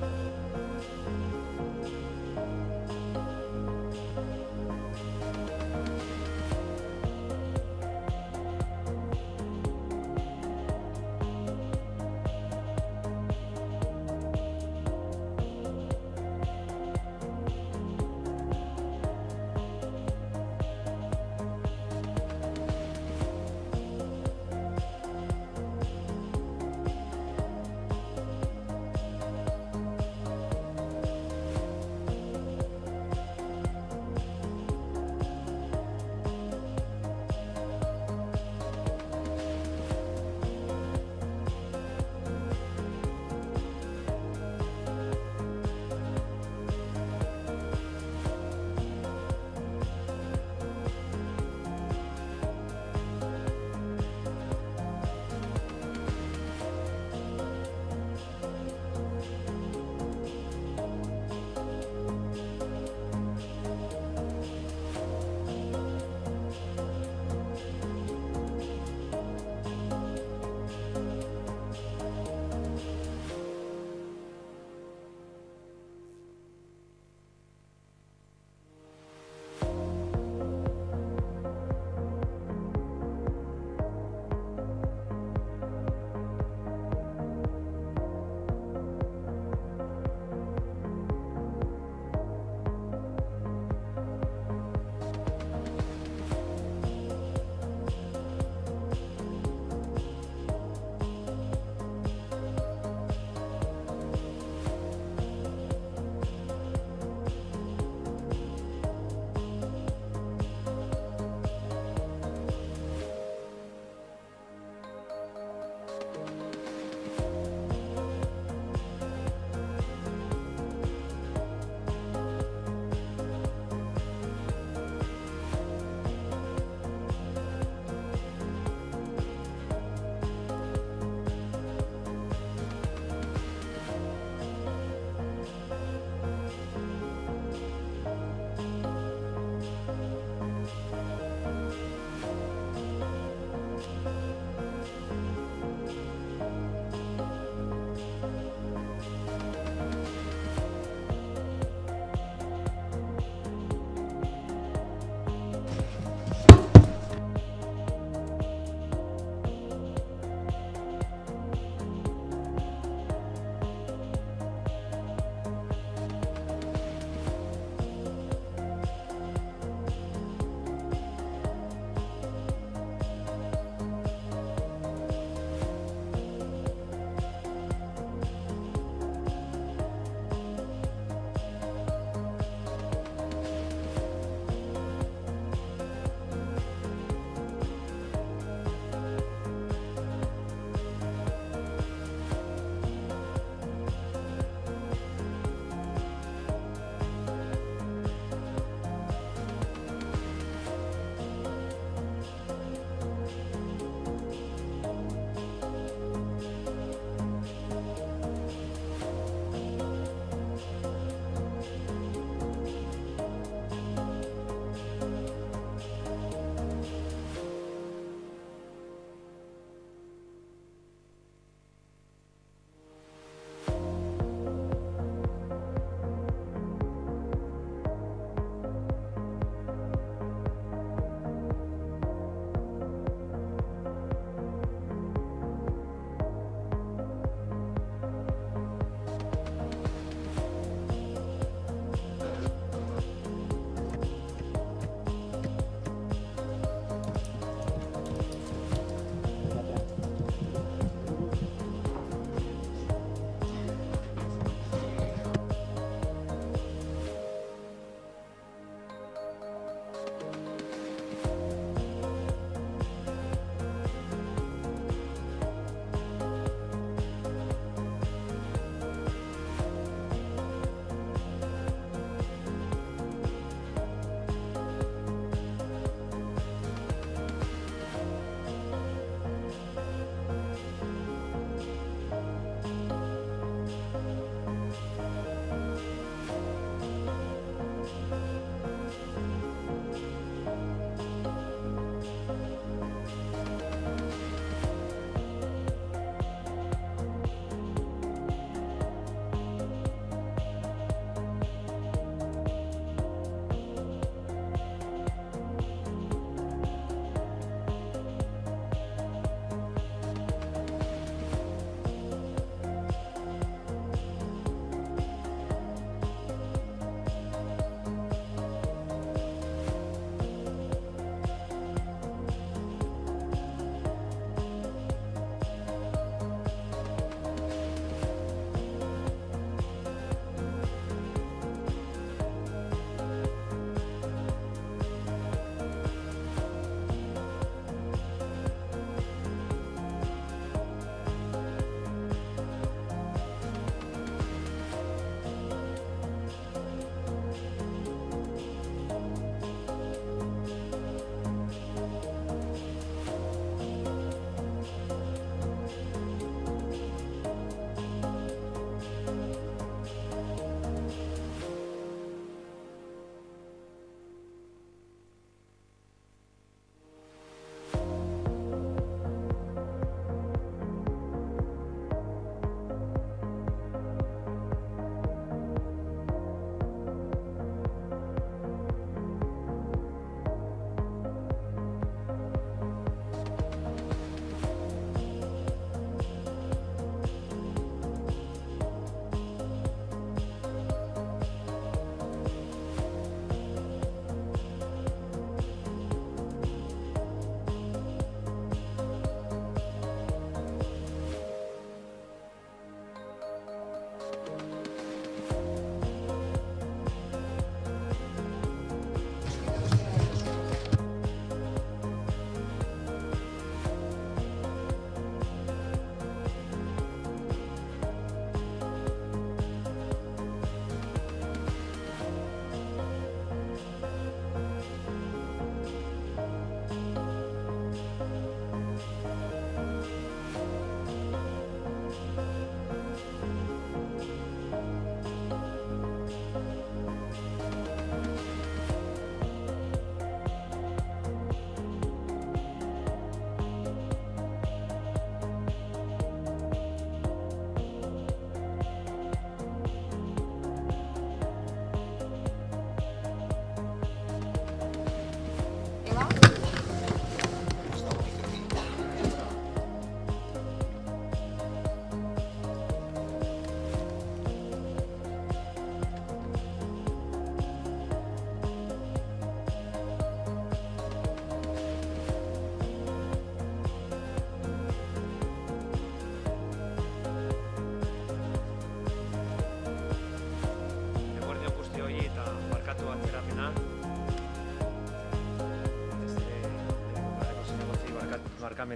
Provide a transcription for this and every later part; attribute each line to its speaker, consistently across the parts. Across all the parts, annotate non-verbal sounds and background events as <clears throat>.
Speaker 1: thank you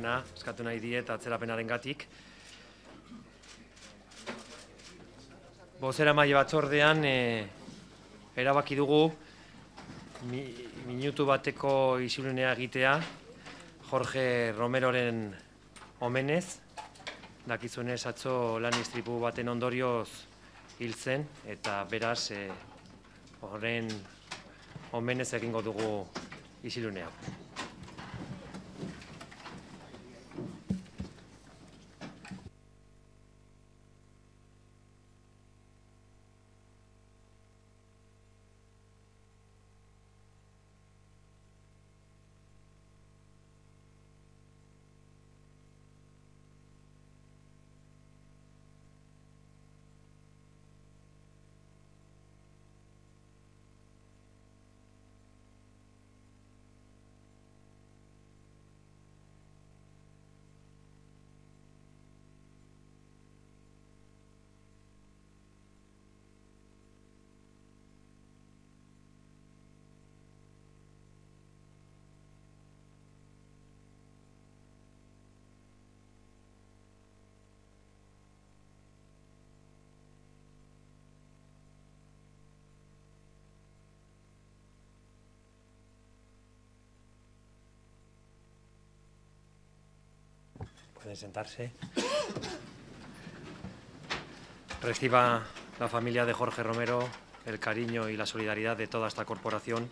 Speaker 1: atzerapena, eskatu nahi diet atzerapenaren gatik. Bozera maile batzordean, e, erabaki dugu, minutu bateko Isilunea egitea, Jorge Romeroren omenez, dakizunez atzo lan iztripu baten ondorioz hil eta beraz, e, horren omenez egingo dugu Isilunea Pueden sentarse. Reciba la familia de Jorge Romero el cariño y la solidaridad de toda esta corporación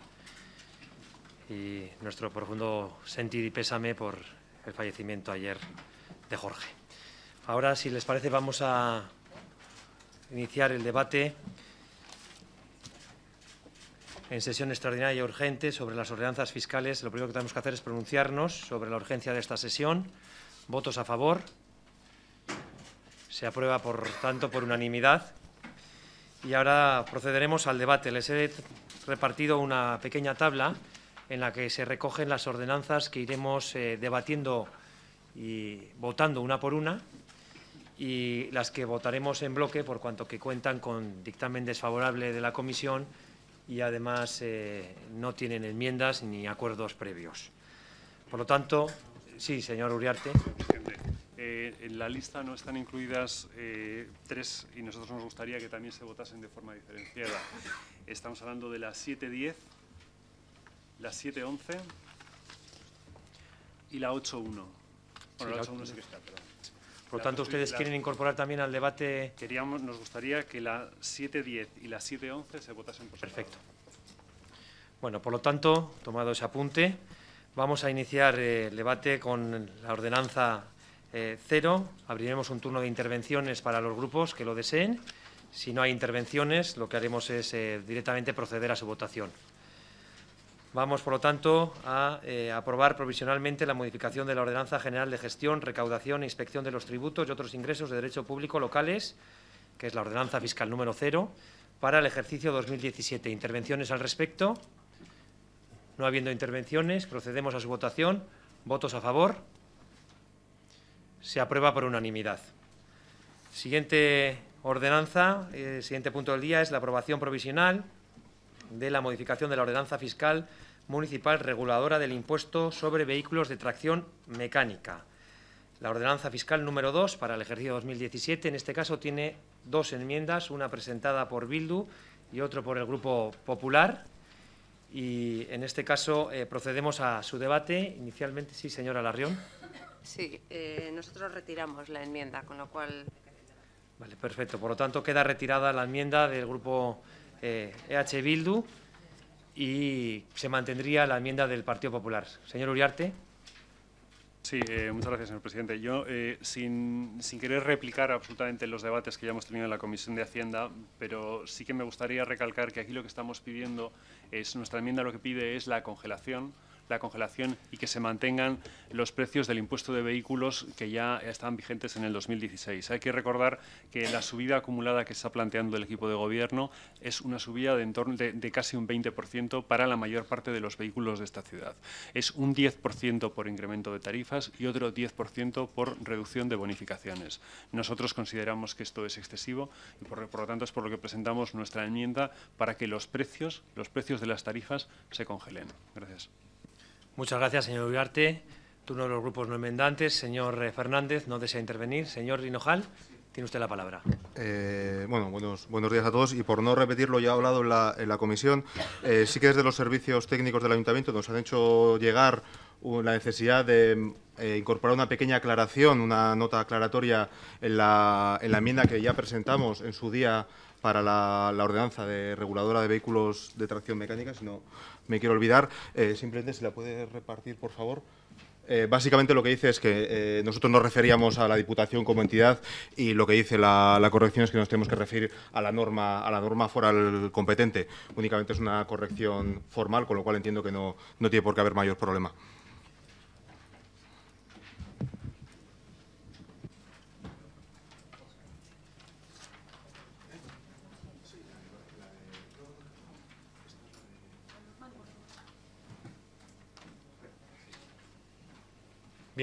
Speaker 1: y nuestro profundo sentir y pésame por el fallecimiento ayer de Jorge. Ahora, si les parece, vamos a iniciar el debate en sesión extraordinaria y urgente sobre las ordenanzas fiscales. Lo primero que tenemos que hacer es pronunciarnos sobre la urgencia de esta sesión votos a favor. Se aprueba, por tanto, por unanimidad. Y ahora procederemos al debate. Les he repartido una pequeña tabla en la que se recogen las ordenanzas que iremos eh, debatiendo y votando una por una y las que votaremos en bloque por cuanto que cuentan con dictamen desfavorable de la comisión y además eh, no tienen enmiendas ni acuerdos previos. Por lo tanto, Sí, señor Uriarte.
Speaker 2: Eh, en la lista no están incluidas eh, tres y nosotros nos gustaría que también se votasen de forma diferenciada. Estamos hablando de las 7.10, las 7.11 y la 8.1. Bueno, Por lo tanto, ustedes quieren
Speaker 1: incorporar también al debate...
Speaker 2: Queríamos, nos gustaría que la 7.10 y la 7.11 se votasen por separado.
Speaker 1: Perfecto. Bueno, por lo tanto, tomado ese apunte... Vamos a iniciar eh, el debate con la ordenanza eh, cero. Abriremos un turno de intervenciones para los grupos que lo deseen. Si no hay intervenciones, lo que haremos es eh, directamente proceder a su votación. Vamos, por lo tanto, a aprobar provisionalmente la modificación de la Ordenanza General de Gestión, Recaudación e Inspección de los Tributos y otros ingresos de Derecho Público locales, que es la Ordenanza Fiscal número cero, para el ejercicio 2017. ¿Intervenciones al respecto? No habiendo intervenciones, procedemos a su votación. ¿Votos a favor? Se aprueba por unanimidad. Siguiente ordenanza, eh, siguiente punto del día es la aprobación provisional de la modificación de la ordenanza fiscal municipal reguladora del impuesto sobre vehículos de tracción mecánica. La ordenanza fiscal número 2 para el ejercicio 2017, en este caso, tiene dos enmiendas, una presentada por Bildu y otro por el Grupo Popular. Y en este caso eh, procedemos a su debate. Inicialmente, sí, señora Larrión.
Speaker 3: Sí, eh, nosotros retiramos la enmienda, con lo cual.
Speaker 1: Vale, perfecto. Por lo tanto, queda retirada la enmienda del grupo eh, e Bildu y se
Speaker 2: mantendría la enmienda del Partido Popular. Señor Uriarte. Sí, eh, muchas gracias, señor presidente. Yo, sin, sin, querer replicar absolutamente los debates que ya hemos tenido en la Comisión de Hacienda, pero sí que me gustaría recalcar que aquí lo que estamos pidiendo es, nuestra enmienda lo que pide es la congelación la congelación y que se mantengan los precios del impuesto de vehículos que ya están vigentes en el 2016. Hay que recordar que la subida acumulada que está planteando el equipo de gobierno es una subida de, de, casi un 20% para la mayor parte de los vehículos de esta ciudad. Es un 10% por incremento de tarifas y otro 10% por reducción de bonificaciones. Nosotros consideramos que esto es excesivo y por, lo tanto es por lo que presentamos nuestra enmienda para que los precios, los precios de las tarifas se congelen.
Speaker 4: Gracias.
Speaker 1: Muchas gracias, señor Ugarte. Turno de los grupos no enmendantes. Señor eh, Fernández, no desea intervenir. Señor Rinojal, tiene usted la palabra.
Speaker 4: Eh, bueno, buenos, buenos días a todos. Y por no repetir lo ya hablado en la, comisión, eh, sí que desde los servicios técnicos del Ayuntamiento nos han hecho llegar la necesidad de incorporar una pequeña aclaración, una nota aclaratoria en la, en la enmienda que ya presentamos en su día para la, la ordenanza de reguladora de vehículos de tracción mecánica, sino me quiero olvidar. Eh, simplemente, si la puede repartir, por favor. Eh, básicamente lo que dice es que eh, nosotros nos referíamos a la Diputación como entidad y lo que dice la, corrección es que nos tenemos que referir a la norma a la norma foral competente. Únicamente es una corrección formal, con lo cual entiendo que no, no tiene por qué haber mayor problema.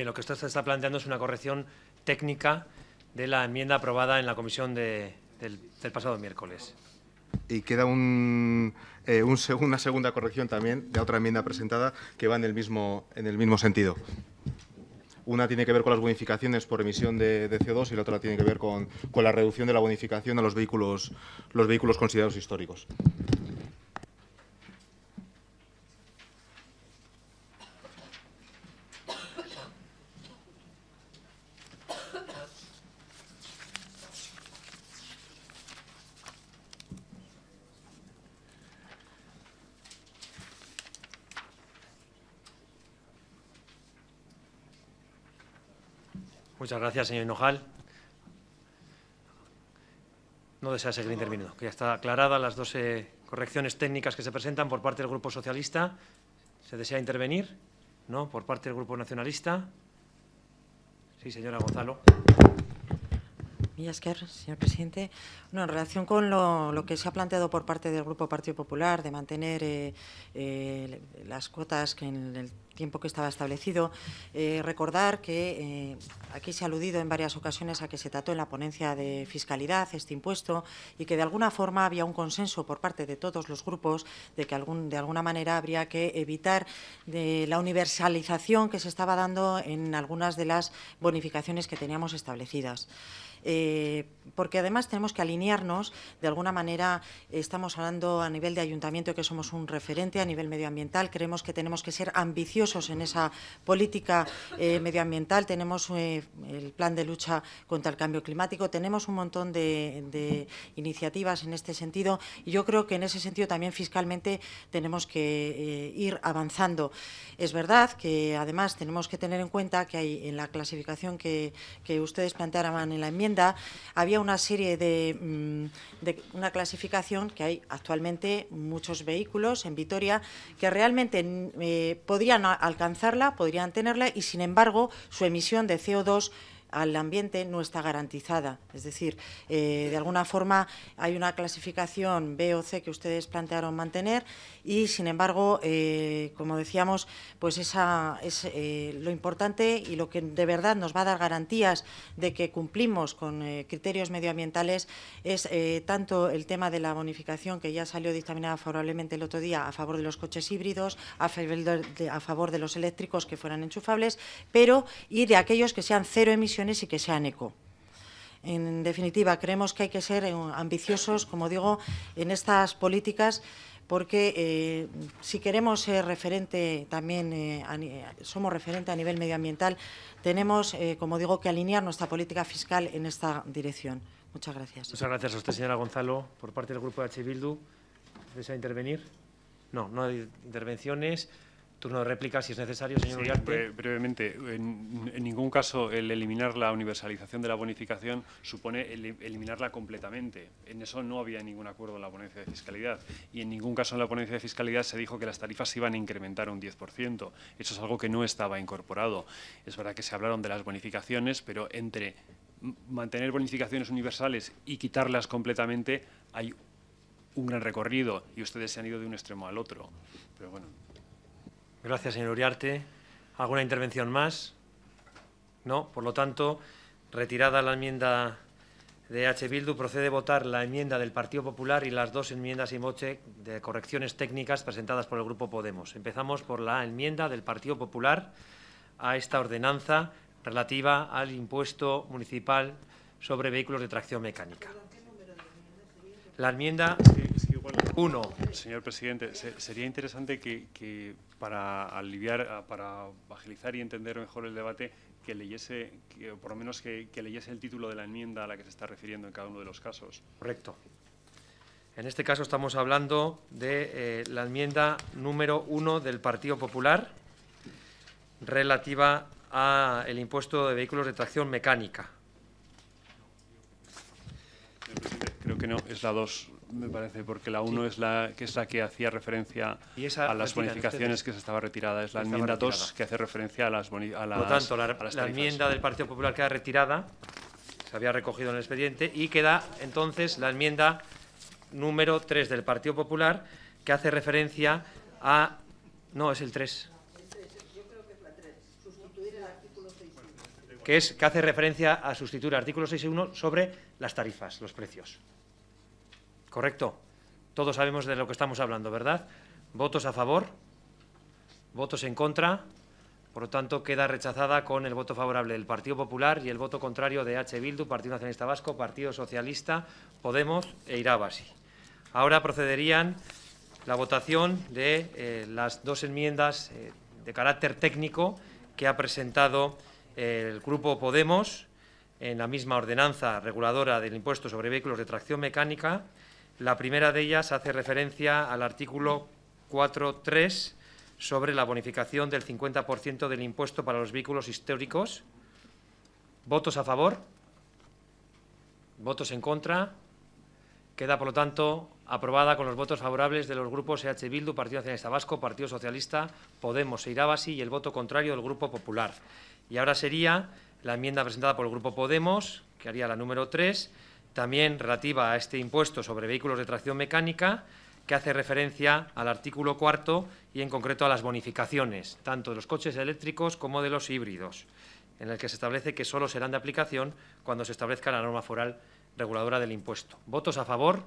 Speaker 1: lo que usted está planteando es una corrección técnica de la enmienda aprobada en la comisión del, pasado miércoles.
Speaker 4: Y queda eh, una segunda corrección también de otra enmienda presentada que va en el mismo, en el mismo sentido. Una tiene que ver con las bonificaciones por emisión de, CO2 y la otra tiene que ver con, con, la reducción de la bonificación a los vehículos, los vehículos considerados históricos.
Speaker 1: Muchas gracias, señor Hinojal. No desea seguir interviniendo. Que ya está aclarada las 12 correcciones técnicas que se presentan por parte del Grupo Socialista. ¿Se desea intervenir? No, por parte del Grupo Nacionalista.
Speaker 5: Sí, señora Gonzalo. señor presidente. en relación con lo, que se ha planteado por parte del Grupo Partido Popular de mantener eh, eh, las cuotas que en el tiempo que estaba establecido. Eh, recordar que eh, aquí se ha aludido en varias ocasiones a que se trató en la ponencia de fiscalidad este impuesto y que de alguna forma había un consenso por parte de todos los grupos de que algún, de alguna manera habría que evitar de la universalización que se estaba dando en algunas de las bonificaciones que teníamos establecidas. Eh, porque además tenemos que alinearnos, de alguna manera estamos hablando a nivel de ayuntamiento que somos un referente, a nivel medioambiental creemos que tenemos que ser ambiciosos en esa política eh, medioambiental, tenemos eh, el plan de lucha contra el cambio climático, tenemos un montón de, iniciativas en este sentido y yo creo que en ese sentido también fiscalmente tenemos que eh, ir avanzando. Es verdad que además tenemos que tener en cuenta que hay en la clasificación que, ustedes planteaban en la enmienda, había una serie mm, de, una clasificación que hay actualmente muchos vehículos en Vitoria que realmente podían mm, podrían alcanzarla, podrían tenerla y sin embargo su emisión de CO2 al ambiente no está garantizada. Es decir, eh, de alguna forma hay una clasificación B o C que ustedes plantearon mantener y, sin embargo, eh, como decíamos, pues esa es eh, lo importante y lo que de verdad nos va a dar garantías de que cumplimos con criterios medioambientales es tanto el tema de la bonificación que ya salió dictaminada favorablemente el otro día a favor de los coches híbridos, a favor de, a favor de los eléctricos que fueran enchufables, pero y de aquellos que sean cero emisiones y que sean eco. En definitiva, creemos que hay que ser eh, ambiciosos, como digo, en estas políticas porque eh, si queremos ser referente también, eh, somos referente a nivel medioambiental, tenemos, como digo, que alinear nuestra política fiscal en esta dirección. Muchas gracias. Muchas
Speaker 1: gracias a usted, señora Gonzalo. Por parte del Grupo de H. ¿desea intervenir? No, no hay intervenciones. Turno de
Speaker 2: réplica, si es necesario, señor sí, brevemente, en, ningún caso el eliminar la universalización de la bonificación supone e-, eliminarla completamente. En eso no había ningún acuerdo en la ponencia de fiscalidad. Y en ningún caso en la ponencia de fiscalidad se dijo que las tarifas iban a incrementar un 10%. Eso es algo que no estaba incorporado. Es verdad que se hablaron de las bonificaciones, pero entre mantener bonificaciones universales y quitarlas completamente hay un gran recorrido y ustedes se han ido de un extremo al otro. Pero bueno.
Speaker 1: Gracias, señor Uriarte. ¿Alguna intervención más? No. Por lo tanto, retirada la enmienda de H. Bildu, procede votar la enmienda del Partido Popular y las dos enmiendas y moche de correcciones técnicas presentadas por el Grupo Podemos. Empezamos por la enmienda del Partido Popular a esta ordenanza relativa al impuesto municipal sobre vehículos de tracción mecánica.
Speaker 2: La enmienda 1. Señor presidente, sería interesante que, que para aliviar, ah, para agilizar y entender mejor el debate, que leyese, que, por lo menos que, leyese el título de la enmienda a la que se está refiriendo en cada uno de los casos. Correcto.
Speaker 1: En este caso estamos hablando de eh, la enmienda número uno del Partido Popular relativa a el impuesto de
Speaker 2: vehículos de tracción mecánica. Creo que no, es la dos me parece, porque la 1 es la que es la que hacía referencia a las bonificaciones que se estaba retirada, es la enmienda 2 que hace referencia a las bonificaciones. Por lo tanto, la, enmienda del
Speaker 1: Partido Popular queda retirada, se había recogido en el expediente, y queda entonces la enmienda número 3 del Partido Popular que hace referencia a... No, es el 3. que es que hace referencia a sustituir el artículo 6.1 sobre las tarifas, los precios. Correcto. Todos sabemos de lo que estamos hablando, ¿verdad? Votos a favor, votos en contra. Por lo tanto, queda rechazada con el voto favorable del Partido Popular y el voto contrario de H. Bildu, Partido Nacionalista Vasco, Partido Socialista, Podemos e Irabasi. Ahora procederían la votación de eh, las dos enmiendas eh, de carácter técnico que ha presentado eh, el Grupo Podemos en la misma ordenanza reguladora del impuesto sobre vehículos de tracción mecánica la primera de ellas hace referencia al artículo 4.3 sobre la bonificación del 50% del impuesto para los vehículos históricos. ¿Votos a favor? ¿Votos en contra? Queda, por lo tanto, aprobada con los votos favorables de los grupos EH Bildu, Partido Nacionalista Vasco, Partido Socialista, Podemos e y el voto contrario del Grupo Popular. Y ahora sería la enmienda presentada por el Grupo Podemos, que haría la número 3, también relativa a este impuesto sobre vehículos de tracción mecánica, que hace referencia al artículo cuarto y en concreto a las bonificaciones, tanto de los coches eléctricos como de los híbridos, en el que se establece que solo serán de aplicación cuando se establezca la norma foral reguladora del impuesto. ¿Votos a favor?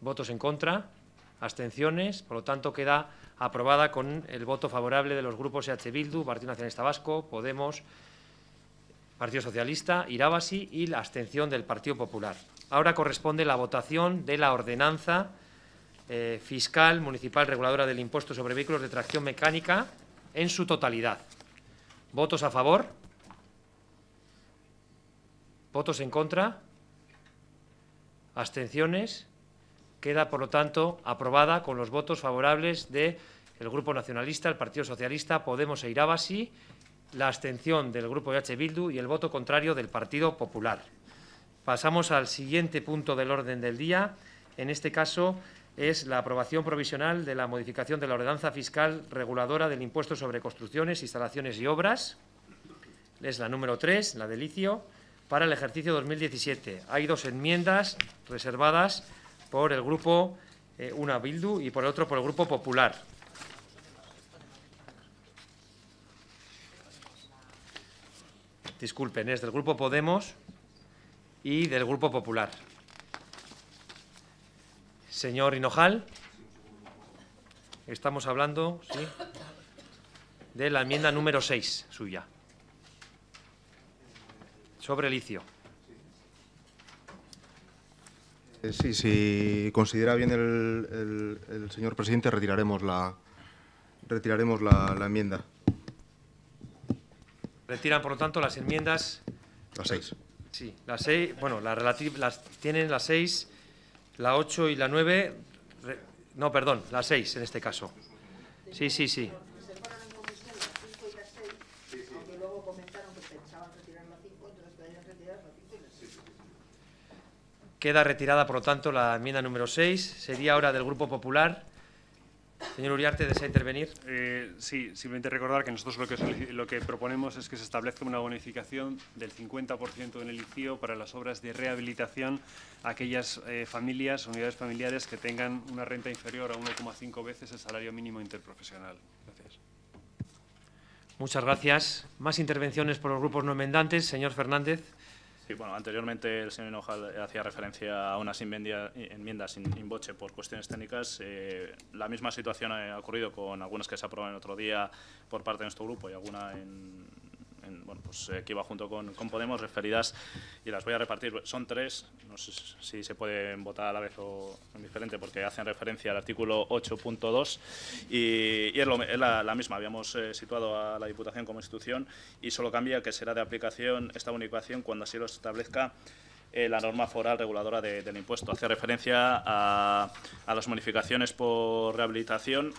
Speaker 1: ¿Votos en contra? ¿Abstenciones? Por lo tanto, queda aprobada con el voto favorable de los grupos EH Bildu, Partido Nacionalista Vasco, Podemos, Partido Socialista, Irabasi y la abstención del Partido Popular. Ahora corresponde la votación de la ordenanza eh, fiscal municipal reguladora del impuesto sobre vehículos de tracción mecánica en su totalidad. ¿Votos a favor? ¿Votos en contra? ¿Abstenciones? Queda, por lo tanto, aprobada con los votos favorables del el Grupo Nacionalista, el Partido Socialista, Podemos e Irabasi la abstención del Grupo h Bildu y el voto contrario del Partido Popular. Pasamos al siguiente punto del orden del día. En este caso es la aprobación provisional de la modificación de la ordenanza fiscal reguladora del impuesto sobre construcciones, instalaciones y obras. Es la número 3, la delicio, para el ejercicio 2017. Hay dos enmiendas reservadas por el Grupo eh, una Bildu y por el otro por el Grupo Popular. disculpen, es del Grupo Podemos y del Grupo Popular. Señor Hinojal, estamos hablando de la enmienda número 6 suya, sobre el
Speaker 4: eh, Sí, si considera bien el, señor presidente, retiraremos la, retiraremos la enmienda.
Speaker 1: Retiran, por lo tanto, las enmiendas. Las seis. Sí, las seis, bueno, las, las tienen las seis, la ocho y la nueve. no, perdón, las seis en este caso. Sí, sí, sí. Queda retirada, por lo tanto, la enmienda número seis. Sería ahora del Grupo Popular Señor
Speaker 2: Uriarte, ¿desea intervenir? Eh, sí, simplemente recordar que nosotros lo que, proponemos es que se establezca una bonificación del 50% en el ICIO para las obras de rehabilitación a aquellas eh, familias, unidades familiares que tengan una renta inferior a 1,5 veces el salario mínimo
Speaker 6: interprofesional. Gracias.
Speaker 1: Muchas gracias. Más intervenciones por los grupos no enmendantes. Señor Fernández.
Speaker 6: Sí, bueno, anteriormente el señor Hinojal hacía referencia a unas enmiendas sin boche por cuestiones técnicas. Eh, la misma situación ha ocurrido con algunas que se aprobaron el otro día por parte de nuestro grupo y alguna en, bueno, pues eh, aquí va junto con, con, Podemos, referidas, y las voy a repartir. Son tres, no sé si se pueden votar a la vez o en diferente, porque hacen referencia al artículo 8.2 y, es, la, misma. Habíamos eh, situado a la Diputación como institución y solo cambia que será de aplicación esta unificación cuando así lo establezca eh, la norma foral reguladora del impuesto. Hace referencia a las modificaciones por rehabilitación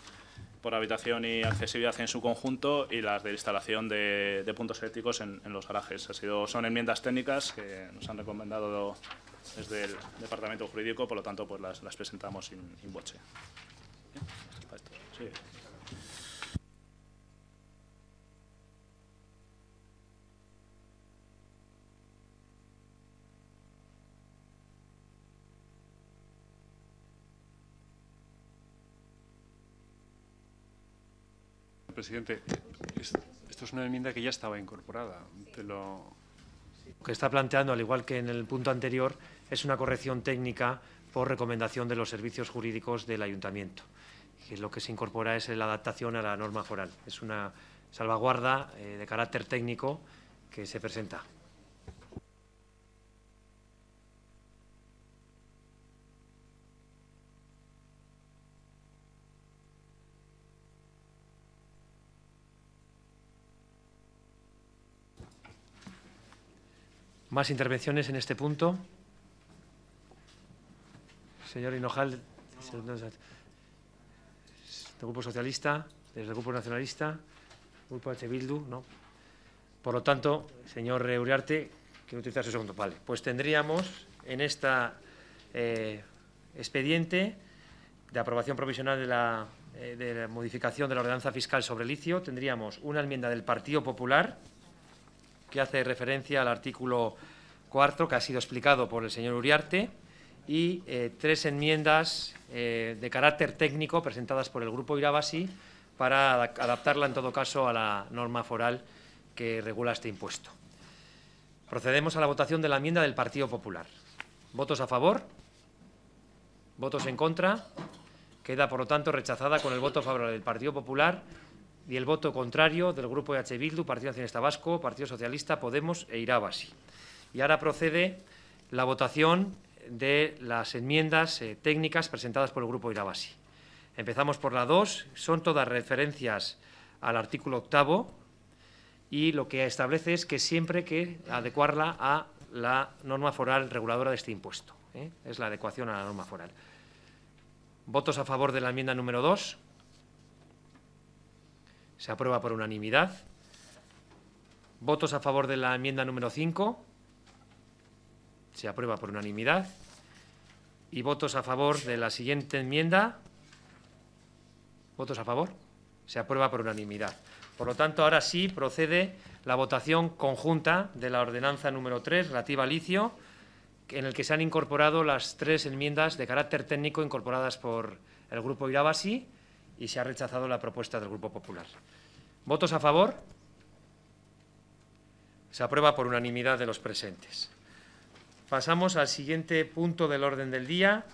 Speaker 6: por habitación y accesibilidad en su conjunto y las de instalación de, puntos eléctricos en, los garajes. Ha sido, son enmiendas técnicas que nos han recomendado desde el Departamento Jurídico, por lo tanto pues las, presentamos en boche.
Speaker 2: presidente. Eh, esto es una enmienda que ya estaba incorporada. lo...
Speaker 1: que está planteando, al igual que en el punto anterior, es una corrección técnica por recomendación de los servicios jurídicos del ayuntamiento. Que lo que se incorpora es la adaptación a la norma foral. Es una salvaguarda eh, de carácter técnico que se presenta. ¿Más intervenciones en este punto? Señor Hinojal, del Grupo Socialista, desde el Grupo Nacionalista, Grupo H. Bildu, ¿no? Por lo tanto, señor Uriarte, quiero utilizar su segundo. Vale, pues tendríamos en este expediente de aprobación provisional de la, eh, de la modificación de la ordenanza fiscal sobre el licio, tendríamos una enmienda del Partido Popular, que hace referencia al artículo 4, que ha sido explicado por el señor Uriarte, y eh, tres enmiendas eh, de carácter técnico presentadas por el Grupo Irabasi para adaptarla, en todo caso, a la norma foral que regula este impuesto. Procedemos a la votación de la enmienda del Partido Popular. ¿Votos a favor? ¿Votos en contra? Queda, por lo tanto, rechazada con el voto favorable del Partido Popular y el voto contrario del Grupo e H. Bildu, Partido Nacionalista Vasco, Partido Socialista, Podemos e Irabasi. Y ahora procede la votación de las enmiendas eh, técnicas presentadas por el Grupo Irabasi. Empezamos por la 2, son todas referencias al artículo octavo y lo que establece es que siempre que adecuarla a la norma foral reguladora de este impuesto. ¿eh? Es la adecuación a la norma foral. ¿Votos a favor de la enmienda número 2? Se aprueba por unanimidad. Votos a favor de la enmienda número 5. Se aprueba por unanimidad. Y votos a favor de la siguiente enmienda. ¿Votos a favor? Se aprueba por unanimidad. Por lo tanto, ahora sí procede la votación conjunta de la ordenanza número 3 relativa al licio, en el que se han incorporado las tres enmiendas de carácter técnico incorporadas por el Grupo Irabasi y se ha rechazado la propuesta del Grupo Popular. ¿Votos a favor? Se aprueba por unanimidad de los presentes. Pasamos al siguiente punto del orden del día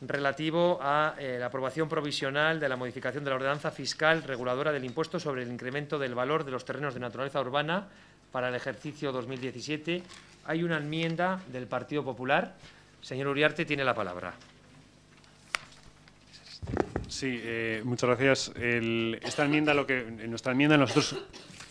Speaker 1: relativo a eh, la aprobación provisional de la modificación de la ordenanza fiscal reguladora del impuesto sobre el incremento del valor de los terrenos de naturaleza urbana para el ejercicio 2017. Hay una enmienda del Partido Popular. Señor Uriarte
Speaker 2: tiene la palabra. Sí, eh, muchas gracias. esta enmienda, lo que, en nuestra enmienda nosotros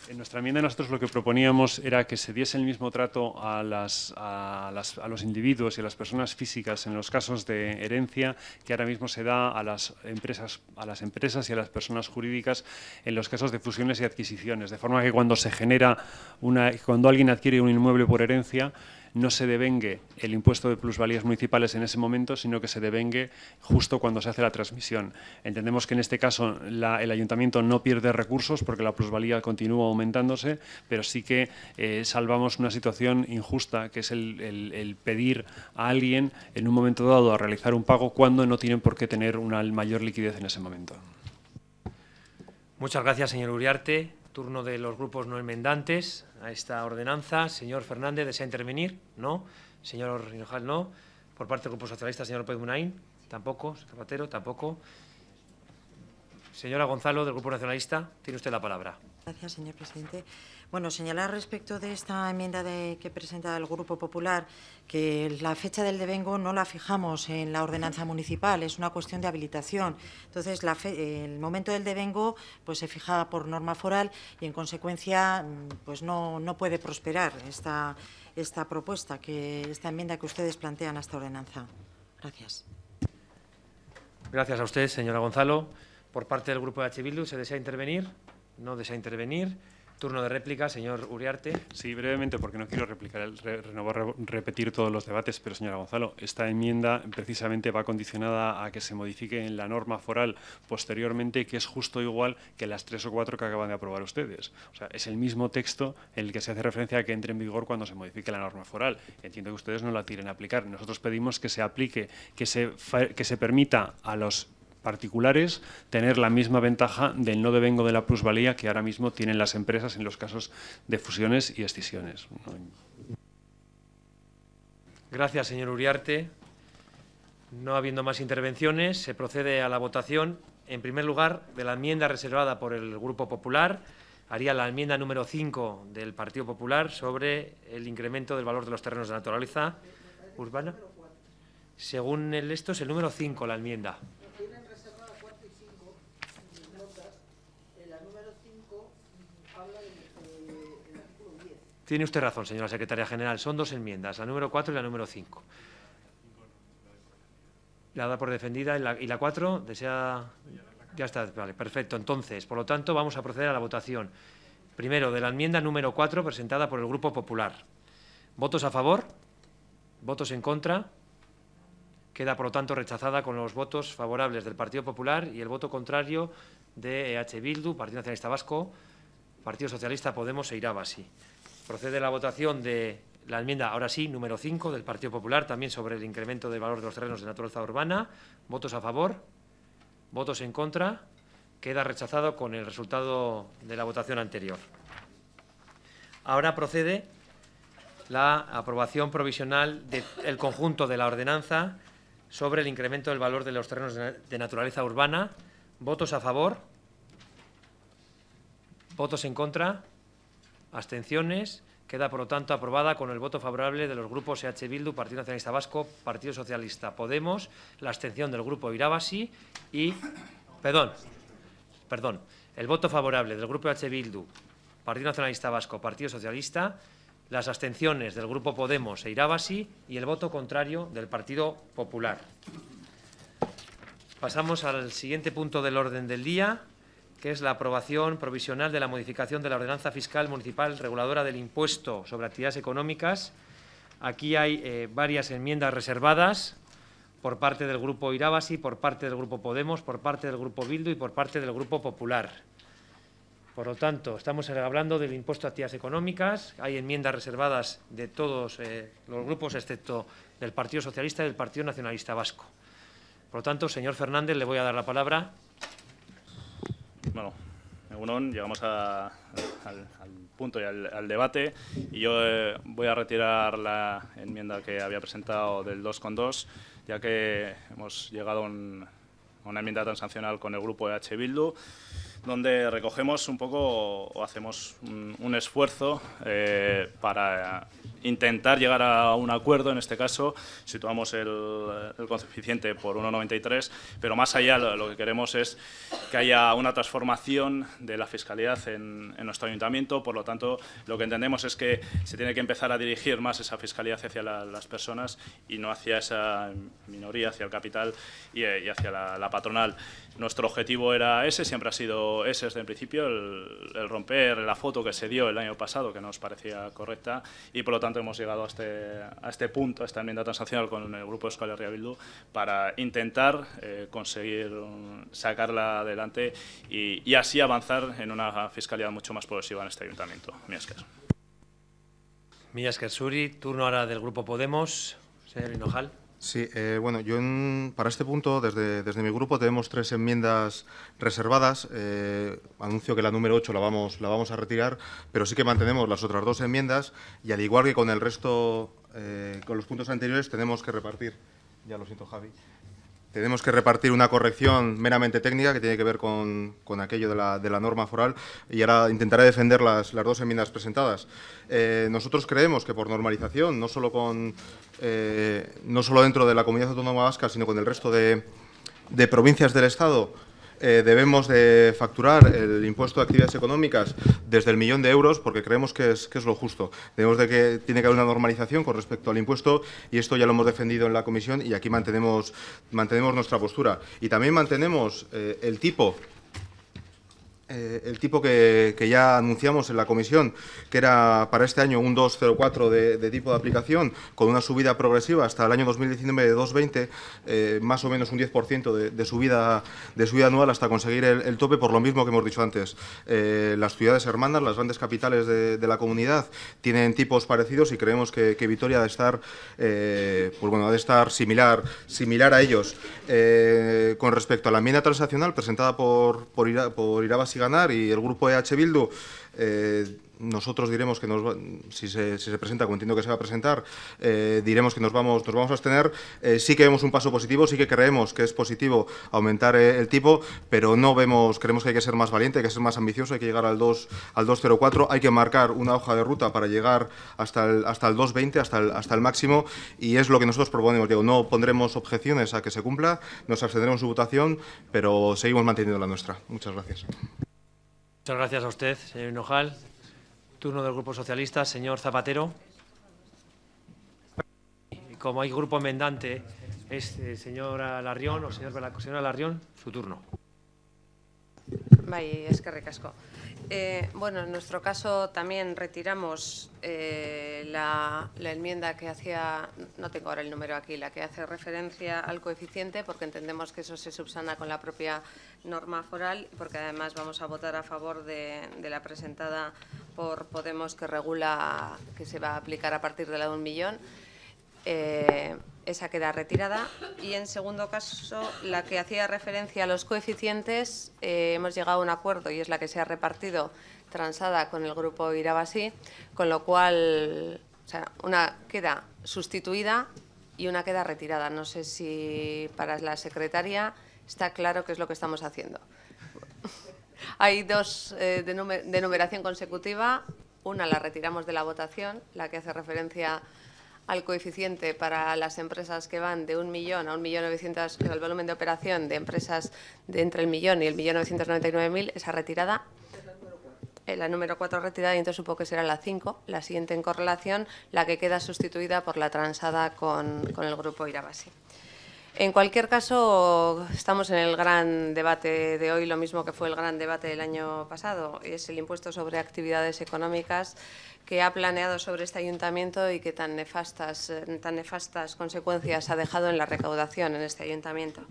Speaker 2: en nuestra enmienda nosotros lo que proponíamos era que se diese el mismo trato a, las, a, a, los individuos y a las personas físicas en los casos de herencia que ahora mismo se da a las empresas, a las empresas y a las personas jurídicas en los casos de fusiones y adquisiciones, de forma que cuando se genera una, cuando alguien adquiere un inmueble por herencia no se devengue el impuesto de plusvalías municipales en ese momento, sino que se devengue justo cuando se hace la transmisión. Entendemos que en este caso el ayuntamiento no pierde recursos porque la plusvalía continúa aumentándose, pero sí que eh, salvamos una situación injusta, que es el, el, pedir a alguien en un momento dado a realizar un pago cuando no tienen por qué tener una mayor liquidez en ese momento.
Speaker 1: Muchas gracias, señor Uriarte. Turno de los grupos no enmendantes a esta ordenanza. Señor Fernández, ¿desea intervenir? No. Señor Rinojal, no. Por parte del Grupo Socialista, señor López tampoco. Zapatero, tampoco. Señora Gonzalo, del Grupo Nacionalista, tiene usted la palabra.
Speaker 5: Gracias, señor presidente. Bueno, señalar respecto de esta enmienda que presenta el Grupo Popular que la fecha del devengo no la fijamos en la ordenanza municipal, es una cuestión de habilitación. Entonces, el momento del devengo pues, se fija por norma foral y, en consecuencia, mm, pues no, puede prosperar esta, esta propuesta, que, esta enmienda que ustedes plantean a esta ordenanza. Gracias.
Speaker 1: Gracias a usted, señora Gonzalo. Por parte del Grupo de H. Bildu, ¿se desea intervenir? No desea intervenir. Turno de réplica, señor Uriarte. Sí,
Speaker 2: brevemente, porque no quiero replicar, renovar, repetir todos los debates, pero señora Gonzalo, esta enmienda precisamente va condicionada a que se modifique en la norma foral posteriormente, que es justo igual que las tres o cuatro que acaban de aprobar ustedes. O sea, es el mismo texto en el que se hace referencia a que entre en vigor cuando se modifique la norma foral. Entiendo que ustedes no la quieren aplicar. Nosotros pedimos que se aplique, que se, que se permita a los particulares tener la misma ventaja del no devengo de la plusvalía que ahora mismo tienen las empresas en los casos de fusiones y escisiones.
Speaker 1: Gracias, señor Uriarte. No habiendo más intervenciones, se procede a la votación, en primer lugar, de la enmienda reservada por el Grupo Popular. Haría la enmienda número 5 del Partido Popular sobre el incremento del valor de los terrenos de naturaleza urbana. Según el esto, es el
Speaker 4: número 5 la enmienda.
Speaker 1: Tiene usted razón, señora secretaria general. Son dos enmiendas, la número 4 y la número 5. La da por defendida y la 4 desea... Ya está, vale, perfecto. Entonces, por lo tanto, vamos a proceder a la votación. Primero, de la enmienda número 4 presentada por el Grupo Popular. ¿Votos a favor? ¿Votos en contra? Queda, por lo tanto, rechazada con los votos favorables del Partido Popular y el voto contrario de EH Bildu, Partido Nacionalista Vasco, Partido Socialista, Podemos e Irabasi. Procede la votación de la enmienda, ahora sí, número 5 del Partido Popular, también sobre el incremento del valor de los terrenos de naturaleza urbana. ¿Votos a favor? ¿Votos en contra? Queda rechazado con el resultado de la votación anterior. Ahora procede la aprobación provisional del conjunto de la ordenanza sobre el incremento del valor de los terrenos de naturaleza urbana. ¿Votos a favor? ¿Votos en contra? Abstenciones. Queda, por lo tanto, aprobada con el voto favorable de los grupos EH Bildu, Partido Nacionalista Vasco, Partido Socialista Podemos, la abstención del grupo Irabasi y, perdón, perdón, el voto favorable del grupo EH Bildu, Partido Nacionalista Vasco, Partido Socialista, las abstenciones del grupo Podemos e Irabasi y el voto contrario del Partido Popular. Pasamos al siguiente punto del orden del día, que es la aprobación provisional de la modificación de la ordenanza fiscal municipal reguladora del impuesto sobre actividades económicas. Aquí hay eh, varias enmiendas reservadas por parte del Grupo Irabasi, por parte del Grupo Podemos, por parte del Grupo Bildu y por parte del Grupo Popular. Por lo tanto, estamos hablando del impuesto a actividades económicas. Hay enmiendas reservadas de todos eh, los grupos, excepto del Partido Socialista y del Partido Nacionalista Vasco. Por lo tanto, señor Fernández,
Speaker 6: le voy a dar la palabra bueno, Unón, llegamos al, punto y al, debate y yo eh, voy a retirar la enmienda que había presentado del 2 con 2 ya que hemos llegado a, a una enmienda transaccional con el grupo EH Bildu donde recogemos un poco o hacemos un, esfuerzo eh, para intentar llegar a un acuerdo. En este caso, situamos el, coeficiente por 1,93, pero más allá lo, que queremos es que haya una transformación de la fiscalidad en, nuestro ayuntamiento. Por lo tanto, lo que entendemos es que se tiene que empezar a dirigir más esa fiscalidad hacia las personas y no hacia esa minoría, hacia el capital y, hacia la patronal. Nuestro objetivo era ese, siempre ha sido ese desde el principio, el, romper la foto que se dio el año pasado, que no nos parecía correcta, y por lo tanto hemos llegado a este, este punto, a esta enmienda transaccional con el Grupo de Bildu, para intentar eh, conseguir um, sacarla adelante y, así avanzar en una fiscalidad mucho más progresiva en este ayuntamiento.
Speaker 1: Suri, turno ahora del Grupo Podemos. Señor Hinojal.
Speaker 4: Sí, eh, bueno, yo para este punto, desde, mi grupo, tenemos tres enmiendas reservadas. Eh, anuncio que la número 8 la vamos, la vamos a retirar, pero sí que mantenemos las otras dos enmiendas y al igual que con el resto, eh, con los puntos anteriores, tenemos que repartir. Ya lo siento, Javi tenemos que repartir una corrección meramente técnica que tiene que ver con, aquello de la, norma foral y ahora intentaré defender las, las dos enmiendas presentadas. Eh, nosotros creemos que por normalización, no solo, con, eh, no solo dentro de la comunidad autónoma vasca, sino con el resto de, de provincias del Estado, eh, debemos de facturar el impuesto de actividades económicas desde el millón de euros porque creemos que es, que es lo justo. Debemos de que tiene que haber una normalización con respecto al impuesto y esto ya lo hemos defendido en la comisión y aquí mantenemos, mantenemos nuestra postura. Y también mantenemos eh, el tipo eh, el tipo que, ya anunciamos en la comisión, que era para este año un 2,04 de, tipo de aplicación, con una subida progresiva hasta el año 2019 de 2,20, eh, más o menos un 10% de, subida, de subida anual hasta conseguir el, tope, por lo mismo que hemos dicho antes. Eh, las ciudades hermanas, las grandes capitales de, la comunidad, tienen tipos parecidos y creemos que, Vitoria ha de estar, pues bueno, de estar similar, similar a ellos. con respecto a la enmienda transaccional presentada por, por, Ira, por ganar y el grupo e EH Bildu. nosotros diremos que nos, si se, presenta, como entiendo que se va a presentar, eh, diremos que nos vamos, nos vamos a abstener. Eh, sí que vemos un paso positivo, sí que creemos que es positivo aumentar eh, el tipo, pero no vemos, creemos que hay que ser más valiente, hay que ser más ambicioso, hay que llegar al 2 al 204, hay que marcar una hoja de ruta para llegar hasta el, hasta el 220, hasta el, hasta el máximo, y es lo que nosotros proponemos. no pondremos objeciones a que se cumpla, nos abstendremos en su votación, pero seguimos manteniendo la nuestra. Muchas gracias.
Speaker 1: Muchas gracias a usted, señor Hinojal. Turno del Grupo Socialista, señor Zapatero. Como hay grupo enmendante, es el señor Alarrión, o señor, señora Alarrión, su turno.
Speaker 3: es que asko. Eh, bueno, en nuestro caso también retiramos eh, la, enmienda que hacía, no tengo ahora el número aquí, la que hace referencia al coeficiente, porque entendemos que eso se subsana con la propia norma foral, porque además vamos a votar a favor de, la presentada por Podemos que regula que se va a aplicar a partir de la de un millón. Eh, esa queda retirada. Y en segundo caso, la que hacía referencia a los coeficientes, eh, hemos llegado a un acuerdo y es la que se ha repartido transada con el grupo Irabasi con lo cual una queda sustituida y una queda retirada. No sé si para la secretaria está claro qué es lo que estamos haciendo. <laughs> Hay dos eh, de, numeración consecutiva. Una la retiramos de la votación, la que hace referencia a al coeficiente para las empresas que van de un millón a un millón novecientos, el volumen de operación de empresas de entre el millón y el millón novecientos noventa y nueve mil, esa retirada eh, la número 4 retirada y entonces supongo que será la cinco, la siguiente en correlación, la que queda sustituida por la transada con, con el grupo Irabasi. En cualquier caso, estamos en el gran debate de hoy, lo mismo que fue el gran debate del año pasado, es el impuesto sobre actividades económicas que ha planeado sobre este ayuntamiento y que tan nefastas, tan nefastas consecuencias ha dejado en la recaudación en este ayuntamiento.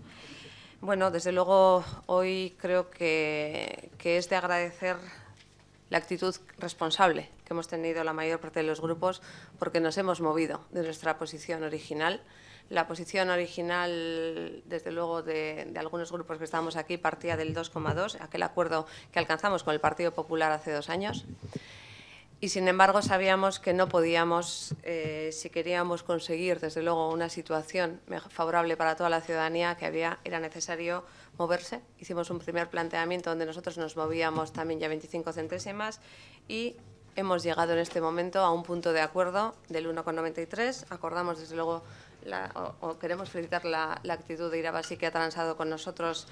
Speaker 3: Bueno, desde luego hoy creo que es de agradecer la actitud responsable que hemos tenido la mayor parte de los grupos porque nos hemos movido de nuestra posición original la posición original, desde luego, de, algunos grupos que estábamos aquí partía del 2,2, aquel acuerdo que alcanzamos con el Partido Popular hace dos años. Y, sin embargo, sabíamos que no podíamos, eh, si queríamos conseguir, desde luego, una situación favorable para toda la ciudadanía, que había, era necesario moverse. Hicimos un primer planteamiento donde nosotros nos movíamos también ya 25 centésimas y hemos llegado en este momento a un punto de acuerdo del 1,93. Acordamos, desde luego, o, queremos felicitar la, actitud de Irabasi que ha transado con nosotros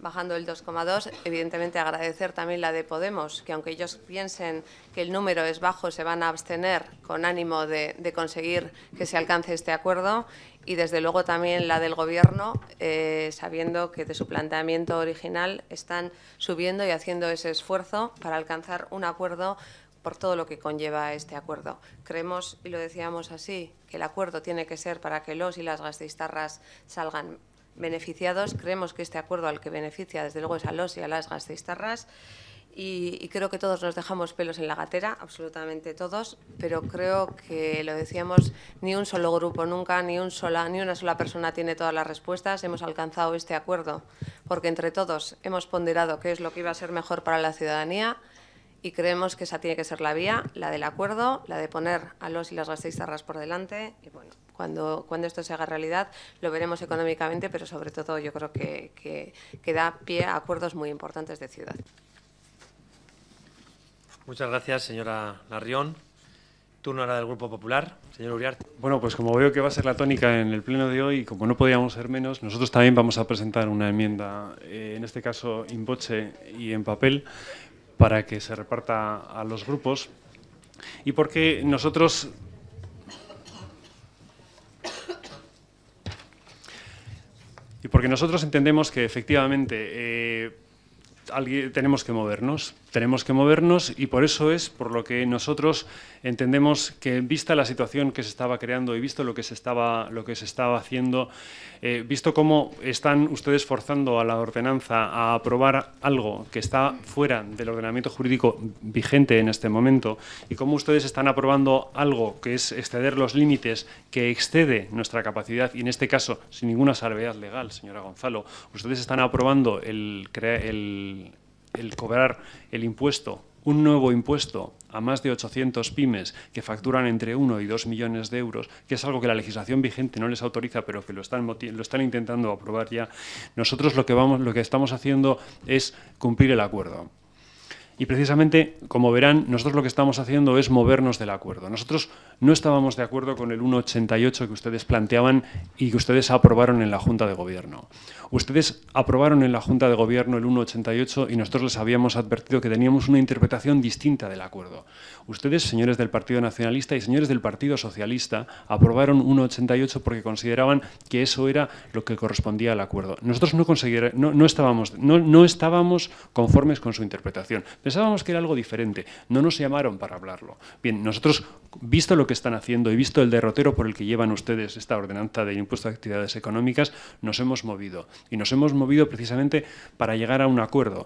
Speaker 3: bajando el 2,2. Evidentemente agradecer también la de Podemos, que aunque ellos piensen que el número es bajo, se van a abstener con ánimo de, conseguir que se alcance este acuerdo. Y desde luego también la del Gobierno, eh, sabiendo que de su planteamiento original están subiendo y haciendo ese esfuerzo para alcanzar un acuerdo por todo lo que conlleva este acuerdo. Creemos, y lo decíamos así, que el acuerdo tiene que ser para que los y las gastistarras salgan beneficiados. Creemos que este acuerdo al que beneficia, desde luego, es a los y a las gastistarras. Y, creo que todos nos dejamos pelos en la gatera, absolutamente todos, pero creo que lo decíamos, ni un solo grupo nunca, ni, un sola, ni una sola persona tiene todas las respuestas. Hemos alcanzado este acuerdo porque entre todos hemos ponderado qué es lo que iba a ser mejor para la ciudadanía, y creemos que esa tiene que ser la vía, la del acuerdo, la de poner a los y las gasteizarras por delante. Y bueno, cuando, cuando esto se haga realidad lo veremos económicamente, pero sobre todo yo creo que, que, da pie a acuerdos muy importantes de ciudad.
Speaker 1: Muchas gracias, señora Larrión. Turno ahora del Grupo Popular. Señor Uriarte.
Speaker 2: Bueno, pues como veo que va a ser la tónica en el pleno de hoy, como no podíamos ser menos, nosotros también vamos a presentar una enmienda, eh, en este caso en boche y en papel, para que se reparta a los grupos y porque nosotros y porque nosotros entendemos que efectivamente eh, tenemos que movernos tenemos que movernos y por eso es por lo que nosotros entendemos que vista la situación que se estaba creando y visto lo que se estaba, lo que se estaba haciendo, eh, visto cómo están ustedes forzando a la ordenanza a aprobar algo que está fuera del ordenamiento jurídico vigente en este momento y cómo ustedes están aprobando algo que es exceder los límites que excede nuestra capacidad y en este caso sin ninguna salvedad legal, señora Gonzalo, ustedes están aprobando el, el el cobrar el impuesto, un nuevo impuesto a más de 800 pymes que facturan entre 1 y 2 millones de euros, que es algo que la legislación vigente no les autoriza, pero que lo están, lo están intentando aprobar ya, nosotros lo que, vamos, lo que estamos haciendo es cumplir el acuerdo. Y precisamente, como verán, nosotros lo que estamos haciendo es movernos del acuerdo. Nosotros no estábamos de acuerdo con el 1,88 que ustedes planteaban y que ustedes aprobaron en la Junta de Gobierno. Ustedes aprobaron en la Junta de Gobierno el 1,88 y nosotros les habíamos advertido que teníamos una interpretación distinta del acuerdo. Ustedes, señores del Partido Nacionalista y señores del Partido Socialista, aprobaron 1,88 porque consideraban que eso era lo que correspondía al acuerdo. Nosotros no, no, estábamos, no, no estábamos conformes con su interpretación Pensábamos que era algo diferente, no nos llamaron para hablarlo. Bien, nosotros, visto lo que están haciendo y visto el derrotero por el que llevan ustedes esta ordenanza de impuesto a actividades económicas, nos hemos movido. Y nos hemos movido precisamente para llegar a un acuerdo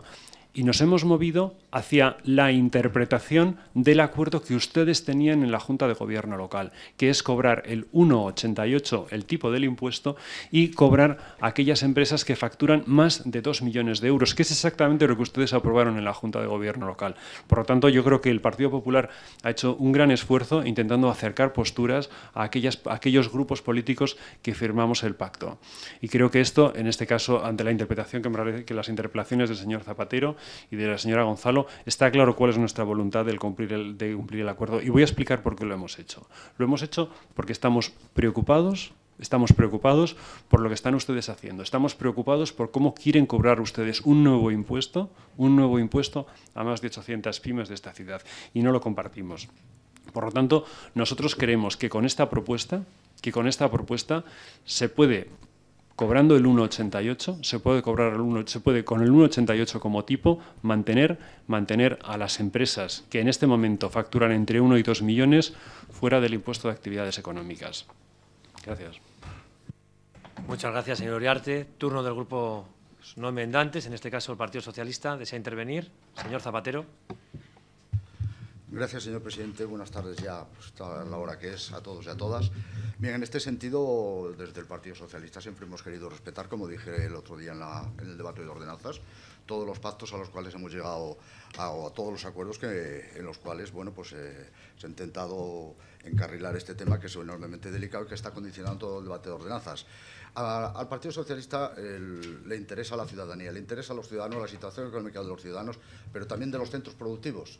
Speaker 2: y nos hemos movido hacia la interpretación del acuerdo que ustedes tenían en la Junta de Gobierno local, que es cobrar el 1,88 el tipo del impuesto y cobrar aquellas empresas que facturan más de 2 millones de euros, que es exactamente lo que ustedes aprobaron en la Junta de Gobierno local. Por lo tanto, yo creo que el Partido Popular ha hecho un gran esfuerzo intentando acercar posturas a, aquellos grupos políticos que firmamos el pacto. Y creo que esto, en este caso, ante la interpretación que, me, que las interpelaciones del señor Zapatero, y de la señora Gonzalo, está claro cuál es nuestra voluntad de cumplir el, acuerdo. Y voy a explicar por qué lo hemos hecho. Lo hemos hecho porque estamos preocupados Estamos preocupados por lo que están ustedes haciendo. Estamos preocupados por cómo quieren cobrar ustedes un nuevo impuesto, un nuevo impuesto a más de 800 pymes de esta ciudad. Y no lo compartimos. Por lo tanto, nosotros creemos que con esta propuesta, que con esta propuesta se puede cobrando el 1,88, se puede cobrar el 1, se puede con el 1,88 como tipo mantener, mantener a las empresas que en este momento facturan entre 1 y 2 millones fuera del impuesto de actividades económicas.
Speaker 1: Gracias. Muchas gracias, señor Uriarte. Turno del grupo no enmendantes, en este caso el Partido Socialista, desea intervenir.
Speaker 7: Señor Zapatero. Gracias, señor presidente. Buenas tardes ya, a pues, la hora que es, a todos y a todas. Bien, en este sentido, desde el Partido Socialista siempre hemos querido respetar, como dije el otro día en, el debate de ordenanzas, todos los pactos a los cuales hemos llegado, a, a todos los acuerdos en los cuales bueno, pues, eh, se ha intentado encarrilar este tema que es enormemente delicado y que está condicionando todo el debate de ordenanzas. al Partido Socialista le interesa la ciudadanía, le interesa a los ciudadanos la situación económica de los ciudadanos, pero también de los centros productivos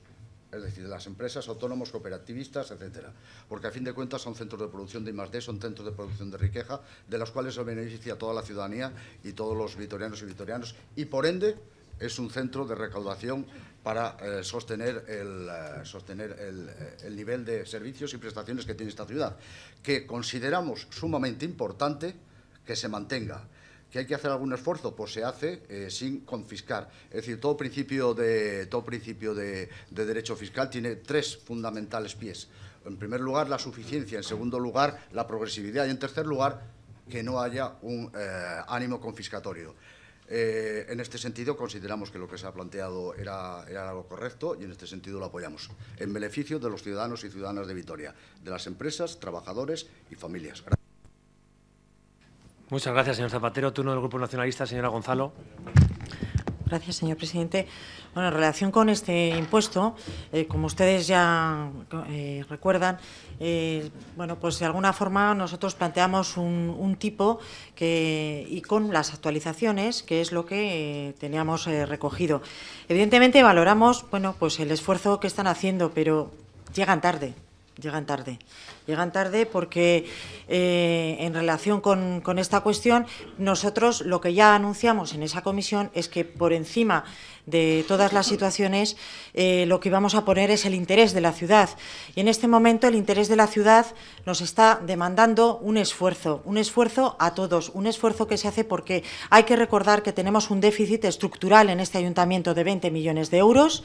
Speaker 7: es decir, de las empresas, autónomos, cooperativistas, etcétera. Porque a fin de cuentas son centros de producción de I+.D., son centros de producción de riqueza, de los cuales se beneficia toda la ciudadanía y todos los vitorianos y vitorianos, y por ende es un centro de recaudación para eh, sostener, el, eh, sostener eh, el nivel de servicios y prestaciones que tiene esta ciudad, que consideramos sumamente importante que se mantenga que hay que hacer algún esfuerzo, pues se hace eh, sin confiscar. Es decir, todo principio, de, todo principio de, derecho fiscal tiene tres fundamentales pies. En primer lugar, la suficiencia, en segundo lugar, la progresividad y en tercer lugar, que no haya un eh, ánimo confiscatorio. Eh, en este sentido, consideramos que lo que se ha planteado era, era algo correcto y en este sentido lo apoyamos, en beneficio de los ciudadanos y ciudadanas de Vitoria, de las empresas, trabajadores y familias.
Speaker 1: Muchas gracias, señor Zapatero. Turno del Grupo Nacionalista, señora Gonzalo.
Speaker 5: Gracias, señor presidente. Bueno, en relación con este impuesto, eh, como ustedes ya eh, recuerdan, eh, bueno, pues de alguna forma nosotros planteamos un, un, tipo que, y con las actualizaciones, que es lo que teníamos recogido. Evidentemente valoramos, bueno, pues el esfuerzo que están haciendo, pero llegan tarde llegan tarde. Llegan tarde porque eh, en relación con, esta cuestión, nosotros lo que ya anunciamos en esa comisión es que por encima de todas las situaciones eh, lo que vamos a poner es el interés de la ciudad. Y en este momento el interés de la ciudad nos está demandando un esfuerzo, un esfuerzo a todos, un esfuerzo que se hace porque hay que recordar que tenemos un déficit estructural en este ayuntamiento de 20 millones de euros.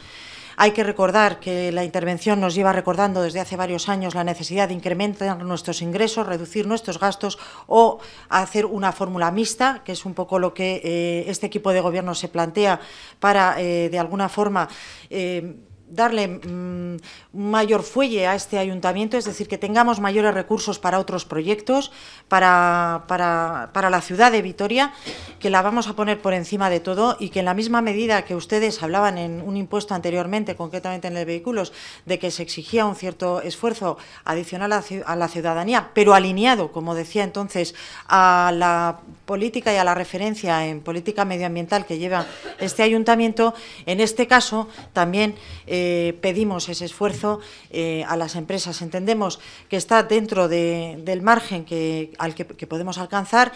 Speaker 5: Hay que recordar que la intervención nos lleva recordando desde hace varios años la necesidad de incrementar nuestros ingresos, reducir nuestros gastos o hacer una fórmula mixta, que es un poco lo que eh, este equipo de gobierno se plantea para, eh, de alguna forma, eh, darle un mm, mayor fuelle a este ayuntamiento, es decir, que tengamos mayores recursos para otros proyectos, para, para, la ciudad de Vitoria, que la vamos a poner por encima de todo y que en la misma medida que ustedes hablaban en un impuesto anteriormente, concretamente en los vehículos, de que se exigía un cierto esfuerzo adicional a, la ciudadanía, pero alineado, como decía entonces, a la política y a la referencia en política medioambiental que lleva este ayuntamiento, en este caso también... Eh, eh, pedimos ese esfuerzo eh, a las empresas. Entendemos que está dentro del margen que, al que, podemos alcanzar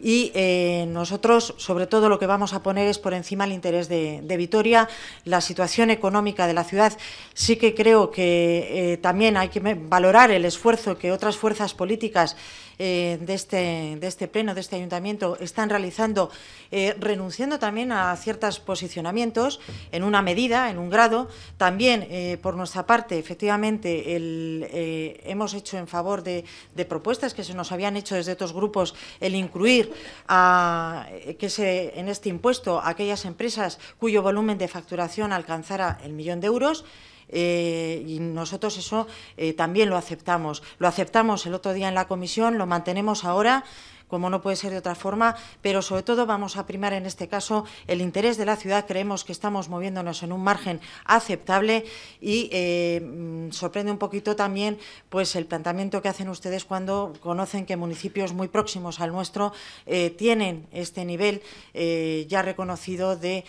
Speaker 5: y eh, nosotros, sobre todo, lo que vamos a poner es por encima el interés de, de Vitoria. La situación económica de la ciudad sí que creo que también hay que valorar el esfuerzo que otras fuerzas políticas eh, de, este, de este pleno, de este ayuntamiento, están realizando, eh, renunciando también a ciertos posicionamientos en una medida, en un grado. También, eh, por nuestra parte, efectivamente, hemos hecho en favor de, propuestas que se nos habían hecho desde otros grupos el incluir que se, en este impuesto a aquellas empresas cuyo volumen de facturación alcanzara el millón de euros. Eh, y nosotros eso eh, también lo aceptamos. Lo aceptamos el otro día en la comisión, lo mantenemos ahora como no puede ser de otra forma, pero sobre todo vamos a primar en este caso el interés de la ciudad. Creemos que estamos moviéndonos en un margen aceptable y eh, mm, sorprende un poquito también pues, el planteamiento que hacen ustedes cuando conocen que municipios muy próximos al nuestro eh, tienen este nivel eh, ya reconocido del,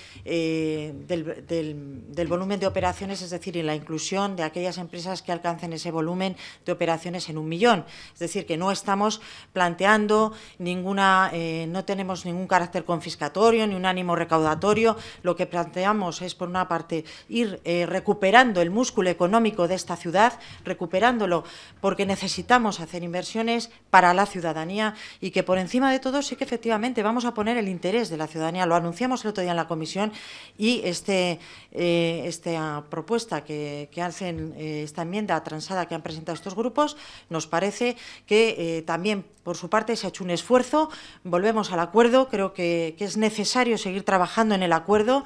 Speaker 5: del volumen de operaciones, es decir, en la inclusión de aquellas empresas que alcancen ese volumen de operaciones en un millón. Es decir, que no estamos planteando ninguna, eh, no tenemos ningún carácter confiscatorio ni un ánimo recaudatorio. Lo que planteamos es, por una parte, ir eh, recuperando el músculo económico de esta ciudad, recuperándolo porque necesitamos hacer inversiones para la ciudadanía y que por encima de todo sí que efectivamente vamos a poner el interés de la ciudadanía. Lo anunciamos el otro día en la comisión y este, eh, esta propuesta que, que hacen, esta enmienda transada que han presentado estos grupos, nos parece que también por su parte, se ha hecho un esfuerzo, volvemos al acuerdo, creo que, es necesario seguir trabajando en el acuerdo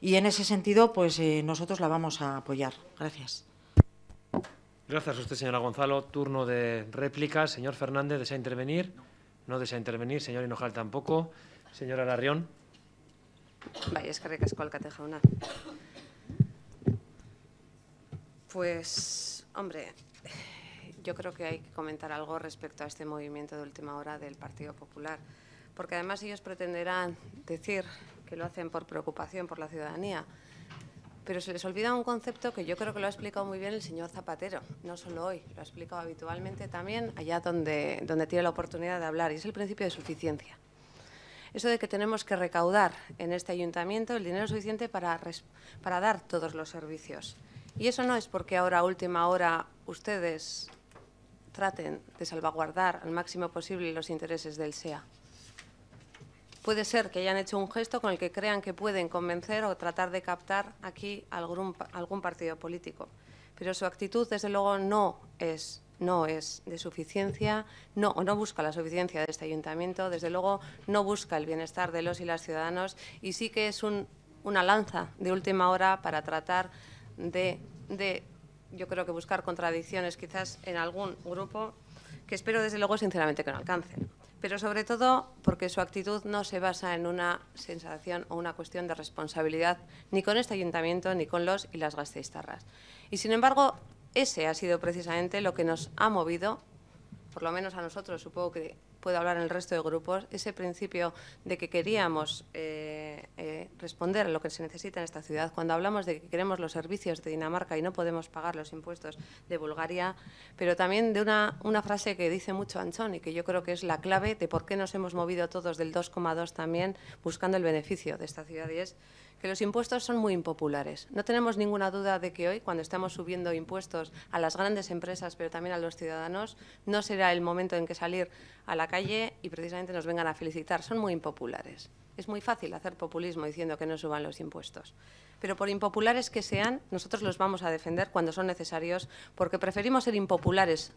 Speaker 5: y en ese sentido pues eh, nosotros la vamos a apoyar. Gracias.
Speaker 1: Gracias a usted, señora Gonzalo. Turno de réplica. Señor Fernández, ¿desea intervenir? No desea intervenir. Señor Hinojal tampoco. Señora Larrión.
Speaker 3: Pues, hombre, yo creo que hay que comentar algo respecto a este movimiento de última hora del Partido Popular, porque además ellos pretenderán decir que lo hacen por preocupación por la ciudadanía, pero se les olvida un concepto que yo creo que lo ha explicado muy bien el señor Zapatero, no solo hoy, lo ha explicado habitualmente también allá donde, donde tiene la oportunidad de hablar, y es el principio de suficiencia. Eso de que tenemos que recaudar en este ayuntamiento el dinero suficiente para, para dar todos los servicios. Y eso no es porque ahora, a última hora, ustedes traten de salvaguardar al máximo posible los intereses del SEA. Puede ser que hayan hecho un gesto con el que crean que pueden convencer o tratar de captar aquí algún, algún partido político, pero su actitud, desde luego, no es no es de suficiencia, no, o no busca la suficiencia de este ayuntamiento, desde luego no busca el bienestar de los y las ciudadanos y sí que es una lanza de última hora para tratar de yo creo que buscar contradicciones quizás en algún grupo, que espero desde luego sinceramente que no alcancen. Pero sobre todo porque su actitud no se basa en una sensación o una cuestión de responsabilidad ni con este ayuntamiento ni con los y las gasteiztarras. Y sin embargo, ese ha sido precisamente lo que nos ha movido, por lo menos a nosotros, supongo que puedo hablar en el resto de grupos, ese principio de que queríamos eh, eh, responder a lo que se necesita en esta ciudad, cuando hablamos de que queremos los servicios de Dinamarca y no podemos pagar los impuestos de Bulgaria, pero también de una, una frase que dice mucho Anchón y que yo creo que es la clave de por qué nos hemos movido todos del 2,2 también buscando el beneficio de esta ciudad y es que los impuestos son muy impopulares. No tenemos ninguna duda de que hoy, cuando estamos subiendo impuestos a las grandes empresas, pero también a los ciudadanos, no será el momento en que salir a la calle y precisamente nos vengan a felicitar. Son muy impopulares. Es muy fácil hacer populismo diciendo que no suban los impuestos. Pero por impopulares que sean, nosotros los vamos a defender cuando son necesarios, porque preferimos ser impopulares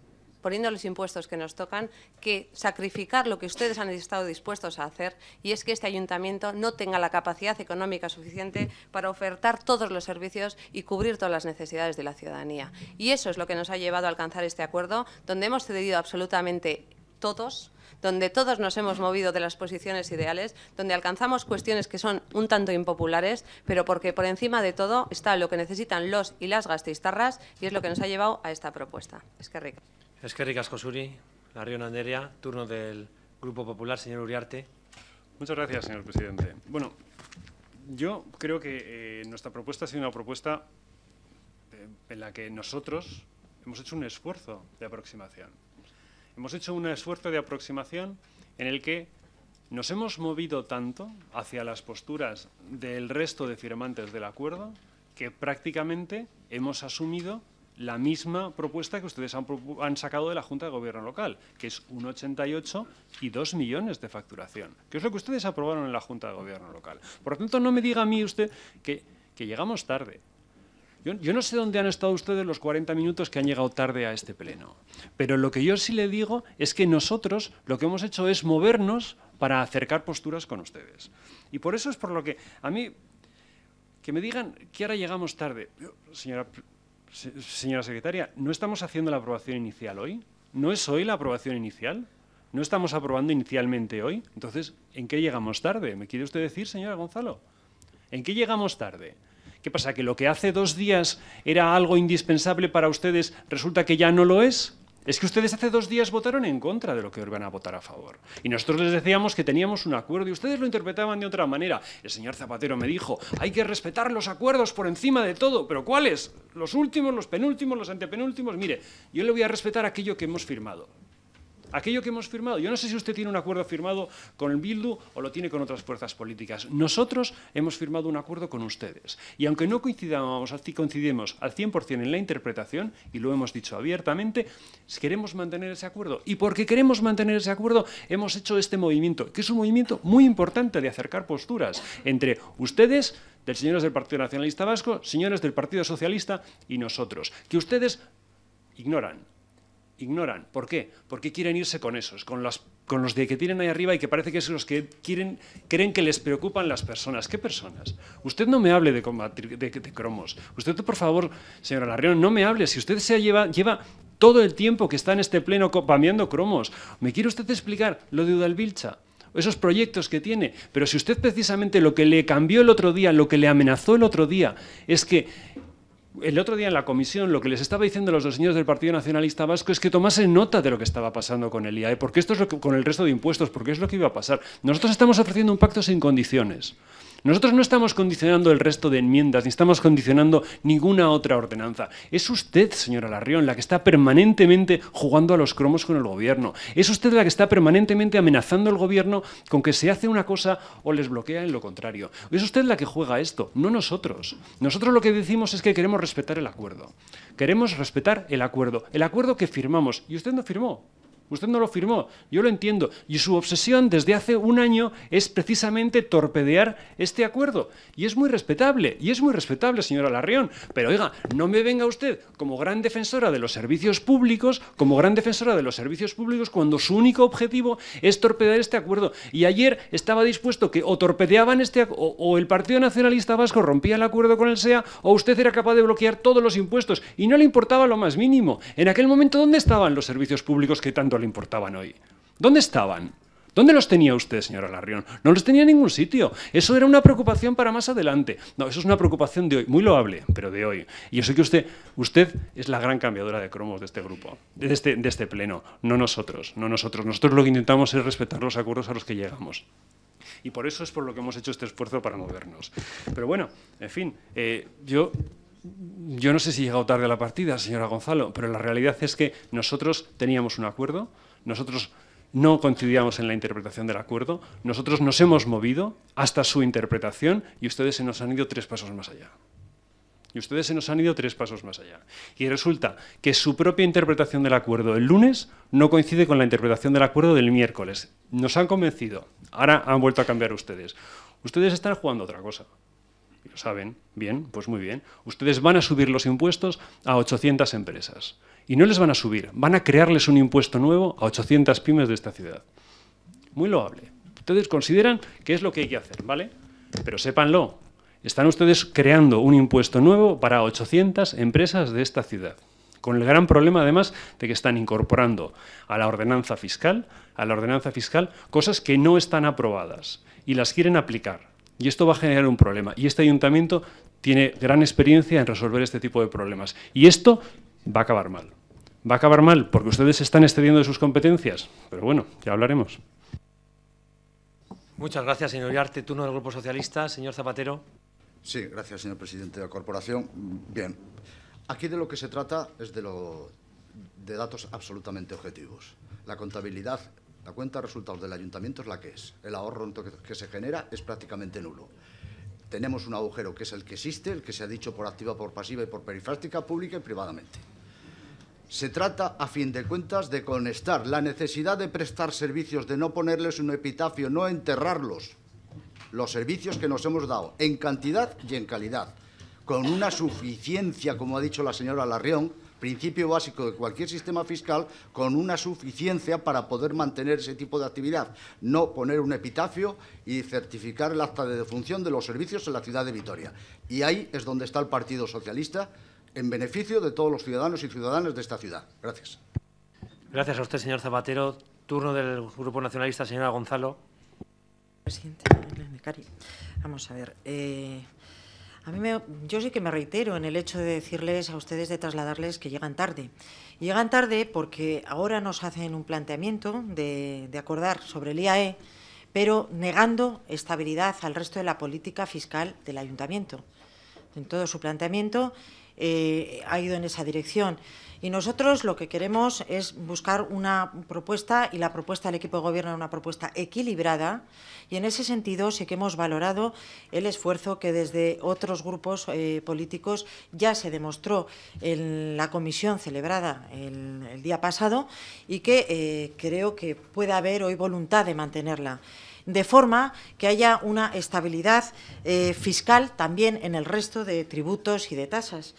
Speaker 3: poniendo los impuestos que nos tocan, que sacrificar lo que ustedes han estado dispuestos a hacer y es que este ayuntamiento no tenga la capacidad económica suficiente para ofertar todos los servicios y cubrir todas las necesidades de la ciudadanía. Y eso es lo que nos ha llevado a alcanzar este acuerdo, donde hemos cedido absolutamente todos, donde todos nos hemos movido de las posiciones ideales, donde alcanzamos cuestiones que son un tanto impopulares, pero porque por encima de todo está lo que necesitan los y las gastistarras y es lo que nos ha llevado a esta propuesta. Es que rico
Speaker 1: que Cosuri, La Río Anderea, turno del Grupo Popular, señor Uriarte.
Speaker 2: Muchas gracias, señor presidente. Bueno, yo creo que eh, nuestra propuesta ha sido una propuesta eh, en la que nosotros hemos hecho un esfuerzo de aproximación. Hemos hecho un esfuerzo de aproximación en el que nos hemos movido tanto hacia las posturas del resto de firmantes del acuerdo que prácticamente hemos asumido la misma propuesta que ustedes han, sacado de la Junta de Gobierno Local, que es 1,88 y 2 millones de facturación, que es lo que ustedes aprobaron en la Junta de Gobierno Local. Por lo tanto, no me diga a mí usted que, llegamos tarde. Yo, no sé dónde han estado ustedes los 40 minutos que han llegado tarde a este pleno, pero lo que yo sí le digo es que nosotros lo que hemos hecho es movernos para acercar posturas con ustedes. Y por eso es por lo que a mí, que me digan que ahora llegamos tarde, señora señora secretaria, ¿no estamos haciendo la aprobación inicial hoy? ¿No es hoy la aprobación inicial? ¿No estamos aprobando inicialmente hoy? Entonces, ¿en qué llegamos tarde? ¿Me quiere usted decir, señora Gonzalo? ¿En qué llegamos tarde? ¿Qué pasa? ¿Que lo que hace dos días era algo indispensable para ustedes resulta que ya no lo es? Es que ustedes hace dos días votaron en contra de lo que van a votar a favor. Y nosotros les decíamos que teníamos un acuerdo y ustedes lo interpretaban de otra manera. El señor Zapatero me dijo, hay que respetar los acuerdos por encima de todo. ¿Pero cuáles? Los últimos, los penúltimos, los antepenúltimos. Mire, yo le voy a respetar aquello que hemos firmado aquello que hemos firmado. Yo no sé si usted tiene un acuerdo firmado con el Bildu o lo tiene con otras fuerzas políticas. Nosotros hemos firmado un acuerdo con ustedes. Y aunque no coincidamos, coincidimos al 100% en la interpretación, y lo hemos dicho abiertamente, queremos mantener ese acuerdo. Y porque queremos mantener ese acuerdo, hemos hecho este movimiento, que es un movimiento muy importante de acercar posturas entre ustedes, del señores del Partido Nacionalista Vasco, señores del Partido Socialista y nosotros, que ustedes ignoran ignoran. ¿Por qué? Porque quieren irse con esos, con, las, con los de que tienen ahí arriba y que parece que son los que quieren, creen que les preocupan las personas. ¿Qué personas? Usted no me hable de, combatir, de, cromos. Usted, por favor, señora Larrión, no me hable. Si usted se lleva, lleva todo el tiempo que está en este pleno cambiando cromos, ¿me quiere usted explicar lo de Udalvilcha? esos proyectos que tiene. Pero si usted precisamente lo que le cambió el otro día, lo que le amenazó el otro día, es que el otro día en la comisión lo que les estaba diciendo a los dos señores del Partido Nacionalista Vasco es que tomase nota de lo que estaba pasando con el IAE, porque esto es lo que, con el resto de impuestos, porque es lo que iba a pasar. Nosotros estamos ofreciendo un pacto sin condiciones. Nosotros no estamos condicionando el resto de enmiendas, ni estamos condicionando ninguna otra ordenanza. Es usted, señora Larrión, la que está permanentemente jugando a los cromos con el gobierno. Es usted la que está permanentemente amenazando al gobierno con que se hace una cosa o les bloquea en lo contrario. Es usted la que juega esto, no nosotros. Nosotros lo que decimos es que queremos respetar el acuerdo. Queremos respetar el acuerdo. El acuerdo que firmamos. Y usted no firmó. Usted no lo firmó, yo lo entiendo. Y su obsesión desde hace un año es precisamente torpedear este acuerdo. Y es muy respetable, y es muy respetable, señora Larrión. Pero oiga, no me venga usted como gran defensora de los servicios públicos, como gran defensora de los servicios públicos, cuando su único objetivo es torpedear este acuerdo. Y ayer estaba dispuesto que o torpedeaban este o, o el Partido Nacionalista Vasco rompía el acuerdo con el SEA, o usted era capaz de bloquear todos los impuestos. Y no le importaba lo más mínimo. En aquel momento, ¿dónde estaban los servicios públicos que tanto le importaban hoy. ¿Dónde estaban? ¿Dónde los tenía usted, señora Larrión? No los tenía en ningún sitio. Eso era una preocupación para más adelante. No, eso es una preocupación de hoy, muy loable, pero de hoy. Y yo sé que usted, usted es la gran cambiadora de cromos de este grupo, de este, de este pleno, no nosotros, no nosotros. Nosotros lo que intentamos es respetar los acuerdos a los que llegamos. Y por eso es por lo que hemos hecho este esfuerzo para movernos. Pero bueno, en fin, eh, yo yo no sé si he llegado tarde a la partida, señora Gonzalo, pero la realidad es que nosotros teníamos un acuerdo, nosotros no coincidíamos en la interpretación del acuerdo, nosotros nos hemos movido hasta su interpretación y ustedes se nos han ido tres pasos más allá. Y ustedes se nos han ido tres pasos más allá. Y resulta que su propia interpretación del acuerdo el lunes no coincide con la interpretación del acuerdo del miércoles. Nos han convencido. Ahora han vuelto a cambiar ustedes. Ustedes están jugando otra cosa lo saben. Bien, pues muy bien. Ustedes van a subir los impuestos a 800 empresas. Y no les van a subir, van a crearles un impuesto nuevo a 800 pymes de esta ciudad. Muy loable. Ustedes consideran que es lo que hay que hacer, ¿vale? Pero sépanlo, están ustedes creando un impuesto nuevo para 800 empresas de esta ciudad con el gran problema además de que están incorporando a la ordenanza fiscal, a la ordenanza fiscal cosas que no están aprobadas y las quieren aplicar. Y esto va a generar un problema. Y este ayuntamiento tiene gran experiencia en resolver este tipo de problemas. Y esto va a acabar mal. Va a acabar mal porque ustedes están excediendo de sus competencias. Pero bueno, ya hablaremos.
Speaker 1: Muchas gracias, señor Yarte. Turno del Grupo Socialista. Señor Zapatero.
Speaker 7: Sí, gracias, señor presidente de la corporación. Bien, aquí de lo que se trata es de, lo, de datos absolutamente objetivos. La contabilidad la cuenta de resultados del ayuntamiento es la que es. El ahorro que se genera es prácticamente nulo. Tenemos un agujero que es el que existe, el que se ha dicho por activa, por pasiva y por perifrástica, pública y privadamente. Se trata, a fin de cuentas, de conectar la necesidad de prestar servicios, de no ponerles un epitafio, no enterrarlos. Los servicios que nos hemos dado, en cantidad y en calidad, con una suficiencia, como ha dicho la señora Larrión, principio básico de cualquier sistema fiscal, con una suficiencia para poder mantener ese tipo de actividad. No poner un epitafio y certificar el acta de defunción de los servicios en la ciudad de Vitoria. Y ahí es donde está el Partido Socialista, en beneficio de todos los ciudadanos y ciudadanas de esta ciudad. Gracias.
Speaker 1: Gracias a usted, señor Zapatero. Turno del Grupo Nacionalista, señora Gonzalo.
Speaker 5: Presidente, Vamos a ver. Eh, a mí yo sí que me reitero en el hecho de decirles a ustedes, de trasladarles que llegan tarde. Llegan tarde porque ahora nos hacen un planteamiento de, acordar sobre el IAE, pero negando estabilidad al resto de la política fiscal del ayuntamiento. En todo su planteamiento eh, ha ido en esa dirección. Y nosotros lo que queremos es buscar una propuesta y la propuesta del equipo de gobierno es una propuesta equilibrada y en ese sentido sí que hemos valorado el esfuerzo que desde otros grupos eh, políticos ya se demostró en la comisión celebrada el, día pasado y que eh, creo que puede haber hoy voluntad de mantenerla de forma que haya una estabilidad eh, fiscal también en el resto de tributos y de tasas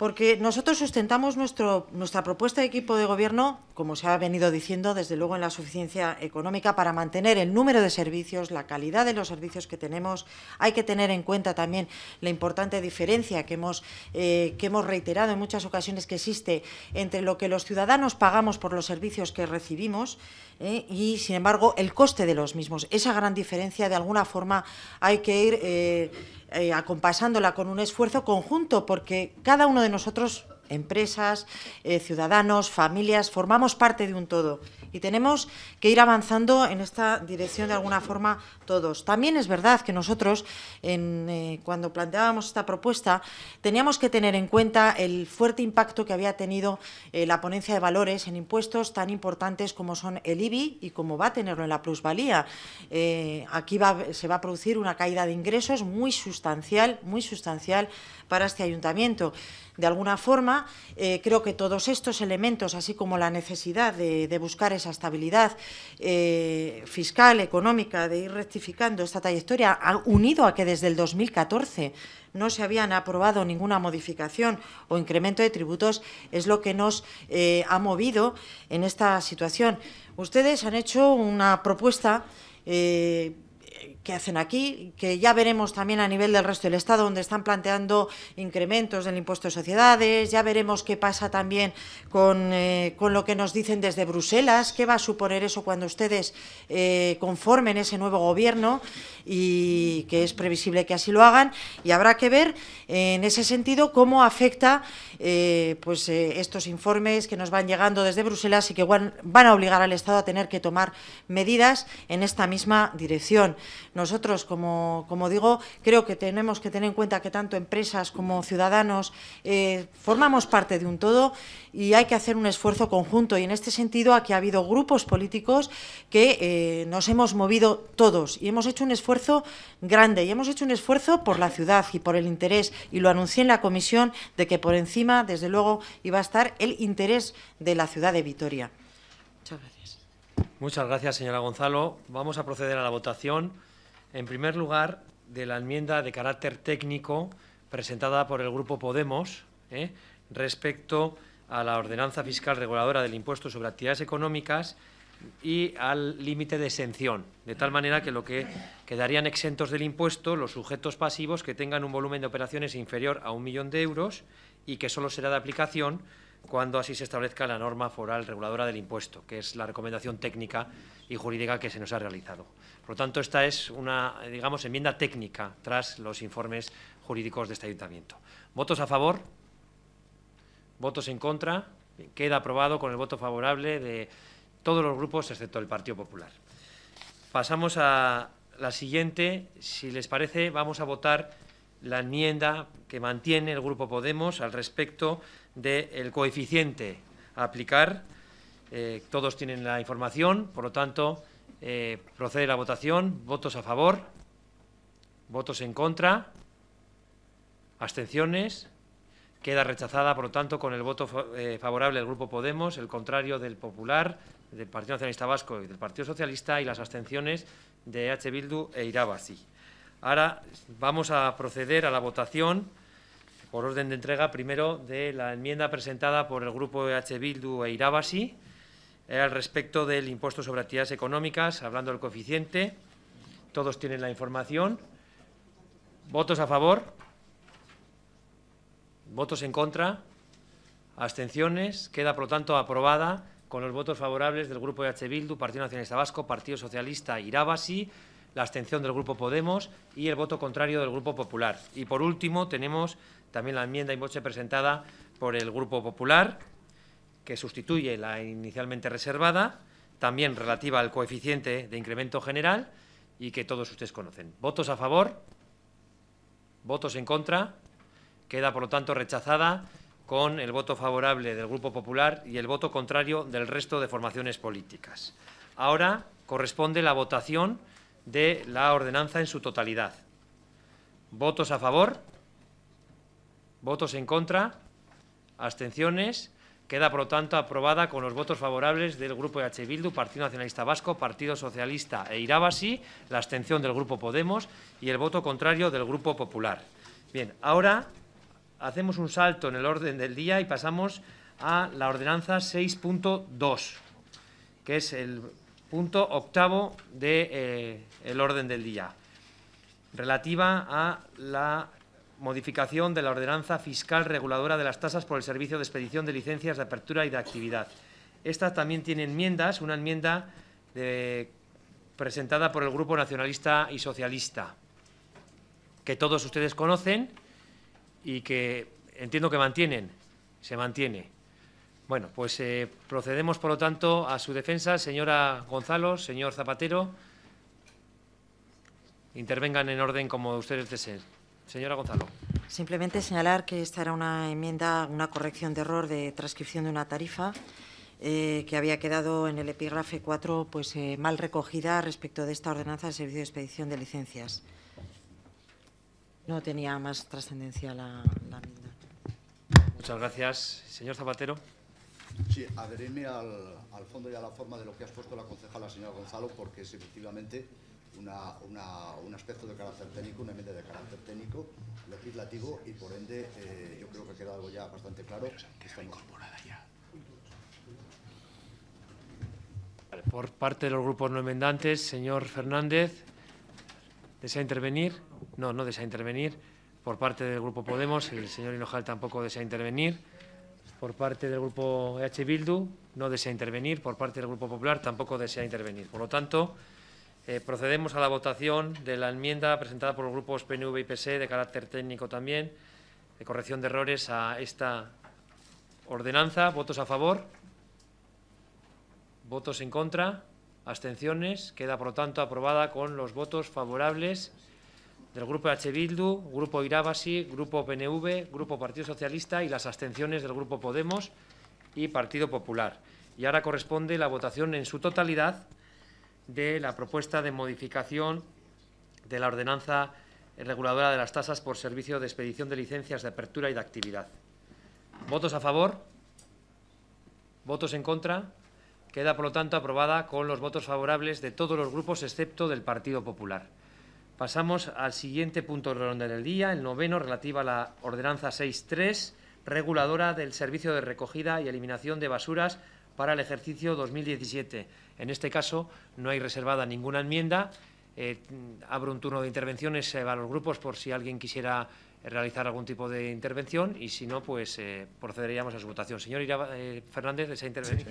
Speaker 5: porque nosotros sustentamos nuestra propuesta de equipo de gobierno, como se ha venido diciendo, desde luego en la suficiencia económica, para mantener el número de servicios, la calidad de los servicios que tenemos. Hay que tener en cuenta también la importante diferencia que hemos, eh, que hemos reiterado en muchas ocasiones que existe entre lo que los ciudadanos pagamos por los servicios que recibimos eh, y, sin embargo, el coste de los mismos. Esa gran diferencia, de alguna forma, hay que ir... Eh, eh, acompasándola con un esfuerzo conjunto, porque cada uno de nosotros, empresas, eh, ciudadanos, familias, formamos parte de un todo y tenemos que ir avanzando en esta dirección de alguna forma todos. También es verdad que nosotros, eh, cuando planteábamos esta propuesta, teníamos que tener en cuenta el fuerte impacto que había tenido eh, la ponencia de valores en impuestos tan importantes como son el IBI y como va a tenerlo en la plusvalía. Eh, aquí se va a producir una caída de ingresos muy sustancial, muy sustancial para este ayuntamiento. De alguna forma, creo que todos estos elementos, así como la necesidad de, de buscar esa estabilidad eh, fiscal, económica, de ir rectificando esta trayectoria, unido a que desde el 2014 no se habían aprobado ninguna modificación o incremento de tributos es lo que nos eh, ha movido en esta situación. Ustedes han hecho una propuesta eh, que hacen aquí, que ya veremos también a nivel del resto del Estado, donde están planteando incrementos del impuesto de sociedades, ya veremos qué pasa también eh, con, lo que nos dicen desde Bruselas, qué va a suponer eso cuando ustedes eh, conformen ese nuevo gobierno y que es previsible que así lo hagan. Y habrá que ver, en ese sentido, cómo afecta eh, pues, estos informes que nos van llegando desde Bruselas y que van a obligar al Estado a tener que tomar medidas en esta misma dirección. Nosotros, como, digo, creo que tenemos que tener en cuenta que tanto empresas como ciudadanos eh, formamos parte de un todo y hay que hacer un esfuerzo conjunto. Y en este sentido, aquí ha habido grupos políticos que eh, nos hemos movido todos y hemos hecho un esfuerzo grande y hemos hecho un esfuerzo por la ciudad y por el interés. Y lo anuncié en la comisión de que por encima, desde luego, iba a estar el interés de la ciudad de Vitoria. Muchas gracias.
Speaker 1: Muchas gracias, señora Gonzalo. Vamos a proceder a la votación. En primer lugar, de la enmienda de carácter técnico presentada por el Grupo Podemos ¿eh? respecto a la ordenanza fiscal reguladora del impuesto sobre actividades económicas y al límite de exención, de tal manera que lo que quedarían exentos del impuesto los sujetos pasivos que tengan un volumen de operaciones inferior a un millón de euros y que solo será de aplicación cuando así se establezca la norma foral reguladora del impuesto, que es la recomendación técnica y jurídica que se nos ha realizado. Por lo tanto, esta es una, digamos, enmienda técnica tras los informes jurídicos de este ayuntamiento. ¿Votos a favor? ¿Votos en contra? Queda aprobado con el voto favorable de todos los grupos, excepto el Partido Popular. Pasamos a la siguiente. Si les parece, vamos a votar la enmienda que mantiene el Grupo Podemos al respecto del coeficiente a aplicar. Eh, todos tienen la información, por lo tanto, eh, procede la votación. Votos a favor, votos en contra, abstenciones. Queda rechazada, por lo tanto, con el voto eh, favorable del Grupo Podemos, el contrario del Popular, del Partido Nacionalista Vasco y del Partido Socialista y las abstenciones de H. Bildu e Irabasi. Ahora vamos a proceder a la votación por orden de entrega primero de la enmienda presentada por el grupo EH Bildu e Irabasi eh, al respecto del impuesto sobre actividades económicas, hablando del coeficiente. Todos tienen la información. ¿Votos a favor? ¿Votos en contra? ¿Abstenciones? Queda, por lo tanto, aprobada con los votos favorables del Grupo EH Bildu, Partido Nacionalista Vasco, Partido Socialista e Irabasi, la abstención del Grupo Podemos y el voto contrario del Grupo Popular. Y, por último, tenemos también la enmienda moche presentada por el Grupo Popular, que sustituye la inicialmente reservada, también relativa al coeficiente de incremento general y que todos ustedes conocen. ¿Votos a favor? ¿Votos en contra? Queda, por lo tanto, rechazada con el voto favorable del Grupo Popular y el voto contrario del resto de formaciones políticas. Ahora corresponde la votación de la ordenanza en su totalidad. ¿Votos a favor? Votos en contra, abstenciones. Queda, por lo tanto, aprobada con los votos favorables del Grupo EH Bildu, Partido Nacionalista Vasco, Partido Socialista e Irabasi, la abstención del Grupo Podemos y el voto contrario del Grupo Popular. Bien, ahora hacemos un salto en el orden del día y pasamos a la ordenanza 6.2, que es el punto octavo del de, eh, orden del día, relativa a la modificación de la ordenanza fiscal reguladora de las tasas por el servicio de expedición de licencias de apertura y de actividad. Esta también tiene enmiendas, una enmienda eh, presentada por el Grupo Nacionalista y Socialista, que todos ustedes conocen y que entiendo que mantienen, se mantiene. Bueno, pues eh, procedemos, por lo tanto, a su defensa. Señora Gonzalo, señor Zapatero, intervengan en orden como ustedes deseen. Señora Gonzalo.
Speaker 5: Simplemente señalar que esta era una enmienda, una corrección de error de transcripción de una tarifa eh, que había quedado en el epígrafe 4 pues, eh, mal recogida respecto de esta ordenanza de servicio de expedición de licencias. No tenía más trascendencia la, enmienda.
Speaker 7: Muchas gracias. Señor Zapatero. Sí, adherirme al, al, fondo y a la forma de lo que ha expuesto la concejala, señora Gonzalo, porque efectivamente una, un aspecto de carácter técnico, una enmienda de carácter técnico, legislativo y por ende eh, yo creo que queda algo ya bastante claro. ...que está incorporada ya.
Speaker 1: Por parte de los grupos no enmendantes, señor Fernández, ¿desea intervenir? No, no desea intervenir. Por parte del Grupo Podemos, el señor Hinojal tampoco desea intervenir. Por parte del Grupo EH Bildu, no desea intervenir. Por parte del Grupo Popular, tampoco desea intervenir. Por lo tanto, eh, procedemos a la votación de la enmienda presentada por los grupos PNV y PS e, de carácter técnico también, de corrección de errores a esta ordenanza. ¿Votos a favor? ¿Votos en contra? ¿Abstenciones? Queda, por lo tanto, aprobada con los votos favorables del Grupo H. Bildu, Grupo Irabasi, Grupo PNV, Grupo Partido Socialista y las abstenciones del Grupo Podemos y Partido Popular. Y ahora corresponde la votación en su totalidad de la propuesta de modificación de la ordenanza reguladora de las tasas por servicio de expedición de licencias de apertura y de actividad. ¿Votos a favor? ¿Votos en contra? Queda, por lo tanto, aprobada con los votos favorables de todos los grupos, excepto del Partido Popular. Pasamos al siguiente punto del orden del día, el noveno, relativo a la ordenanza 6.3, reguladora del servicio de recogida y eliminación de basuras para el ejercicio 2017. En este caso, no hay reservada ninguna enmienda. Eh, abro un turno de intervenciones eh, a los grupos por si alguien quisiera eh, realizar algún tipo de intervención y si
Speaker 6: no, pues procederíamos a su votación. Señor Fernández, ¿desea intervenir?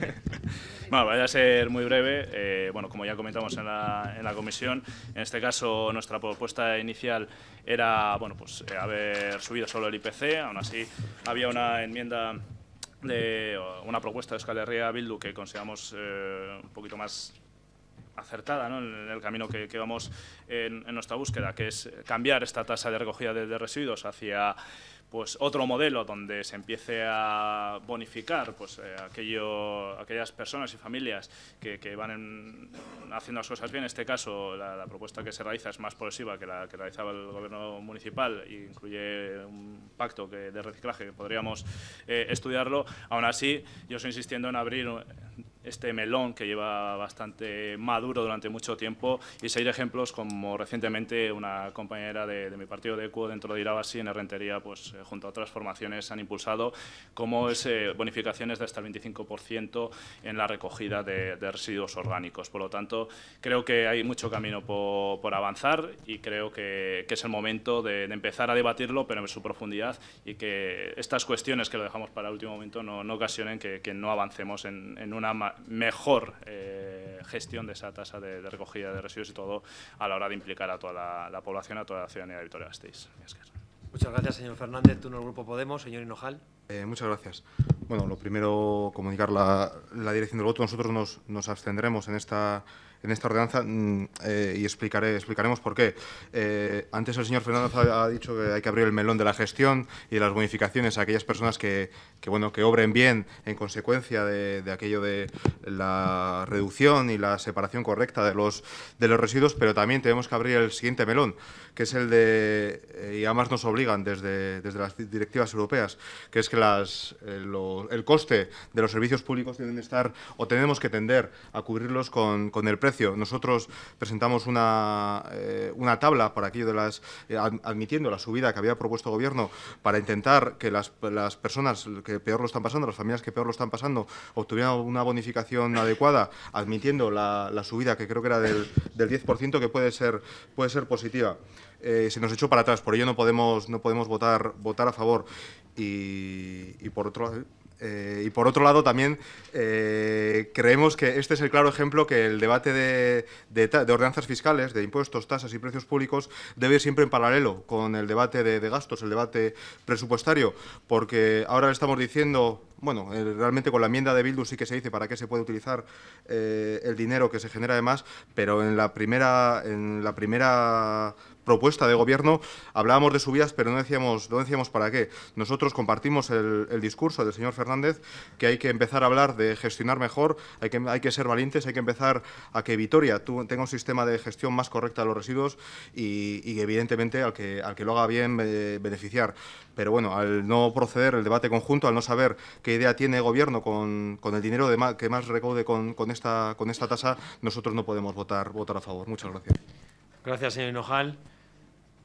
Speaker 6: <laughs> vaya a ser muy breve. bueno, como ya comentamos en la, en la, comisión, en este caso nuestra propuesta inicial era, bueno, pues haber subido solo el IPC, aún así había una enmienda de una propuesta de Euskal Bildu que consideramos eh, un poquito más acertada en el camino que, vamos en, nuestra búsqueda, que es cambiar esta tasa de recogida de, residuos hacia pues otro modelo donde se empiece a bonificar pues eh, aquello, aquellas personas y familias que, van haciendo las cosas bien. En este caso, la, propuesta que se realiza es más progresiva que la que realizaba el Gobierno municipal e incluye un pacto de reciclaje que podríamos eh, estudiarlo. Aún así, yo estoy insistiendo en abrir este melón que lleva bastante maduro durante mucho tiempo y seguir ejemplos como recientemente una compañera de, mi partido de ECO dentro de Irabasi en Rentería, pues eh, junto a otras formaciones han impulsado como es eh, bonificaciones de hasta el 25% en la recogida de, residuos orgánicos. Por lo tanto, creo que hay mucho camino por, avanzar y creo que, es el momento de, empezar a debatirlo, pero en su profundidad y que estas cuestiones que lo dejamos para el último momento no, no ocasionen que, no avancemos en, en una mejor eh, gestión de esa tasa de, recogida de residuos y todo a la hora de implicar a toda la, población, a toda la ciudadanía de Vitoria-Gasteiz. Muchas gracias, señor Fernández. en el Grupo Podemos. Señor Hinojal. Eh, muchas gracias. Bueno,
Speaker 4: lo primero, comunicar la, dirección del voto. Nosotros nos, nos abstendremos en esta en esta ordenanza mm, eh, y explicaré, explicaremos por qué. Eh, antes el señor Fernández ha, dicho que hay que abrir el melón de la gestión y de las bonificaciones a aquellas personas que, bueno, que obren bien en consecuencia de, aquello de la reducción y la separación correcta de los, de los residuos, pero también tenemos que abrir el siguiente melón, que es el de, eh, y además nos obligan desde, desde las directivas europeas, que es que las, el coste de los servicios públicos que estar o tenemos que tender a cubrirlos con, con el precio nosotros presentamos una, eh, tabla para aquello de las, eh, admitiendo la subida que había propuesto el Gobierno para intentar que las, las, personas que peor lo están pasando, las familias que peor lo están pasando, obtuvieran una bonificación adecuada, admitiendo la, subida que creo que era del, del 10%, que puede ser, puede ser positiva. Eh, se nos echó para atrás, por ello no podemos, no podemos votar, votar a favor. y por otro lado, eh, y por otro lado, también eh, creemos que este es el claro ejemplo que el debate de, de, de, ordenanzas fiscales, de impuestos, tasas y precios públicos, debe ir siempre en paralelo con el debate de, gastos, el debate presupuestario, porque ahora le estamos diciendo bueno, eh, realmente con la enmienda de Bildu sí que se dice para qué se puede utilizar el dinero que se genera además, pero en la primera, en la primera propuesta de gobierno hablábamos de subidas, pero no decíamos, no decíamos para qué. Nosotros compartimos el, discurso del señor Fernández que hay que empezar a hablar de gestionar mejor, hay que, hay que ser valientes, hay que empezar a que Vitoria tenga un sistema de gestión más correcta de los residuos y, evidentemente, al que, al que lo haga bien, eh, beneficiar. Pero bueno, al no proceder el debate conjunto, al no saber qué idea tiene el gobierno con, con el dinero que más recaude con, con, esta, con esta tasa, nosotros no podemos votar, votar a favor. Muchas gracias.
Speaker 1: Gracias, señor Hinojal.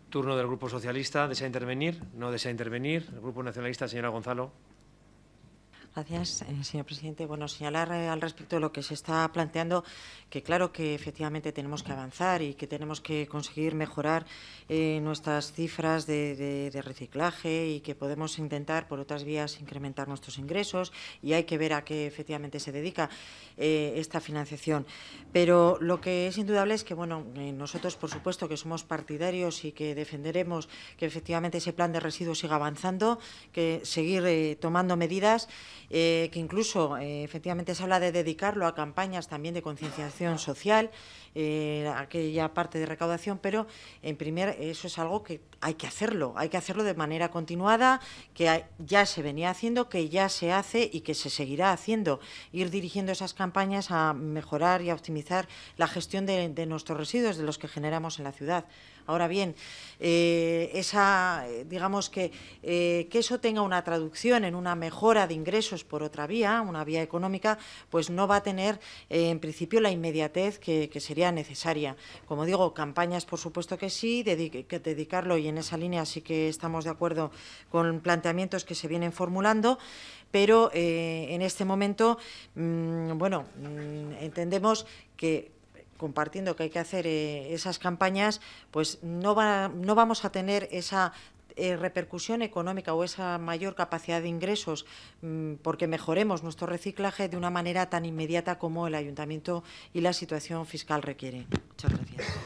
Speaker 1: Turno del Grupo Socialista. ¿Desea intervenir? No desea intervenir. El Grupo Nacionalista, señora Gonzalo.
Speaker 5: Gracias, eh, señor presidente. Bueno, señalar eh, al respecto de lo que se está planteando, que claro que efectivamente tenemos que avanzar y que tenemos que conseguir mejorar eh, nuestras cifras de, reciclaje y que podemos intentar por otras vías incrementar nuestros ingresos y hay que ver a qué efectivamente se dedica esta financiación. Pero lo que es indudable es que, bueno, nosotros por supuesto que somos partidarios y que defenderemos que efectivamente ese plan de residuos siga avanzando, que seguir tomando medidas eh, que incluso eh, efectivamente se habla de dedicarlo a campañas también de concienciación social, eh, aquella parte de recaudación, pero en primer eso es algo que hay que hacerlo, hay que hacerlo de manera continuada, que ya se venía haciendo, que ya se hace y que se seguirá haciendo, ir dirigiendo esas campañas a mejorar y a optimizar la gestión de nuestros residuos, de los que generamos en la ciudad. Ahora bien, eh, esa, eh, digamos eh, que, eso tenga una traducción en una mejora de ingresos por otra vía, una vía económica, pues no va a tener en principio la inmediatez que, sería necesaria. Como digo, campañas por supuesto que sí, dedicarlo y en esa línea sí que estamos de acuerdo con planteamientos que se vienen formulando pero en este momento, mm, bueno, mm, entendemos que compartiendo que hay que hacer eh, esas campañas, pues no, va, no vamos a tener esa eh, repercusión económica o esa mayor capacidad de ingresos mm, porque mejoremos nuestro reciclaje de una manera tan inmediata como el ayuntamiento y la situación fiscal requiere. Muchas gracias.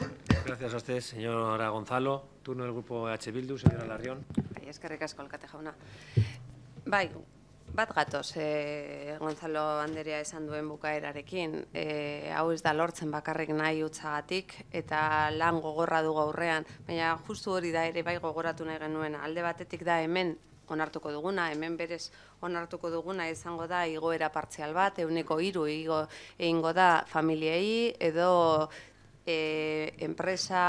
Speaker 1: Gracias a usted, señora Gonzalo. Turno del grupo H. Bildu, señora Larrión.
Speaker 3: Es que recasco el catejauna. Bye. Bat gatoz, e, Gonzalo Anderea esan duen bukaerarekin, e, hau ez da lortzen bakarrik nahi utzagatik, eta lan gogorra du gaurrean, baina justu hori da ere bai gogoratu nahi genuen, alde batetik da hemen onartuko duguna, hemen berez onartuko duguna izango da igoera partzial bat, euneko iru igo, egingo da familiei, edo E, enpresa,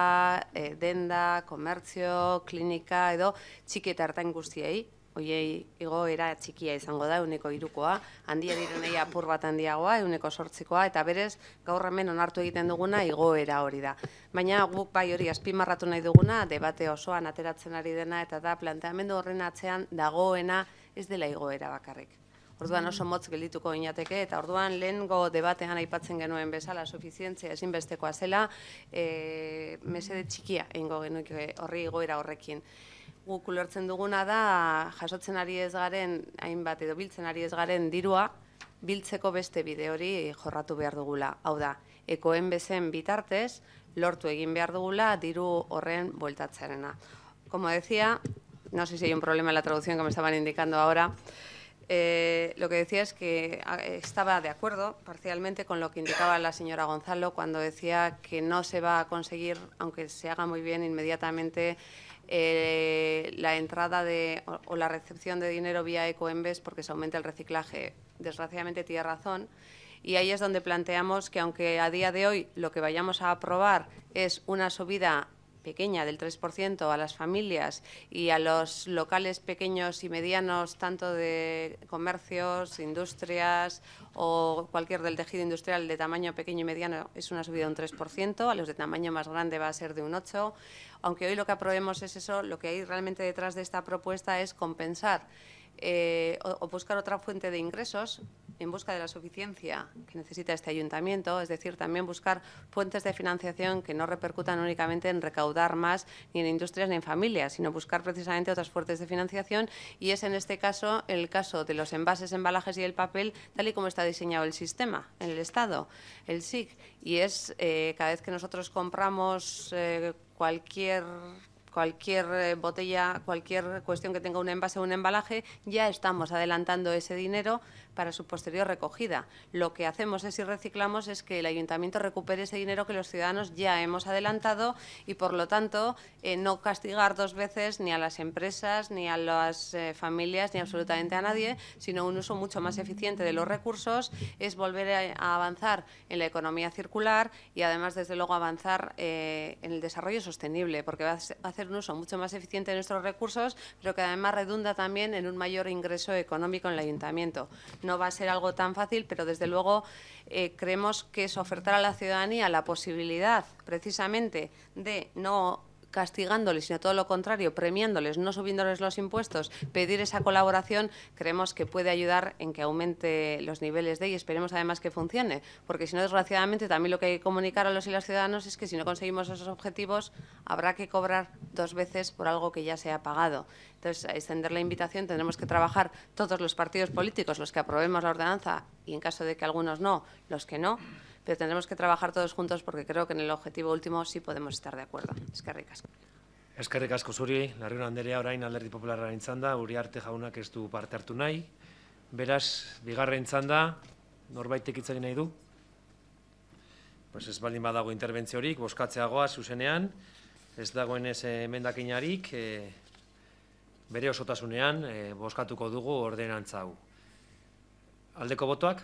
Speaker 3: e, denda, komertzio, klinika, edo txiketa hartain guztiei, Oiei, igoera txikia izango da, uneko irukoa, handia direnei apur bat handiagoa, uneko sortzikoa, eta berez, gaur hemen onartu egiten duguna, igoera hori da. Baina guk bai hori azpimarratu nahi duguna, debate osoan ateratzen ari dena, eta da, planteamendu horren atzean dagoena ez dela igoera bakarrik. Orduan oso motz geldituko inateke, eta orduan lehengo debatean aipatzen genuen bezala sufizientzia ezinbestekoa zela, mese eh, mesede txikia egingo genuke horri igoera horrekin gu kulertzen duguna da jasotzen ari ez garen, hainbat edo biltzen ari ez garen dirua, biltzeko beste bide hori jorratu behar dugula. Hau da, ekoen bezen bitartez, lortu egin behar dugula, diru horren bueltatzarena. Como decía, no sé si hay un problema en la traducción que me estaban indicando ahora, Eh, lo que decía es que ah, estaba de acuerdo parcialmente con lo que indicaba la señora Gonzalo cuando decía que no se va a conseguir, aunque se haga muy bien inmediatamente, Eh, la entrada de, o, la recepción de dinero vía Ecoembes porque se aumenta el reciclaje. Desgraciadamente tiene razón. Y ahí es donde planteamos que aunque a día de hoy lo que vayamos a aprobar es una subida pequeña del 3% a las familias y a los locales pequeños y medianos, tanto de comercios, industrias o cualquier del tejido industrial de tamaño pequeño y mediano, es una subida de un 3%, a los de tamaño más grande va a ser de un 8%. Aunque hoy lo que aprobemos es eso, lo que hay realmente detrás de esta propuesta es compensar eh, o, buscar otra fuente de ingresos en busca de la suficiencia que necesita este ayuntamiento, es decir, también buscar fuentes de financiación que no repercutan únicamente en recaudar más ni en industrias ni en familias, sino buscar precisamente otras fuentes de financiación y es en este caso el caso de los envases, embalajes y el papel, tal y como está diseñado el sistema en el Estado, el SIC, y es eh, cada vez que nosotros compramos eh, cualquier cualquier eh, botella, cualquier cuestión que tenga un envase o un embalaje, ya estamos adelantando ese dinero para su posterior recogida. Lo que hacemos es si reciclamos es que el ayuntamiento recupere ese dinero que los ciudadanos ya hemos adelantado y, por lo tanto, eh, no castigar dos veces ni a las empresas, ni a las eh, familias, ni absolutamente a nadie, sino un uso mucho más eficiente de los recursos, es volver a, avanzar en la economía circular y, además, desde luego, avanzar eh, en el desarrollo sostenible, porque va a hacer un uso mucho más eficiente de nuestros recursos, pero que además redunda también en un mayor ingreso económico en el ayuntamiento. No va a ser algo tan fácil, pero desde luego eh, creemos que es ofertar a la ciudadanía la posibilidad precisamente de no castigándoles, sino todo lo contrario, premiándoles, no subiéndoles los impuestos, pedir esa colaboración, creemos que puede ayudar en que aumente los niveles de y esperemos además que funcione, porque si no, desgraciadamente, también lo que hay que comunicar a los y las ciudadanos es que si no conseguimos esos objetivos, habrá que cobrar dos veces por algo que ya se ha pagado. Entonces, a extender la invitación, tendremos que trabajar todos los partidos políticos, los que aprobemos la ordenanza y en caso de que algunos no, los que no. pero tendremos que trabajar todos juntos porque creo que en el objetivo último sí podemos estar de acuerdo. Eskerrik asko.
Speaker 1: Eskerrik asko zuri, Larriun Anderea orain alderdi popularraren txanda, uriarte arte jaunak ez du parte hartu nahi. Beraz, bigarren txanda, norbait tekitzen nahi du? Pues ez baldin badago interbentzio horik, boskatzeagoa zuzenean, ez dagoen ez eh, emendakinarik, e, bere osotasunean, eh, boskatuko dugu ordenantzau. hau. Aldeko botoak?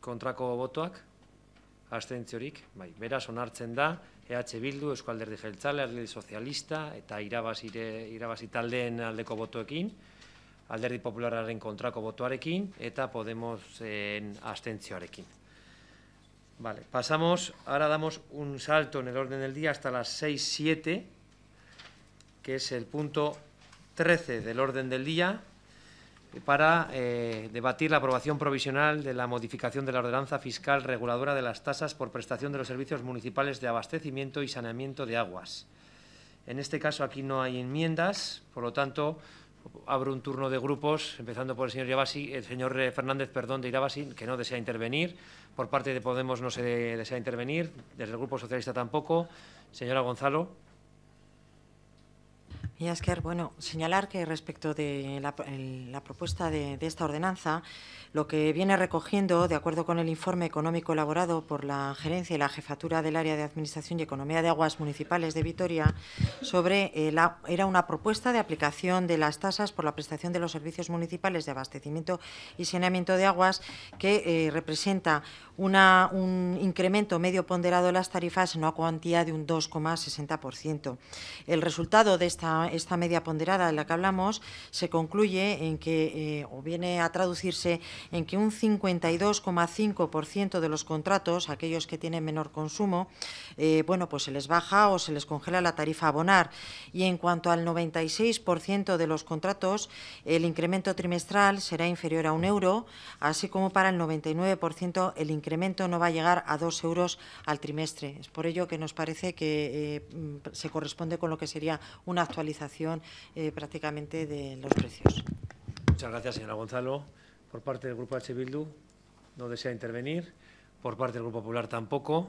Speaker 1: kontrako botoak, astentziorik, bai, beraz onartzen da, EH Bildu, Euskalderdi Jeltzale, Alderdi Sozialista, eta irabazire, irabazi taldeen aldeko botoekin, Alderdi Populararen kontrako botoarekin, eta Podemosen astentzioarekin. Vale, pasamos, ahora damos un salto en el orden del día hasta las 6-7, que es el punto 13 del orden del día, para eh, debatir la aprobación provisional de la modificación de la ordenanza fiscal reguladora de las tasas por prestación de los servicios municipales de abastecimiento y saneamiento de aguas. En este caso aquí no hay enmiendas, por lo tanto abro un turno de grupos, empezando por el señor Yabasi, el señor eh, Fernández, perdón, de Irabasi, que no desea intervenir. Por parte de Podemos no se desea intervenir, desde el Grupo Socialista tampoco. Señora Gonzalo.
Speaker 5: Y bueno, señalar que respecto de la, propuesta de, esta ordenanza, lo que viene recogiendo, de acuerdo con el informe económico elaborado por la Gerencia y la Jefatura del Área de Administración y Economía de Aguas Municipales de Vitoria, sobre eh, era una propuesta de aplicación de las tasas por la prestación de los servicios municipales de abastecimiento y saneamiento de aguas, que eh, representa una, un incremento medio ponderado de las tarifas en una cuantía de un 2,60%. El resultado de esta esta media ponderada de la que hablamos se concluye en que, eh, o viene a traducirse en que un 52,5% de los contratos, aquellos que tienen menor consumo, eh, bueno, pues se les baja o se les congela la tarifa a abonar. Y en cuanto al 96% de los contratos, el incremento trimestral será inferior a un euro, así como para el 99% el incremento no va a llegar a dos euros al trimestre. Es por ello que nos parece que eh, se corresponde con lo que sería una actualización eh, prácticamente de los precios.
Speaker 1: Muchas gracias, señora Gonzalo. Por parte del Grupo H. Bildu, no desea intervenir. Por parte del Grupo Popular, tampoco.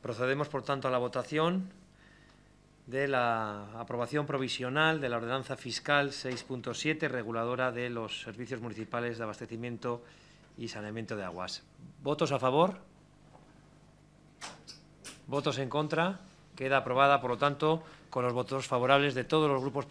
Speaker 1: Procedemos, por tanto, a la votación de la aprobación provisional de la Ordenanza Fiscal 6.7, reguladora de los servicios municipales de abastecimiento y saneamiento de aguas. ¿Votos a favor? ¿Votos en contra? Queda aprobada, por lo tanto, con los votos favorables de todos los grupos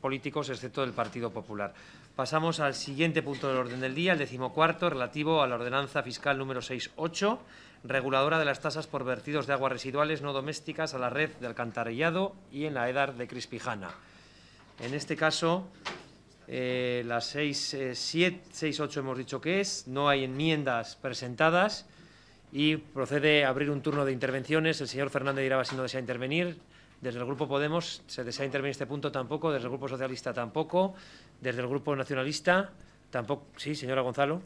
Speaker 1: políticos, excepto del Partido Popular. Pasamos al siguiente punto del orden del día, el decimocuarto, relativo a la ordenanza fiscal número 68, reguladora de las tasas por vertidos de aguas residuales no domésticas a la red de alcantarillado y en la edad de Crispijana. En este caso, eh, las 6, eh, hemos dicho que es, no hay enmiendas presentadas y procede a abrir un turno de intervenciones. El señor Fernández de no desea intervenir. Desde el Grupo Podemos se desea intervenir este punto tampoco. Desde el Grupo Socialista tampoco. Desde el Grupo Nacionalista tampoco. Sí, señora Gonzalo.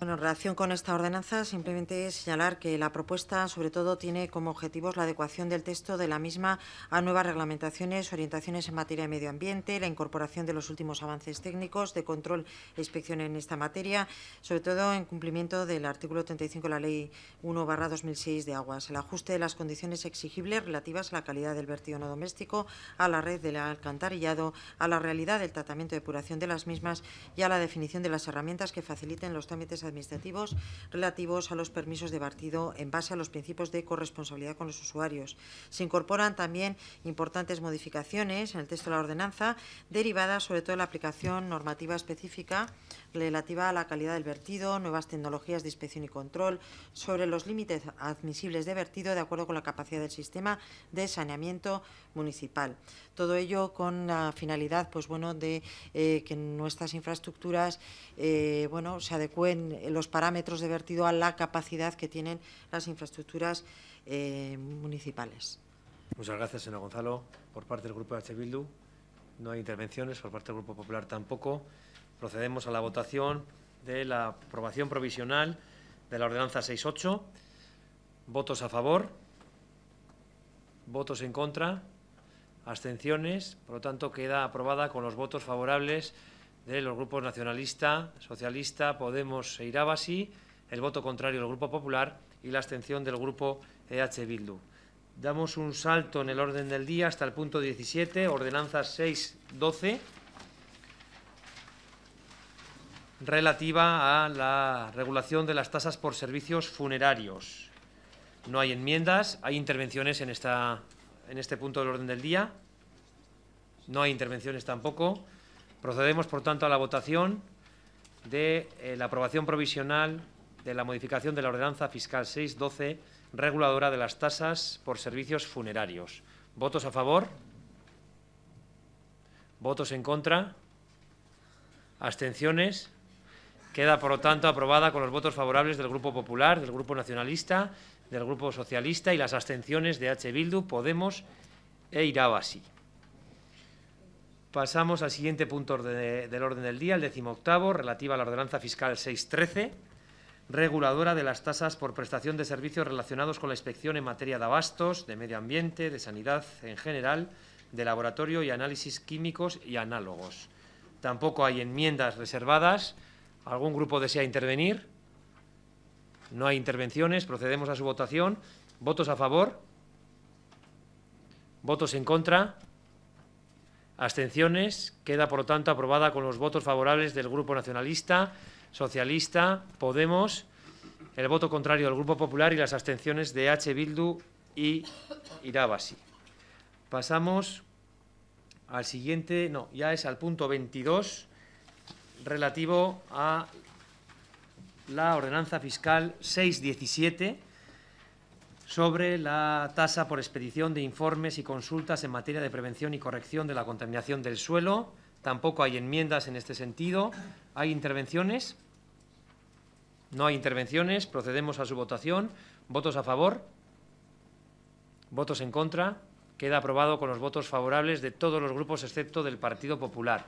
Speaker 5: Bueno, en relación con esta ordenanza, simplemente señalar que la propuesta, sobre todo, tiene como objetivos la adecuación del texto de la misma a nuevas reglamentaciones, orientaciones en materia de medio ambiente, la incorporación de los últimos avances técnicos de control e inspección en esta materia, sobre todo en cumplimiento del artículo 35 de la Ley 1-2006 de aguas, el ajuste de las condiciones exigibles relativas a la calidad del vertido no doméstico, a la red del alcantarillado, a la realidad del tratamiento de depuración de las mismas y a la definición de las herramientas que faciliten los trámites administrativos relativos a los permisos de partido en base a los principios de corresponsabilidad con los usuarios. Se incorporan también importantes modificaciones en el texto de la ordenanza derivadas sobre todo de la aplicación normativa específica relativa a la calidad del vertido, nuevas tecnologías de inspección y control, sobre los límites admisibles de vertido de acuerdo con la capacidad del sistema de saneamiento municipal. Todo ello con la finalidad pues, bueno, de eh, que nuestras infraestructuras eh, bueno, se adecuen los parámetros de vertido a la capacidad que tienen las infraestructuras eh, municipales. Muchas gracias, señor Gonzalo. Por parte del Grupo H. Bildu, no hay
Speaker 1: intervenciones. Por parte del Grupo Popular tampoco procedemos a la votación de la aprobación provisional de la ordenanza 6.8. Votos a favor, votos en contra, abstenciones. Por lo tanto, queda aprobada con los votos favorables de los grupos nacionalista, socialista, Podemos e el voto contrario del Grupo Popular y la abstención del Grupo EH Bildu. Damos un salto en el orden del día hasta el punto 17, ordenanza 6.12 relativa a la regulación de las tasas por servicios funerarios. No hay enmiendas, hay intervenciones en, esta, en este punto del orden del día. No hay intervenciones tampoco. Procedemos, por tanto, a la votación de eh, la aprobación provisional de la modificación de la Ordenanza Fiscal 612, reguladora de las tasas por servicios funerarios. ¿Votos a favor? ¿Votos en contra? ¿Abstenciones? Queda, por lo tanto, aprobada con los votos favorables del Grupo Popular, del Grupo Nacionalista, del Grupo Socialista y las abstenciones de H. Bildu, Podemos e Irabasi. Pasamos al siguiente punto del orden del día, el octavo, relativa a la ordenanza fiscal 613, reguladora de las tasas por prestación de servicios relacionados con la inspección en materia de abastos, de medio ambiente, de sanidad en general, de laboratorio y análisis químicos y análogos. Tampoco hay enmiendas reservadas. ¿Algún grupo desea intervenir? No hay intervenciones. Procedemos a su votación. ¿Votos a favor? ¿Votos en contra? Abstenciones. Queda, por lo tanto, aprobada con los votos favorables del Grupo Nacionalista, Socialista, Podemos, el voto contrario del Grupo Popular y las abstenciones de H. Bildu y Irabasi. Pasamos al siguiente, no, ya es al punto 22 relativo a la ordenanza fiscal 617 sobre la tasa por expedición de informes y consultas en materia de prevención y corrección de la contaminación del suelo. Tampoco hay enmiendas en este sentido. ¿Hay intervenciones? No hay intervenciones. Procedemos a su votación. ¿Votos a favor? ¿Votos en contra? Queda aprobado con los votos favorables de todos los grupos excepto del Partido Popular.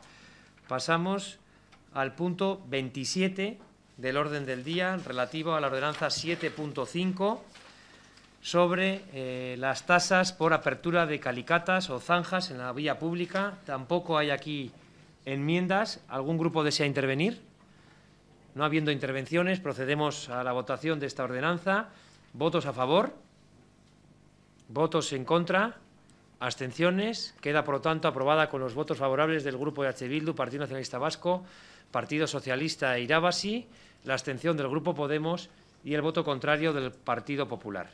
Speaker 1: Pasamos al punto 27 del orden del día relativo a la ordenanza 7.5 sobre eh, las tasas por apertura de calicatas o zanjas en la vía pública. Tampoco hay aquí enmiendas. ¿Algún grupo desea intervenir? No habiendo intervenciones, procedemos a la votación de esta ordenanza. ¿Votos a favor? ¿Votos en contra? ¿Abstenciones? Queda, por lo tanto, aprobada con los votos favorables del Grupo de H. Bildu, Partido Nacionalista Vasco, Partido Socialista e la abstención del Grupo Podemos y el voto contrario del Partido Popular.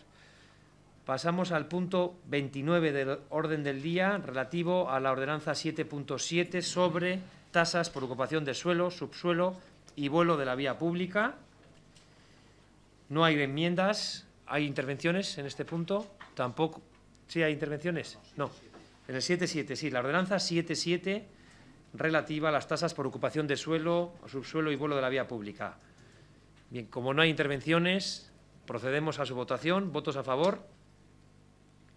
Speaker 1: Pasamos al punto 29 del orden del día relativo a la ordenanza 7.7 sobre tasas por ocupación de suelo, subsuelo y vuelo de la vía pública. No hay enmiendas. ¿Hay intervenciones en este punto? Tampoco. ¿Sí hay intervenciones? No. En el 7.7, sí. La ordenanza 7.7 relativa a las tasas por ocupación de suelo, subsuelo y vuelo de la vía pública. Bien, como no hay intervenciones, procedemos a su votación. ¿Votos a favor?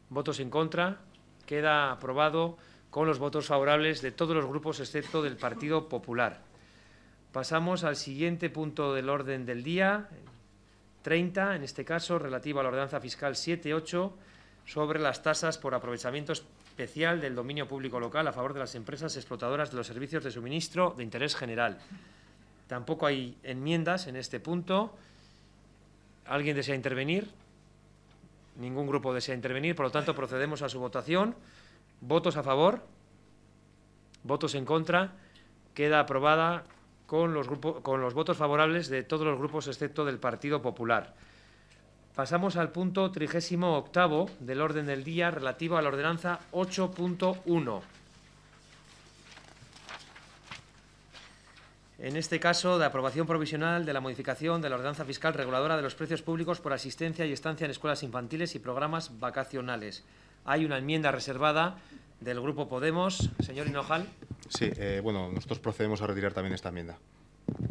Speaker 1: ¿Votos en contra? Queda aprobado con los votos favorables de todos los grupos excepto del Partido Popular. Pasamos al siguiente punto del orden del día, 30, en este caso, relativo a la ordenanza fiscal 7.8 sobre las tasas por aprovechamientos especial del dominio público local a favor de las empresas explotadoras de los servicios de suministro de interés general. Tampoco hay enmiendas en este punto. ¿Alguien desea intervenir? Ningún grupo desea intervenir, por lo tanto procedemos a su votación. ¿Votos a favor? ¿Votos en contra? Queda aprobada con los, con los votos favorables de todos los grupos excepto del Partido Popular. Pasamos al punto 38 del orden del día relativo a la ordenanza 8.1. En este caso, de aprobación provisional de la modificación de la ordenanza fiscal reguladora de los precios públicos por asistencia y estancia en escuelas infantiles y programas vacacionales. Hay una enmienda reservada del Grupo Podemos. Señor Hinojal.
Speaker 4: Sí, eh, bueno, nosotros procedemos a retirar también esta enmienda.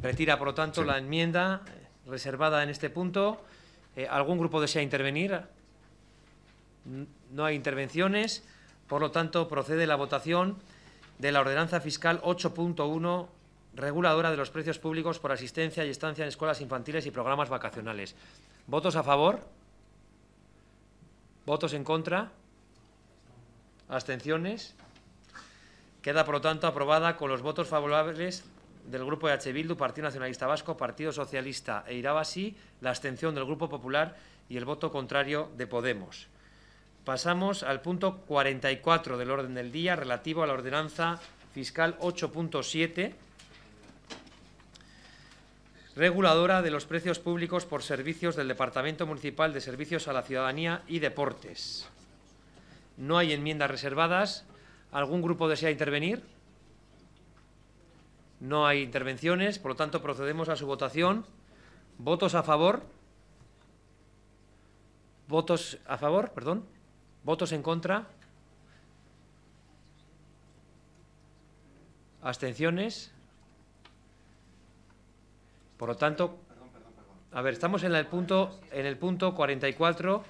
Speaker 1: Retira, por lo tanto, la enmienda reservada en este punto. Eh, ¿Algún grupo desea intervenir? No hay intervenciones, por lo tanto procede la votación de la ordenanza fiscal 8.1 reguladora de los precios públicos por asistencia y estancia en escuelas infantiles y programas vacacionales. ¿Votos a favor? ¿Votos en contra? ¿Abstenciones? Queda, por lo tanto, aprobada con los votos favorables del Grupo EH Bildu, Partido Nacionalista Vasco, Partido Socialista e Irabasi, la abstención del Grupo Popular y el voto contrario de Podemos. Pasamos al punto 44 del orden del día relativo a la ordenanza fiscal 8.7, reguladora de los precios públicos por servicios del Departamento Municipal de Servicios a la Ciudadanía y Deportes. No hay enmiendas reservadas. ¿Algún grupo desea intervenir? No hay intervenciones, por lo tanto procedemos a su votación. ¿Votos a favor? ¿Votos a favor? Perdón. ¿Votos en contra? ¿Abstenciones? Por lo tanto, a ver, estamos en el punto, en el punto 44,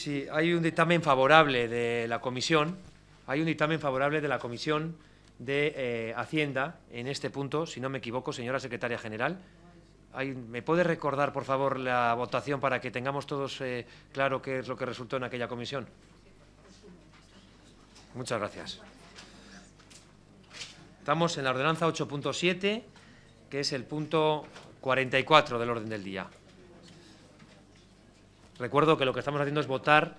Speaker 1: sí, hay un dictamen favorable de la comisión, hay un dictamen favorable de la comisión de eh, Hacienda en este punto, si no me equivoco, señora secretaria general. ¿Me puede recordar, por favor, la votación para que tengamos todos eh, claro qué es lo que resultó en aquella comisión? Muchas gracias. Estamos en la ordenanza 8.7, que es el punto 44 del orden del día. Recuerdo que lo que estamos haciendo es votar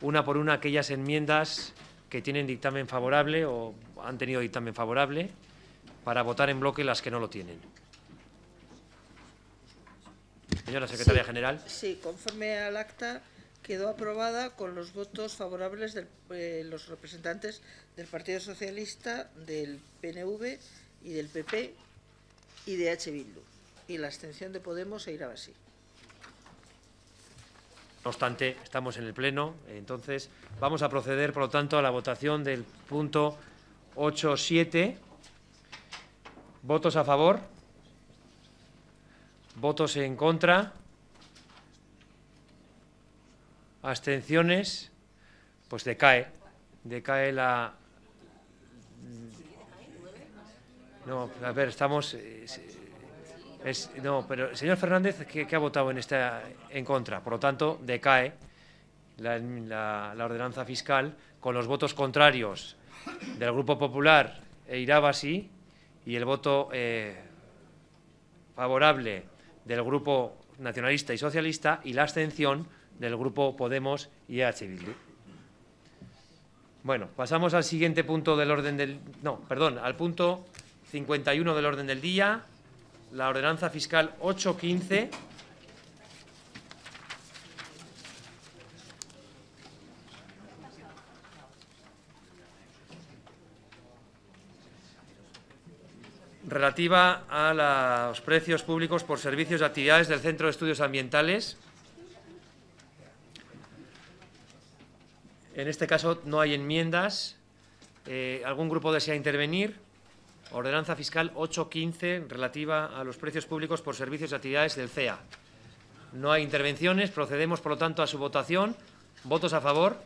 Speaker 1: una por una aquellas enmiendas que tienen dictamen favorable o han tenido dictamen favorable para votar en bloque las que no lo tienen. Señora Secretaria General.
Speaker 5: Sí, conforme al acta quedó aprobada con los votos favorables de eh, los representantes del Partido Socialista, del PNV y del PP y de H. Bildu y la abstención de Podemos e así
Speaker 1: no obstante, estamos en el Pleno, entonces vamos a proceder, por lo tanto, a la votación del punto 8.7. ¿Votos a favor? ¿Votos en contra? ¿Abstenciones? Pues decae. Decae la... No, a ver, estamos... Eh, no, pero el señor Fernández que, ha votado en esta en contra, por lo tanto decae la, ordenanza fiscal con los votos contrarios del Grupo Popular e Irabasi y el voto eh, favorable del Grupo Nacionalista y Socialista y la abstención del Grupo Podemos y EH Bueno, pasamos al siguiente punto del orden del... No, perdón, al punto 51 del orden del día la ordenanza fiscal 815 relativa a los precios públicos por servicios y actividades del Centro de Estudios Ambientales. En este caso no hay enmiendas. Eh, ¿Algún grupo desea intervenir? Ordenanza Fiscal 815 relativa a los precios públicos por servicios y actividades del CEA. No hay intervenciones. Procedemos, por lo tanto, a su votación. ¿Votos a favor?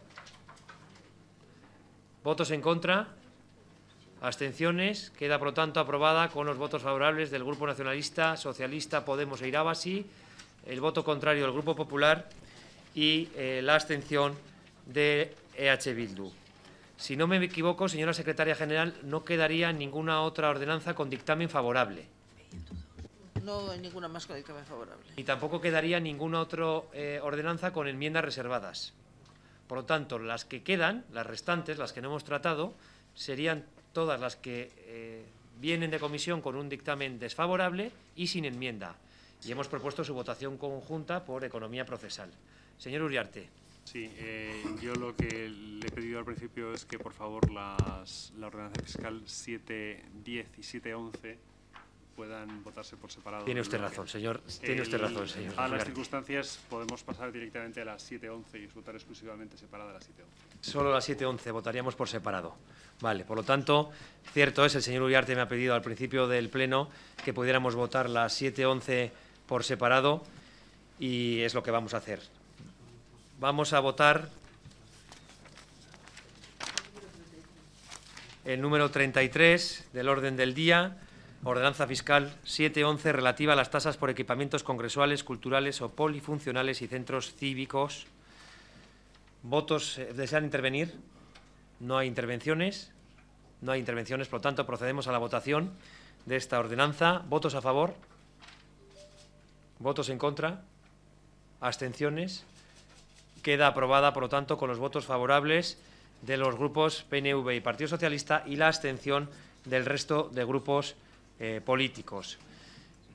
Speaker 1: ¿Votos en contra? ¿Abstenciones? Queda, por lo tanto, aprobada con los votos favorables del Grupo Nacionalista, Socialista, Podemos e Irabasi, el voto contrario del Grupo Popular y eh, la abstención de EH Bildu. Si no me equivoco, señora secretaria general, no quedaría ninguna otra ordenanza con dictamen favorable.
Speaker 5: No hay ninguna más con dictamen favorable.
Speaker 1: Y tampoco quedaría ninguna otra eh, ordenanza con enmiendas reservadas. Por lo tanto, las que quedan, las restantes, las que no hemos tratado, serían todas las que eh, vienen de comisión con un dictamen desfavorable y sin enmienda. Y hemos propuesto su votación conjunta por economía procesal.
Speaker 2: Señor Uriarte. Sí, eh, yo lo que le he pedido al principio es que por favor las, la ordenanza fiscal 710 y 711 puedan votarse por separado. Tiene usted razón, señor. Tiene usted razón, señor. A las circunstancias podemos pasar directamente a las 7.11 y votar exclusivamente separada a las 7.11.
Speaker 1: Solo la 7.11 votaríamos por separado. Vale, por lo tanto, cierto es, el señor Uriarte me ha pedido al principio del Pleno que pudiéramos votar las 7.11 por separado y es lo que vamos a hacer. Vamos a votar el número 33 del orden del día, Ordenanza Fiscal 711 relativa a las tasas por equipamientos congresuales, culturales o polifuncionales y centros cívicos. ¿Votos eh, desean intervenir? No hay intervenciones. No hay intervenciones, por lo tanto, procedemos a la votación de esta ordenanza. ¿Votos a favor? ¿Votos en contra? ¿Abstenciones? Queda aprobada, por lo tanto, con los votos favorables de los grupos PNV y Partido Socialista y la abstención del resto de grupos eh, políticos.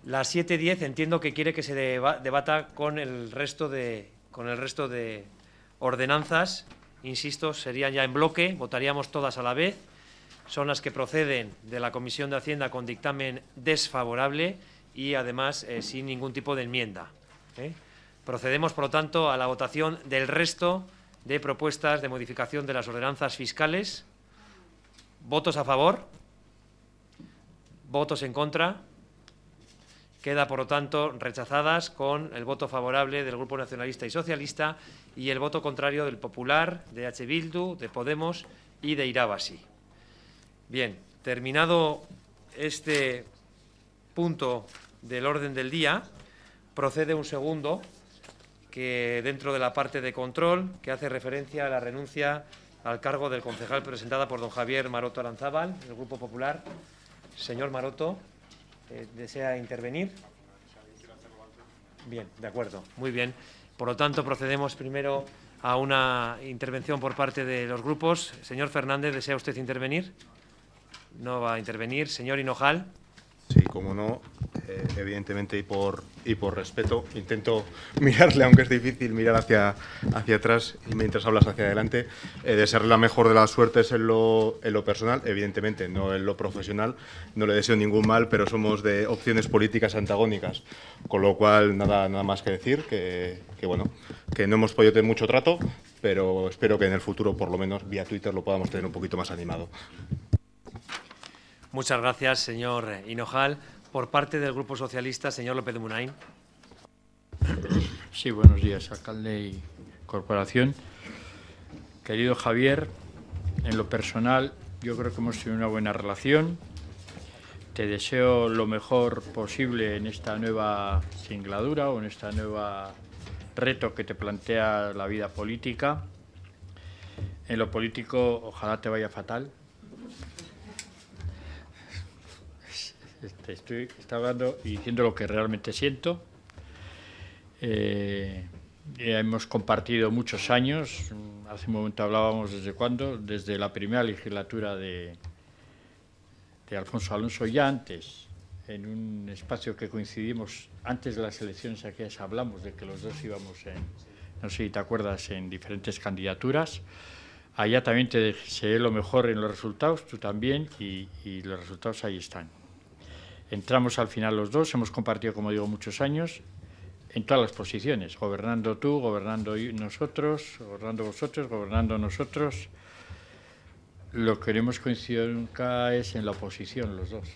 Speaker 1: la 7.10 entiendo que quiere que se debata con el resto de, con el resto de ordenanzas. Insisto, serían ya en bloque, votaríamos todas a la vez. Son las que proceden de la Comisión de Hacienda con dictamen desfavorable y, además, eh, sin ningún tipo de enmienda. ¿eh? Procedemos, por lo tanto, a la votación del resto de propuestas de modificación de las ordenanzas fiscales. ¿Votos a favor? ¿Votos en contra? Queda, por lo tanto, rechazadas con el voto favorable del Grupo Nacionalista y Socialista y el voto contrario del Popular, de H. Bildu, de Podemos y de Irabasi. Bien, terminado este punto del orden del día, procede un segundo que dentro de la parte de control, que hace referencia a la renuncia al cargo del concejal presentada por don Javier Maroto Aranzábal, del Grupo Popular. Señor Maroto, eh, ¿desea intervenir? Bien, de acuerdo, muy bien. Por lo tanto, procedemos primero a una intervención por parte de los grupos. Señor Fernández, ¿desea usted intervenir? No va a intervenir. Señor Hinojal.
Speaker 4: Sí, como no. Eh, evidentemente, y por, y por respeto. Intento <laughs> mirarle, aunque es difícil mirar hacia, hacia atrás y mientras hablas hacia adelante. Eh, de desearle la mejor de las suertes en lo, en lo personal, evidentemente, no en lo profesional. No le deseo ningún mal, pero somos de opciones políticas antagónicas. Con lo cual, nada, nada más que decir que, que bueno, que no hemos podido tener mucho trato, pero espero que en el futuro, por lo menos vía Twitter, lo podamos tener un poquito más animado.
Speaker 1: Muchas gracias, señor Hinojal por parte del
Speaker 8: Grupo Socialista, señor López de Munain. Sí, buenos días, alcalde y corporación. Querido Javier, en lo personal yo creo que hemos tenido una buena relación. Te deseo lo mejor posible en esta nueva singladura o en este nuevo reto que te plantea la vida política. En lo político, ojalá te vaya fatal, Este, estoy hablando y diciendo lo que realmente siento. Eh, hemos compartido muchos años, hace un momento hablábamos desde cuándo, desde la primera legislatura de, de Alfonso Alonso, ya antes, en un espacio que coincidimos, antes de las elecciones aquellas hablamos de que los dos íbamos en, no sé si te acuerdas, en diferentes candidaturas. Allá también te deseé lo mejor en los resultados, tú también, y los resultados ahí están. Entramos al final los dos, hemos compartido, como digo, muchos años en todas las posiciones, gobernando tú, gobernando nosotros, gobernando vosotros, gobernando nosotros. Lo que no hemos coincidido nunca es en la oposición los dos.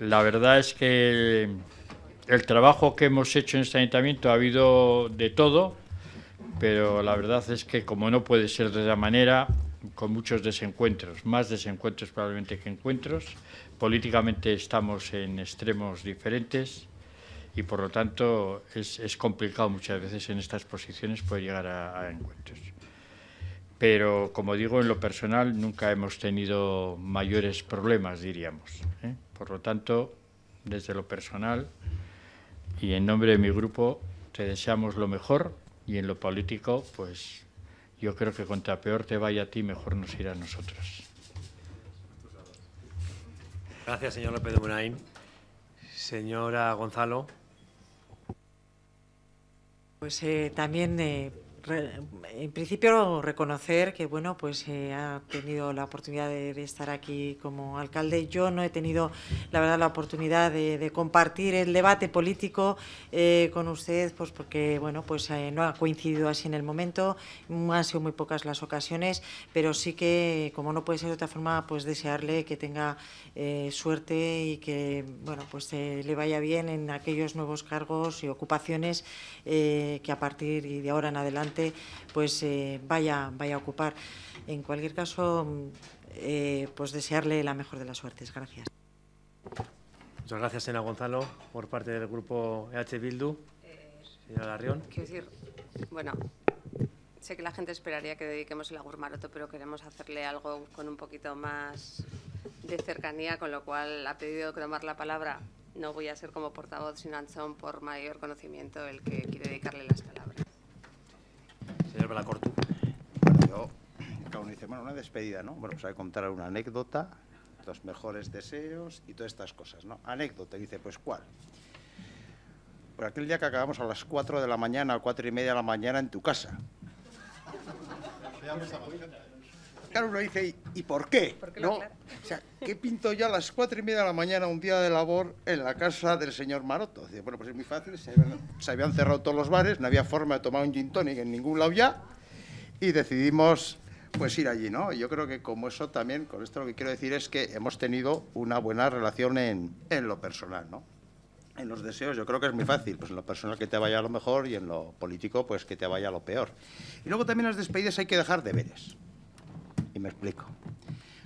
Speaker 8: La verdad es que el, trabajo que hemos hecho en este ayuntamiento ha habido de todo, pero la verdad es que como no puede ser de esa manera, con muchos desencuentros, más desencuentros probablemente que encuentros. Políticamente estamos en extremos diferentes y por lo tanto es, complicado muchas veces en estas posiciones poder llegar a, encuentros. Pero como digo, en lo personal nunca hemos tenido mayores problemas, diríamos. ¿eh? Por lo tanto, desde lo personal y en nombre de mi grupo, te deseamos lo mejor y en lo político, pues yo creo que contra peor te vaya a ti, mejor nos irá a nosotros.
Speaker 1: Gracias, señor López de Señora Gonzalo.
Speaker 5: Pues eh, también eh, en principio reconocer que bueno pues eh, ha tenido la oportunidad de, estar aquí como alcalde yo no he tenido la verdad la oportunidad de, compartir el debate político eh, con usted pues porque bueno pues eh, no ha coincidido así en el momento han sido muy pocas las ocasiones pero sí que como no puede ser de otra forma pues desearle que tenga suerte y que bueno pues le vaya bien en aquellos nuevos cargos y ocupaciones que a partir de ahora en adelante pues eh, vaya, vaya a ocupar. En cualquier caso, mm, eh, pues desearle la mejor de las suertes. Gracias.
Speaker 1: Muchas gracias, Sena Gonzalo, por parte del grupo EH Bildu. Señora Larrión.
Speaker 3: Quiero decir, bueno, sé que la gente esperaría que dediquemos el maroto pero queremos hacerle algo con un poquito más de cercanía, con lo cual ha pedido tomar la palabra. No voy a ser como portavoz, sino Anzón, por mayor conocimiento, el que quiere dedicarle las palabras
Speaker 9: la Cortu. yo, cada uno dice, bueno, una despedida, ¿no? Bueno, pues hay que contar una anécdota, los mejores deseos y todas estas cosas, ¿no? Anécdota, dice, pues ¿cuál? Por pues aquel día que acabamos a las 4 de la mañana, a 4 y media de la mañana en tu casa. Claro, uno dice, ¿y por qué? ¿No? O sea, ¿qué pinto yo a las cuatro y media de la mañana un día de labor en la casa del señor Maroto? bueno, pues es muy fácil, se habían, cerrado todos los bares, no había forma de tomar un gin tonic en ningún lado ya, y decidimos pues ir allí, ¿no? Yo creo que como eso también, con esto lo que quiero decir es que hemos tenido una buena relación en, en lo personal, ¿no? En los deseos yo creo que es muy fácil, pues en lo personal que te vaya lo mejor y en lo político pues que te vaya lo peor. Y luego también las despedidas hay que dejar deberes. Y me explico.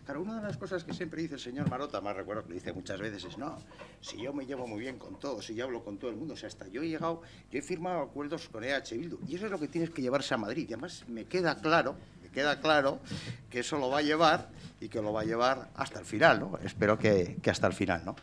Speaker 9: Claro, una de las cosas que siempre dice el señor Marota, más recuerdo que lo dice muchas veces, es, no, si yo me llevo muy bien con todos, si yo hablo con todo el mundo, o sea, hasta yo he llegado, yo he firmado acuerdos con EH Bildu, y eso es lo que tienes que llevarse a Madrid. Y además me queda claro, me queda claro que eso lo va a llevar y que lo va a llevar hasta el final, ¿no? Espero que, que hasta el final, ¿no?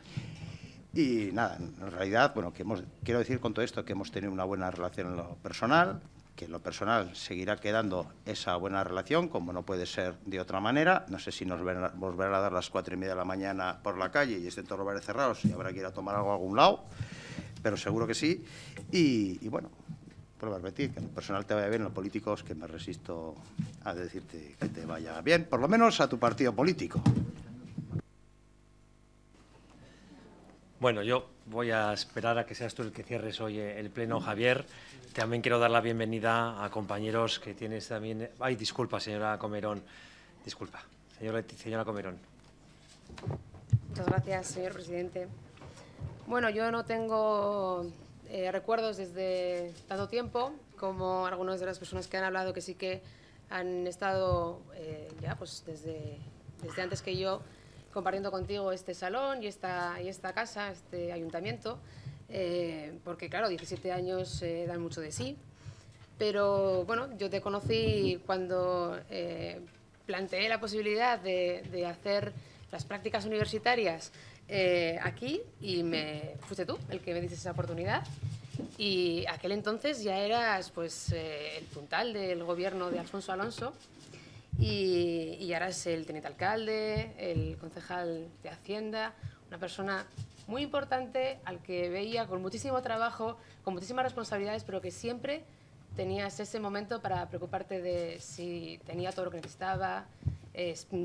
Speaker 9: Y nada, en realidad, bueno, que quiero decir con todo esto que hemos tenido una buena relación en lo personal, que lo personal seguirá quedando esa buena relación, como no puede ser de otra manera. No sé si nos volverá a dar las cuatro y media de la mañana por la calle y entorno este va a bares cerrados si habrá que ir a tomar algo a algún lado, pero seguro que sí. Y, y bueno, vuelvo a repetir, que en lo personal te vaya bien, en lo político es que me resisto a decirte que te vaya bien, por lo menos a tu partido político.
Speaker 1: Bueno, yo voy a esperar a que seas tú el que cierres hoy eh, el pleno, Javier. También quiero dar la bienvenida a compañeros que tienes también. Eh, ay, disculpa, señora Comerón. Disculpa, señora, señora Comerón.
Speaker 10: Muchas gracias, señor presidente. Bueno, yo no tengo eh, recuerdos desde tanto tiempo como algunas de las personas que han hablado que sí que han estado ya pues desde, desde antes que yo compartiendo contigo este salón y esta, y esta casa, este ayuntamiento, eh, porque claro, 17 años eh, dan mucho de sí, pero bueno, yo te conocí cuando eh, planteé la posibilidad de, hacer las prácticas universitarias aquí y me fuiste tú el que me diste esa oportunidad. Y aquel entonces ya eras pues el puntal del gobierno de Alfonso Alonso y, ahora es el teniente alcalde, el concejal de Hacienda, una persona muy importante al que veía con muchísimo trabajo, con muchísimas responsabilidades, pero que siempre tenías ese momento para preocuparte de si tenía todo lo que necesitaba,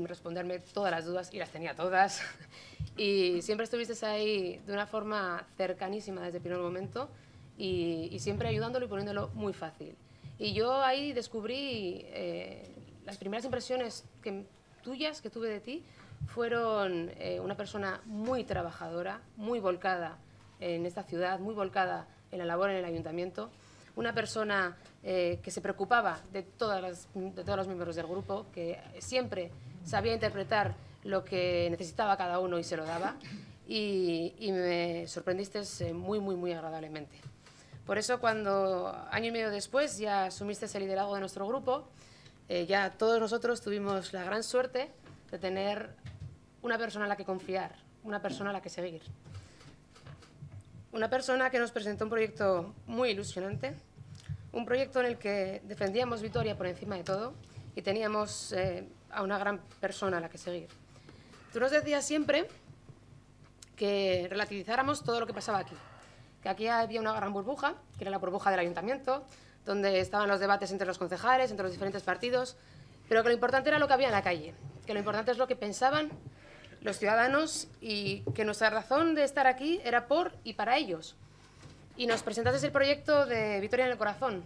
Speaker 10: responderme todas las dudas, y las tenía todas. <laughs> y siempre estuviste ahí de una forma cercanísima desde el primer momento y, siempre ayudándolo y poniéndolo muy fácil. Y yo ahí descubrí eh, las primeras impresiones que, tuyas que tuve de ti fueron eh, una persona muy trabajadora, muy volcada en esta ciudad, muy volcada en la labor en el ayuntamiento, una persona eh, que se preocupaba de, de todos los miembros del grupo, que siempre sabía interpretar lo que necesitaba cada uno y se lo daba, y, me sorprendiste eh, muy, muy, muy agradablemente. Por eso, cuando año y medio después ya asumiste el liderazgo de nuestro grupo, eh, ya todos nosotros tuvimos la gran suerte de tener una persona a la que confiar, una persona a la que seguir. Una persona que nos presentó un proyecto muy ilusionante, un proyecto en el que defendíamos Vitoria por encima de todo y teníamos eh, a una gran persona a la que seguir. Tú nos decías siempre que relativizáramos todo lo que pasaba aquí, que aquí había una gran burbuja, que era la burbuja del ayuntamiento, donde estaban los debates entre los concejales, entre los diferentes partidos, pero que lo importante era lo que había en la calle, que lo importante es lo que pensaban los ciudadanos y que nuestra razón de estar aquí era por y para ellos. Y nos presentaste el proyecto de Victoria en el Corazón,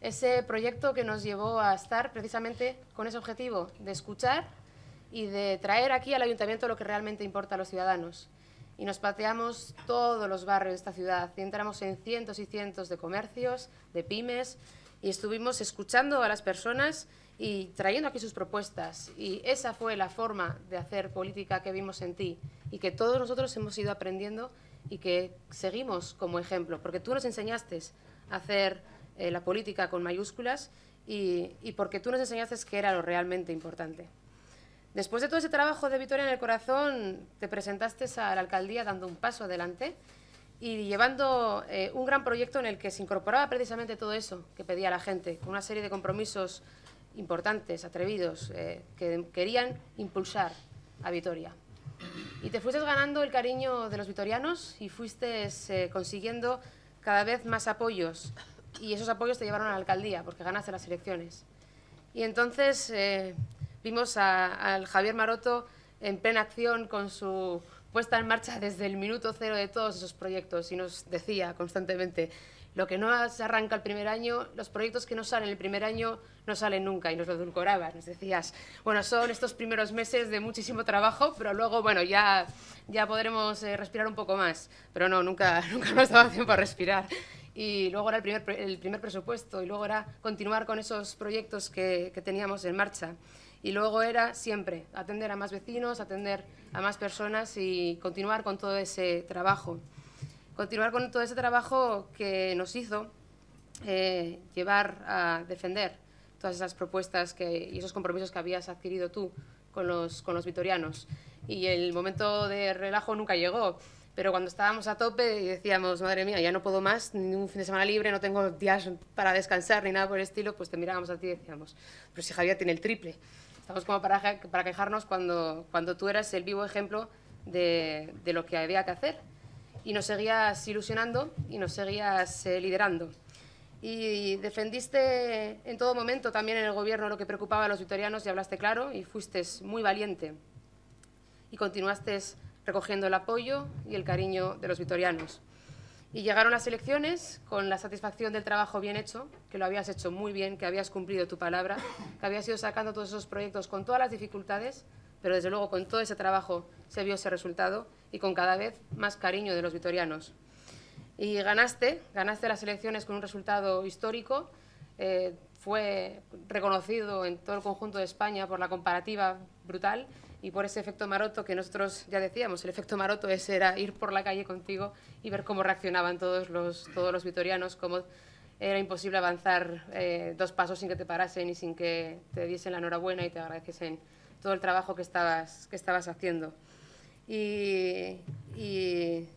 Speaker 10: ese proyecto que nos llevó a estar precisamente con ese objetivo de escuchar y de traer aquí al ayuntamiento lo que realmente importa a los ciudadanos y nos pateamos todos los barrios de esta ciudad y entramos en cientos y cientos de comercios, de pymes y estuvimos escuchando a las personas y trayendo aquí sus propuestas. Y esa fue la forma de hacer política que vimos en ti y que todos nosotros hemos ido aprendiendo y que seguimos como ejemplo, porque tú nos enseñaste a hacer eh, la política con mayúsculas y, y porque tú nos enseñaste que era lo realmente importante. Después de todo ese trabajo de Vitoria en el corazón, te presentaste a la alcaldía dando un paso adelante y llevando eh, un gran proyecto en el que se incorporaba precisamente todo eso que pedía la gente, con una serie de compromisos importantes, atrevidos, eh, que querían impulsar a Vitoria. Y te fuiste ganando el cariño de los vitorianos y fuiste eh, consiguiendo cada vez más apoyos. Y esos apoyos te llevaron a la alcaldía, porque ganaste las elecciones. Y entonces Vimos al Javier Maroto en plena acción con su puesta en marcha desde el minuto cero de todos esos proyectos y nos decía constantemente, lo que no se arranca el primer año, los proyectos que no salen el primer año no salen nunca y nos lo edulcorabas, nos decías, bueno, son estos primeros meses de muchísimo trabajo, pero luego, bueno, ya, ya podremos eh, respirar un poco más, pero no, nunca, <laughs> nunca nos daba tiempo a respirar. Y luego era el primer, presupuesto y luego era continuar con esos proyectos que teníamos en marcha. Y luego era siempre atender a más vecinos, atender a más personas y continuar con todo ese trabajo. Continuar con todo ese trabajo que nos hizo eh, llevar a defender todas esas propuestas que, y esos compromisos que habías adquirido tú con los, con los vitorianos. Y el momento de relajo nunca llegó, pero cuando estábamos a tope y decíamos, madre mía, ya no puedo más, ni un fin de semana libre, no tengo días para descansar ni nada por el estilo, pues te mirábamos a ti y decíamos, pero si Javier tiene el triple. Estamos como para, para quejarnos cuando, cuando tú eras el vivo ejemplo de, lo que había que hacer y nos seguías ilusionando y nos seguías eh, liderando. Y defendiste en todo momento también en el gobierno lo que preocupaba a los vitorianos y hablaste claro y fuiste muy valiente. Y continuaste recogiendo el apoyo y el cariño de los vitorianos. Y llegaron las elecciones con la satisfacción del trabajo bien hecho, que lo habías hecho muy bien, que habías cumplido tu palabra, que habías ido sacando todos esos proyectos con todas las dificultades, pero desde luego con todo ese trabajo se vio ese resultado y con cada vez más cariño de los vitorianos. Y ganaste, ganaste las elecciones con un resultado histórico, eh, fue reconocido en todo el conjunto de España por la comparativa brutal y por ese efecto maroto que nosotros ya decíamos, el efecto maroto ese era ir por la calle contigo y ver cómo reaccionaban todos los, todos los vitorianos, cómo era imposible avanzar eh, dos pasos sin que te parasen y sin que te diesen la enhorabuena y te agradeciesen todo el trabajo que estabas, que estabas haciendo. Y,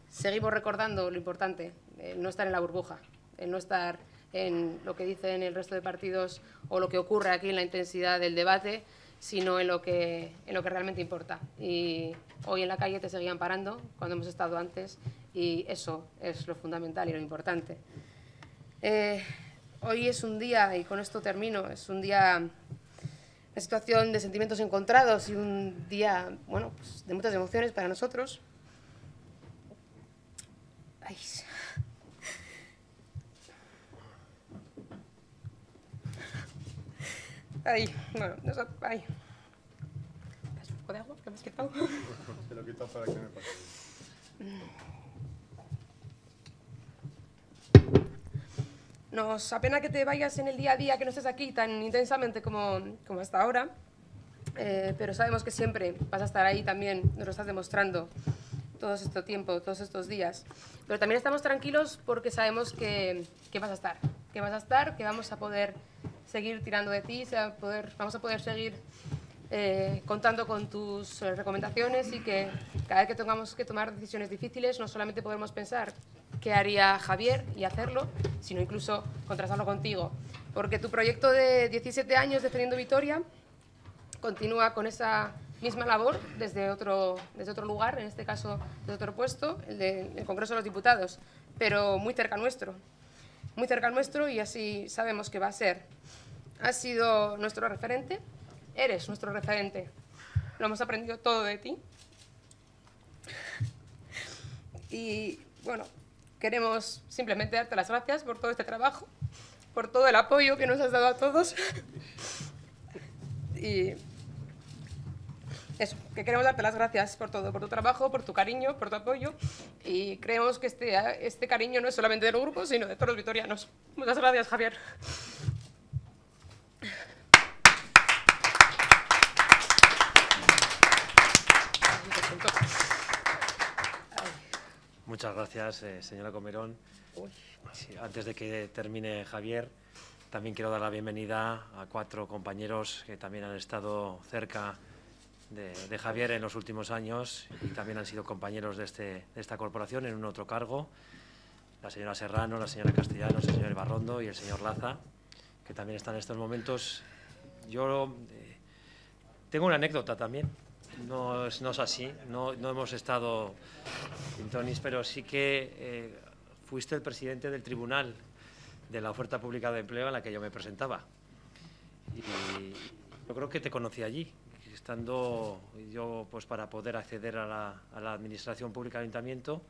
Speaker 10: seguimos recordando lo importante, no estar en la burbuja, no estar en lo que dicen el resto de partidos o lo que ocurre aquí en la intensidad del debate, sino en lo que, en lo que realmente importa. Y hoy en la calle te seguían parando cuando hemos estado antes y eso es lo fundamental y lo importante. Eh, hoy es un día, y con esto termino, es un día, una situación de sentimientos encontrados y un día, bueno, pues, de muchas emociones para nosotros. Ay. Ay, bueno, no sé, ay.
Speaker 11: un poco de agua qué me has quitado? Te lo he para que me pase.
Speaker 10: Nos apena que te vayas en el día a día, que no estés aquí tan intensamente como, hasta ahora, eh, pero sabemos que siempre vas a estar ahí también, nos lo estás demostrando todo este tiempo, todos estos días. Pero también estamos tranquilos porque sabemos que, que vas a estar, que vas a estar, que vamos a poder seguir tirando de ti, poder, vamos a poder seguir eh, contando con tus eh, recomendaciones y que cada vez que tengamos que tomar decisiones difíciles no solamente podemos pensar qué haría Javier y hacerlo, sino incluso contrastarlo contigo. Porque tu proyecto de 17 años defendiendo Vitoria continúa con esa misma labor desde otro, desde otro lugar, en este caso desde otro puesto, el del Congreso de los Diputados, pero muy cerca nuestro muy cerca al nuestro y así sabemos que va a ser. Has sido nuestro referente, eres nuestro referente. Lo hemos aprendido todo de ti. Y bueno, queremos simplemente darte las gracias por todo este trabajo, por todo el apoyo que nos has dado a todos. y que queremos darte las gracias por todo, por tu trabajo, por tu cariño, por tu apoyo y creemos que este, este cariño no es solamente del grupo, sino de todos los vitorianos. Muchas gracias, Javier.
Speaker 1: Muchas gracias, eh, señora Comerón. antes de que termine Javier, también quiero dar la bienvenida a cuatro compañeros que también han estado cerca de, Javier en los últimos años y también han sido compañeros de, este, de esta corporación en un otro cargo, la señora Serrano, la señora Castellanos, el señor Barrondo y el señor Laza, que también están en estos momentos. Yo eh, tengo una anécdota también, no es, no es así, no, no hemos estado tonis pero sí que eh, fuiste el presidente del tribunal de la oferta pública de empleo en la que yo me presentaba. Y yo creo que te conocí allí estando yo pues para poder acceder a la, administración pública del ayuntamiento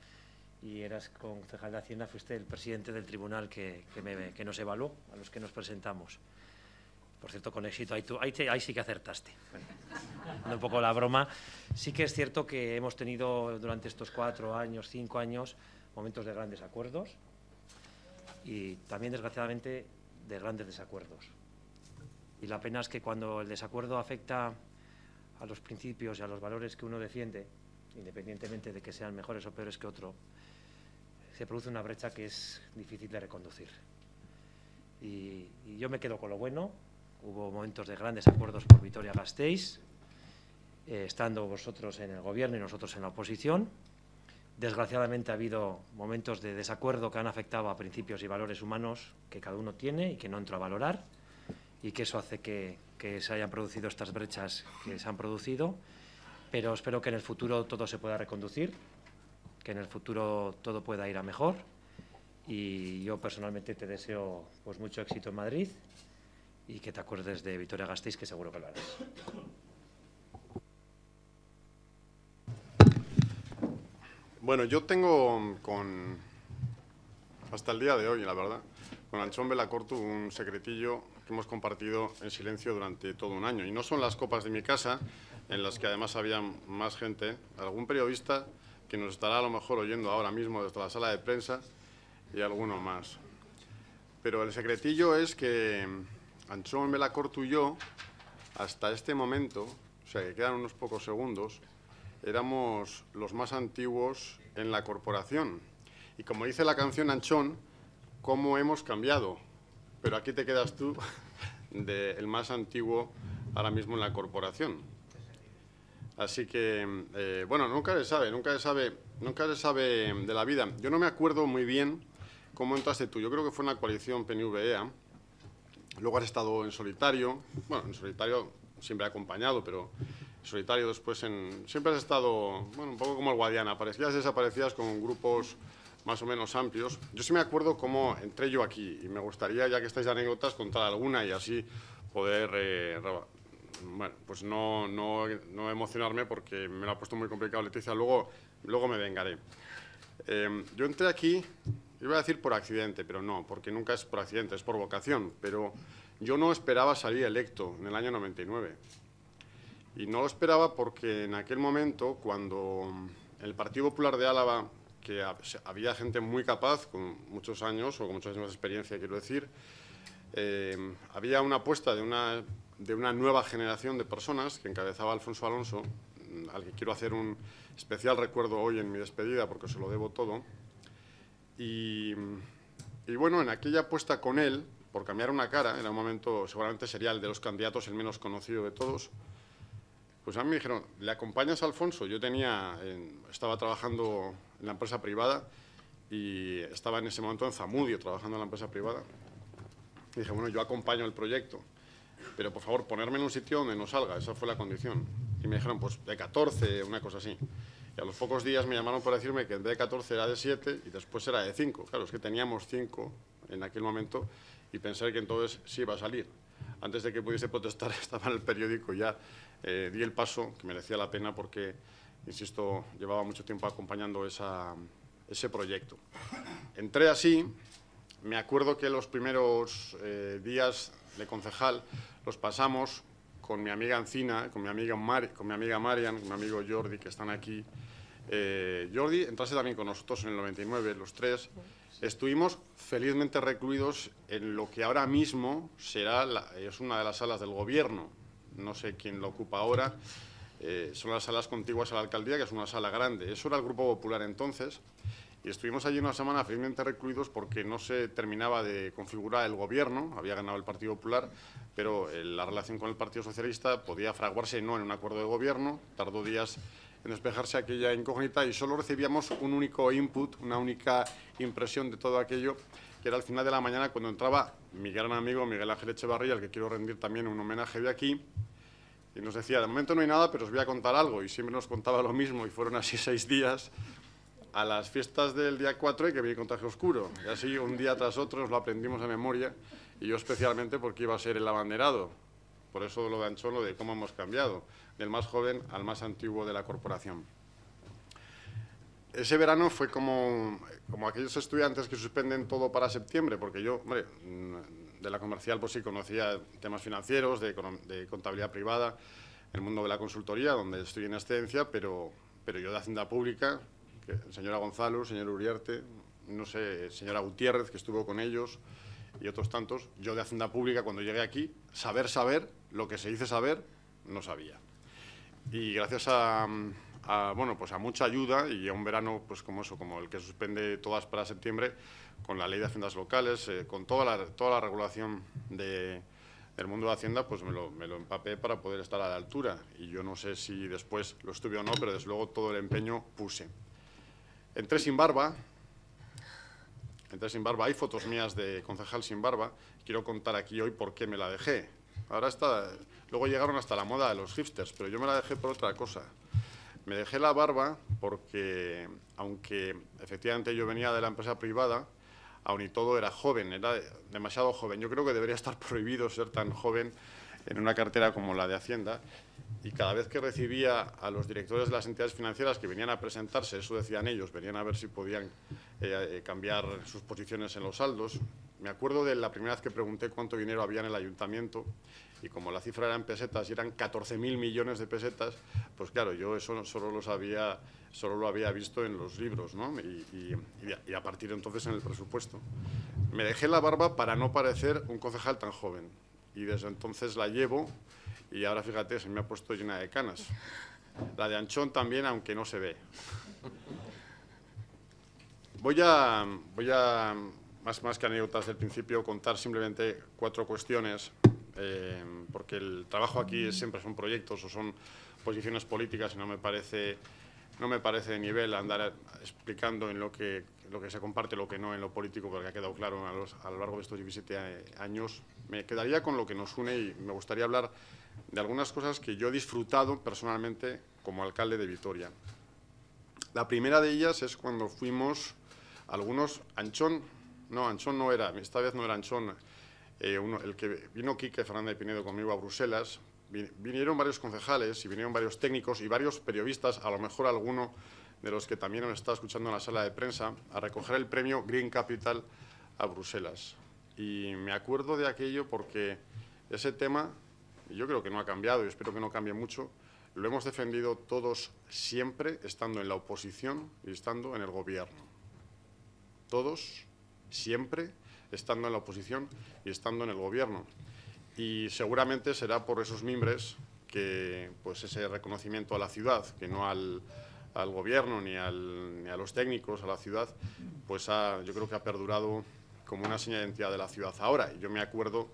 Speaker 1: y eras concejal de Hacienda, fuiste el presidente del tribunal que, que, nos evaluó, a los que nos presentamos. Por cierto, con éxito, ahí, tú, sí que acertaste. un poco la broma. Sí que es cierto que hemos tenido durante estos cuatro años, cinco años, momentos de grandes acuerdos y también, desgraciadamente, de grandes desacuerdos. Y la pena es que cuando el desacuerdo afecta a los principios y a los valores que uno defiende, independientemente de que sean mejores o peores que otro, se produce una brecha que es difícil de reconducir. Y, yo me quedo con lo bueno. Hubo momentos de grandes acuerdos por Vitoria-Gasteiz, eh, estando vosotros en el gobierno y nosotros en la oposición. Desgraciadamente ha habido momentos de desacuerdo que han afectado a principios y valores humanos que cada uno tiene y que no entro a valorar y que eso hace que que se hayan producido estas brechas que se han producido, pero espero que en el futuro todo se pueda reconducir, que en el futuro todo pueda ir a mejor y yo personalmente te deseo pues mucho éxito en Madrid y que te acuerdes de Victoria Gasteiz, que seguro que lo harás.
Speaker 11: Bueno, yo tengo con, hasta el día de hoy, la verdad, con la Belacortu un secretillo hemos compartido en silencio durante todo un año. Y no son las copas de mi casa, en las que además había más gente, algún periodista que nos estará a lo mejor oyendo ahora mismo desde la sala de prensa y alguno más. Pero el secretillo es que Anchón Melacortu y yo, hasta este momento, o sea que quedan unos pocos segundos, éramos los más antiguos en la corporación. Y como dice la canción Anchón, ¿cómo hemos cambiado? Pero aquí te quedas tú <laughs> del más antiguo ahora mismo en la corporación. Así que, eh, bueno, nunca se sabe, nunca se sabe, nunca se sabe de la vida. Yo no me acuerdo muy bien cómo entraste tú. Yo creo que fue una coalición PNVEA. Luego has estado en solitario. Bueno, en solitario siempre acompañado, pero en solitario después en... Siempre has estado, bueno, un poco como el Guadiana. Aparecías, desaparecías con grupos más o menos amplios. Yo sí me acuerdo cómo entré yo aquí y me gustaría, ya que estáis de anécdotas, contar alguna y así poder, eh, bueno, pues no, no, no, emocionarme porque me lo ha puesto muy complicado Leticia, luego, luego me vengaré. Em, yo entré aquí, iba a decir por accidente, pero no, porque nunca es por accidente, es por vocación, pero yo no esperaba salir electo en el año 99. Y no lo esperaba porque en aquel momento, cuando el Partido Popular de Álava que había gente muy capaz, con muchos años o con muchas años de experiencia, quiero decir. Em, había una apuesta de una, de una nueva generación de personas que encabezaba Alfonso Alonso, mm, al que quiero hacer un especial recuerdo hoy en mi despedida porque se lo debo todo. Y, bueno, en aquella apuesta con él, por cambiar una cara, en un momento, seguramente sería el de los candidatos el menos conocido de todos, pues a mí me dijeron, ¿le acompañas a Alfonso? Yo tenía, estaba trabajando en la empresa privada y estaba en ese momento en Zamudio trabajando en la empresa privada. dije, bueno, yo acompaño el proyecto, pero por favor ponerme en un sitio donde no salga, esa fue la condición. Y me dijeron, pues de 14, una cosa así. Y a los pocos días me llamaron para decirme que en vez de 14 era de 7 y después era de 5. Claro, es que teníamos 5 en aquel momento y pensé que entonces sí iba a salir. Antes de que pudiese protestar <laughs> estaba en el periódico ya eh, di el paso que merecía la pena porque insisto, llevaba mucho tiempo acompañando ese proyecto. Entré así, me acuerdo que los primeros eh, días de concejal los pasamos con mi amiga Encina, con mi amiga, Mar, con mi amiga Marian, con mi amigo Jordi, que están aquí. Eh, Jordi, entrase también con nosotros en el 99, los tres. Estuvimos felizmente recluidos en lo que ahora mismo será es una de las salas del gobierno. No sé quién lo ocupa ahora. Eh, son las salas contiguas a la alcaldía, que es una sala grande. Eso era el Grupo Popular entonces. Y estuvimos allí una semana felizmente recluidos porque no se terminaba de configurar el gobierno, había ganado el Partido Popular, pero eh, la relación con el Partido Socialista podía fraguarse no en un acuerdo de gobierno, tardó días en despejarse aquella incógnita y solo recibíamos un único input, una única impresión de todo aquello, que era al final de la mañana cuando entraba mi gran amigo Miguel Ángel Echevarría, al que quiero rendir también un homenaje de aquí, y nos decía, de momento no hay nada, pero os voy a contar algo. Y siempre nos contaba lo mismo y fueron así <laughs> seis días a las fiestas del día 4 y que venir con contagio oscuro. Y así un día tras otro nos lo aprendimos a memoria y yo especialmente porque iba a ser el abanderado. Por eso lo de Anchón, lo de cómo hemos cambiado, del más joven al más antiguo de la corporación. Ese verano fue como, como aquellos estudiantes que suspenden todo para septiembre, porque yo, hombre, de la comercial pues sí conocía temas financieros, de, contabilidad privada, el mundo de la consultoría, donde estoy en excedencia, pero, pero yo de Hacienda Pública, señora Gonzalo, señor Uriarte, no sé, señora Gutiérrez, que estuvo con ellos, y otros tantos, yo de Hacienda Pública cuando llegué aquí, saber, saber, lo que se dice saber, no sabía. Y gracias a, a, bueno, pues a mucha ayuda y a un verano, pues como eso, como el que suspende todas para septiembre, con la ley de haciendas locales, eh, con toda la, toda la regulación de, del mundo de Hacienda, pues me lo, empapé para poder estar a la altura. Y yo no sé si después lo estuve o no, pero desde luego todo el empeño puse. Entré sin barba, entré sin barba. Hay fotos mías de concejal sin barba. Quiero contar aquí hoy por qué me la dejé. Ahora está, luego llegaron hasta la moda de los hipsters, pero yo me la dejé por otra cosa. Me dejé la barba porque, aunque efectivamente yo venía de la empresa privada, aun y todo era joven, era demasiado joven. Yo creo que debería estar <laughs> prohibido ser tan joven en una cartera como la de Hacienda. Y cada vez que recibía a los directores de las entidades financieras que venían a presentarse, eso decían ellos, venían a ver si podían eh, eh, cambiar sus posiciones en los saldos. Me acuerdo de la primera vez que pregunté cuánto dinero había en el ayuntamiento y como la cifra era en pesetas y eran 14.000 millones de pesetas, pues claro, yo eso solo, los había, solo lo había visto en los libros, ¿no? Y, a partir de entonces en el presupuesto. Me dejé la barba para no parecer un concejal tan joven y desde entonces la llevo y ahora fíjate, se me ha puesto llena de canas. La de Anchón también, aunque no se ve. Voy a, voy a más, más que anécdotas del principio, contar simplemente cuatro cuestiones eh, porque el trabajo aquí siempre son proyectos o son posiciones políticas y no me parece no me parece de nivel andar explicando en lo que, lo que se comparte, lo que no, en lo político, porque ha quedado claro a, a, lo largo de estos 17 años. Me quedaría con lo que nos une y me gustaría hablar de algunas cosas que yo he disfrutado personalmente como alcalde de Vitoria. La primera de ellas es cuando fuimos algunos Anchón, no, Anchón no era, esta vez no era Anchón, eh, uno, el que vino Quique Fernández Pinedo conmigo a Bruselas, vinieron varios concejales y vinieron varios técnicos y varios periodistas, a lo mejor alguno de los que también nos está escuchando en la sala de prensa, a recoger el premio Green Capital a Bruselas. Y me acuerdo de aquello porque ese tema, yo creo que no ha cambiado y espero que no cambie mucho, lo hemos defendido todos siempre, estando en la oposición y estando en el gobierno. Todos, siempre, estando en la oposición y estando en el gobierno. Y seguramente será por esos mimbres que pues ese reconocimiento a la ciudad, que no al, gobierno ni, ni, a los técnicos, a la ciudad, pues yo creo que ha perdurado como una señal de identidad de la ciudad ahora. Y yo me acuerdo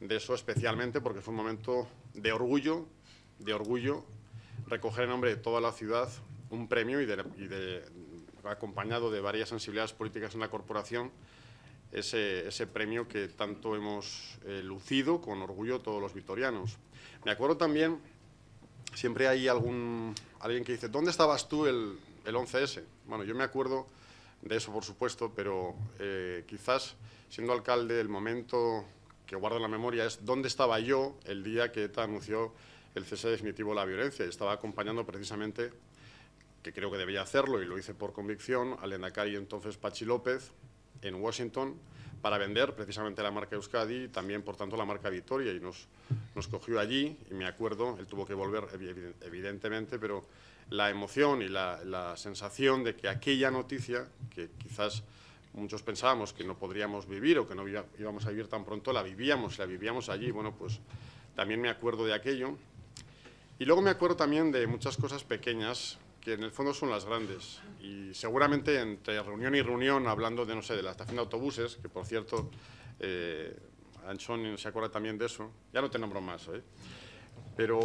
Speaker 11: de eso especialmente porque fue un momento de orgullo, de orgullo, recoger en nombre de toda la ciudad un premio y, acompañado de varias sensibilidades políticas en la corporación ese, premio que tanto hemos eh, lucido con orgullo todos los victorianos. Me acuerdo también, siempre hay algún, alguien que dice, ¿dónde estabas tú el, el 11S? Bueno, yo me acuerdo de eso, por supuesto, pero eh, quizás siendo alcalde el momento que guardo en la memoria es dónde estaba yo el día que ETA anunció el cese definitivo de la violencia. y Estaba acompañando precisamente, que creo que debía hacerlo y lo hice por convicción, al y entonces Pachi López, en Washington para vender precisamente la marca Euskadi y también, por tanto, la marca Vitoria. Y nos, nos cogió allí, y me acuerdo, él tuvo que volver evidentemente, pero la emoción y la, la sensación de que aquella noticia, que quizás muchos pensábamos que no podríamos vivir o que no íbamos a vivir tan pronto, la vivíamos, la vivíamos allí. Bueno, pues también me acuerdo de aquello. Y luego me acuerdo también de muchas cosas pequeñas que en el fondo son las grandes. Y seguramente entre reunión y reunión, hablando de, no sé, de la estación de autobuses, que por cierto, eh, Anchón se acuerda también de eso, ya no te nombro más, ¿eh? pero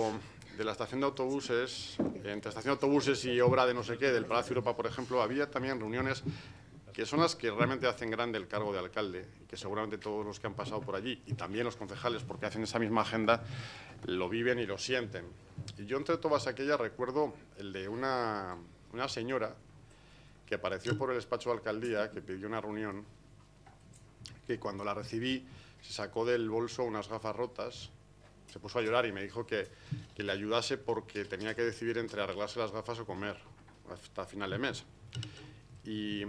Speaker 11: de la estación de autobuses, entre estación de autobuses y obra de no sé qué, del Palacio Europa, por ejemplo, había también reuniones que son las que realmente hacen grande el cargo de alcalde que seguramente todos los que han pasado por allí y también los concejales, porque hacen esa misma agenda, lo viven y lo sienten. Y yo entre todas aquellas recuerdo el de una, una señora que apareció por el despacho de alcaldía, que pidió una reunión, que cuando la recibí se sacó del bolso unas gafas rotas, se puso a llorar y me dijo que, que le ayudase porque tenía que decidir entre arreglarse las gafas o comer hasta final de mes. Y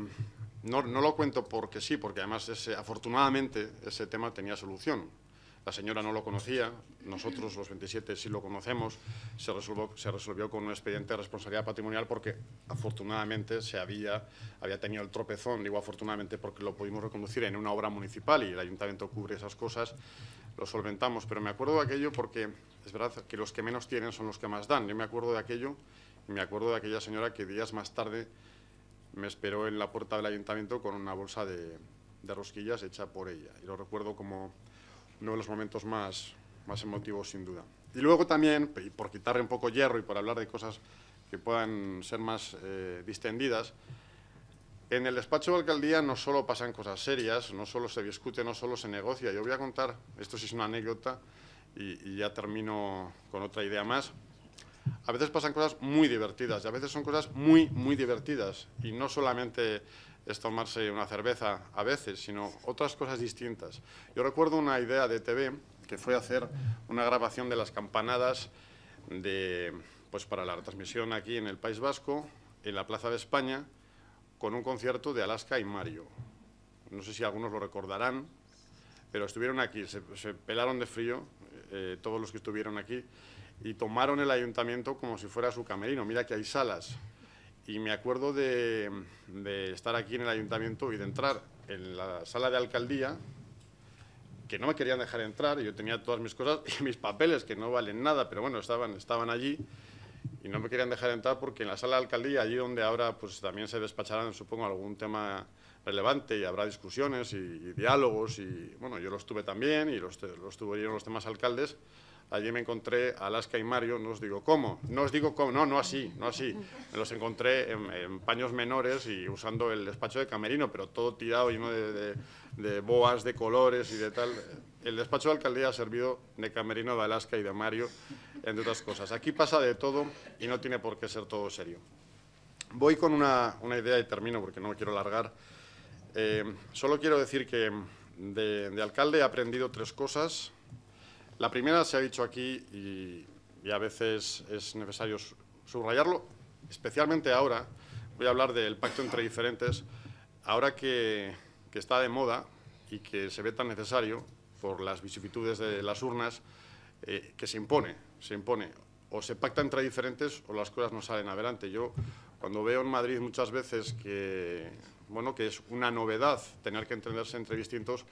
Speaker 11: no, lo cuento porque sí, porque además ese, afortunadamente ese tema tenía solución. La señora no lo conocía, nosotros los 27 sí lo conocemos, se resolvió, se resolvió con un expediente de responsabilidad patrimonial porque afortunadamente se había, había tenido el tropezón, digo afortunadamente porque lo pudimos reconducir en una obra municipal y el ayuntamiento cubre esas cosas, lo solventamos, pero me acuerdo de aquello porque es verdad que los que menos tienen son los que más dan. Yo me acuerdo de aquello y me acuerdo de aquella señora que días más tarde me esperó en la puerta del ayuntamiento con una bolsa de, rosquillas hecha por ella. Y lo recuerdo como uno de los momentos más, emotivos, sin duda. Y luego también, y por quitarle un poco hierro y por hablar de cosas que puedan ser más eh, distendidas, en el despacho de alcaldía no solo pasan cosas serias, no solo se discute, no solo se negocia. Yo voy a contar, esto sí es una anécdota, y ya termino con otra idea más a veces pasan cosas muy divertidas y a veces son cosas muy, muy divertidas. Y no solamente es tomarse una cerveza a veces, sino otras cosas distintas. Yo recuerdo una idea de TV que fue hacer una grabación de las campanadas de, pues para la transmisión aquí en el País Vasco, en la Plaza de España, con un concierto de Alaska y Mario. No sé si algunos lo recordarán, pero estuvieron aquí, se, pelaron de frío eh, todos los que estuvieron aquí y tomaron el ayuntamiento como si fuera su camerino. Mira que hay salas. Y me acuerdo de, estar aquí en el ayuntamiento y de entrar en la sala de alcaldía, que no me querían dejar entrar, yo tenía todas mis cosas <laughs> y mis papeles, que no valen nada, pero bueno, estaban, estaban allí y no me querían dejar entrar porque en la sala de alcaldía, allí donde ahora pues también se despacharán, supongo, algún tema relevante y habrá discusiones y, diálogos y, bueno, yo los tuve también y los, los tuvieron los demás alcaldes, Allí me encontré a Alaska y Mario, no os digo cómo, no os digo cómo, no, no así, no así. los encontré en, paños menores y usando el despacho de camerino, pero todo tirado, lleno de, de, boas, de colores y de tal. El despacho de alcaldía ha servido de camerino de Alaska y de Mario, entre otras cosas. Aquí pasa de todo y no tiene por qué ser todo serio. Voy con una, idea y termino porque no me quiero alargar. Eh, solo quiero decir que de alcalde he aprendido tres cosas la primera se ha dicho aquí y, a veces es necesario subrayarlo, especialmente ahora. Voy a hablar del pacto entre diferentes, ahora que, está de moda y que se ve tan necesario por las vicisitudes de las urnas, eh, que se impone, se impone. O se pacta entre diferentes o las cosas no salen adelante. Yo cuando veo en Madrid muchas veces que, bueno, que es una novedad tener que entenderse entre distintos,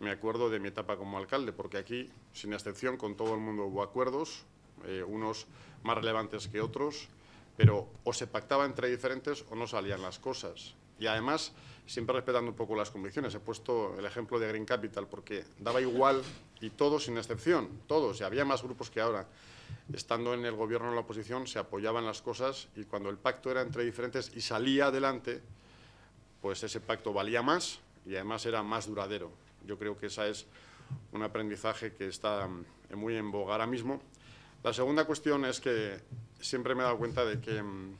Speaker 11: me acuerdo de mi etapa como alcalde, porque aquí, sin excepción, con todo el mundo hubo acuerdos, eh, unos más relevantes que otros, pero o se pactaba entre diferentes o no salían las cosas. Y además, siempre respetando un poco las convicciones. He puesto el ejemplo de Green Capital porque daba igual y todos sin excepción, todos, y había más grupos que ahora. Estando en el gobierno o en la oposición se apoyaban las cosas y cuando el pacto era entre diferentes y salía adelante, pues ese pacto valía más y además era más duradero. Yo creo que esa es un aprendizaje que está mm, muy en boga ahora mismo. La segunda cuestión es que siempre me he dado cuenta de que mm,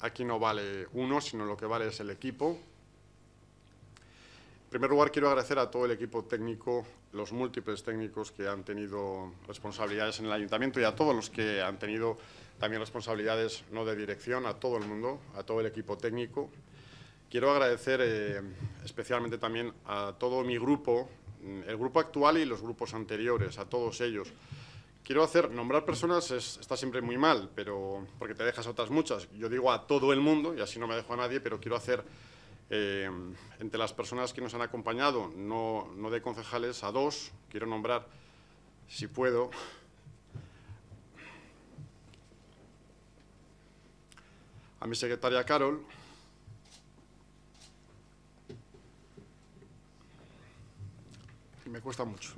Speaker 11: aquí no vale uno, sino lo que vale es el equipo. En primer lugar, quiero agradecer a todo el equipo técnico, los múltiples técnicos que han tenido responsabilidades en el ayuntamiento y a todos los que han tenido también responsabilidades no de dirección, a todo el mundo, a todo el equipo técnico. Quiero agradecer eh, especialmente también a todo mi grupo, el grupo actual y los grupos anteriores, a todos ellos. Quiero hacer, nombrar personas está siempre muy mal, pero porque te dejas otras muchas. Yo digo a todo el mundo, y así no me dejo a nadie, pero quiero hacer eh, entre las personas que nos han acompañado, no, no de concejales, a dos. Quiero nombrar, si puedo, a mi secretaria Carol, me cuesta mucho.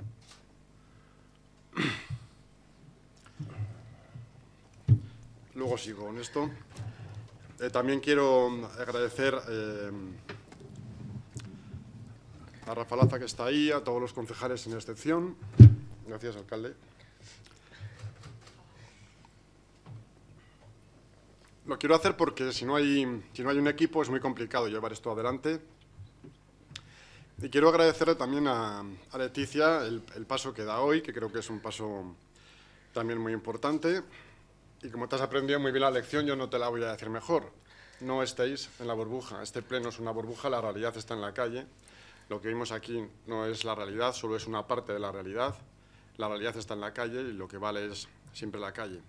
Speaker 11: Luego sigo con esto. Eh, también quiero mm, agradecer eh, a Rafa Laza, que está ahí, a todos los concejales sin excepción. Gracias, alcalde. Lo quiero hacer porque si no hay, si no hay un equipo es muy complicado llevar esto adelante. Y quiero agradecerle también a, Leticia el, paso que da hoy, que creo que es un paso también muy importante. Y como te has aprendido muy bien la lección, yo no te la voy a decir mejor. No estéis en la burbuja. Este pleno es una burbuja, la realidad está en la calle. Lo que vimos aquí no es la realidad, solo es una parte de la realidad. La realidad está en la calle y lo que vale es siempre la calle.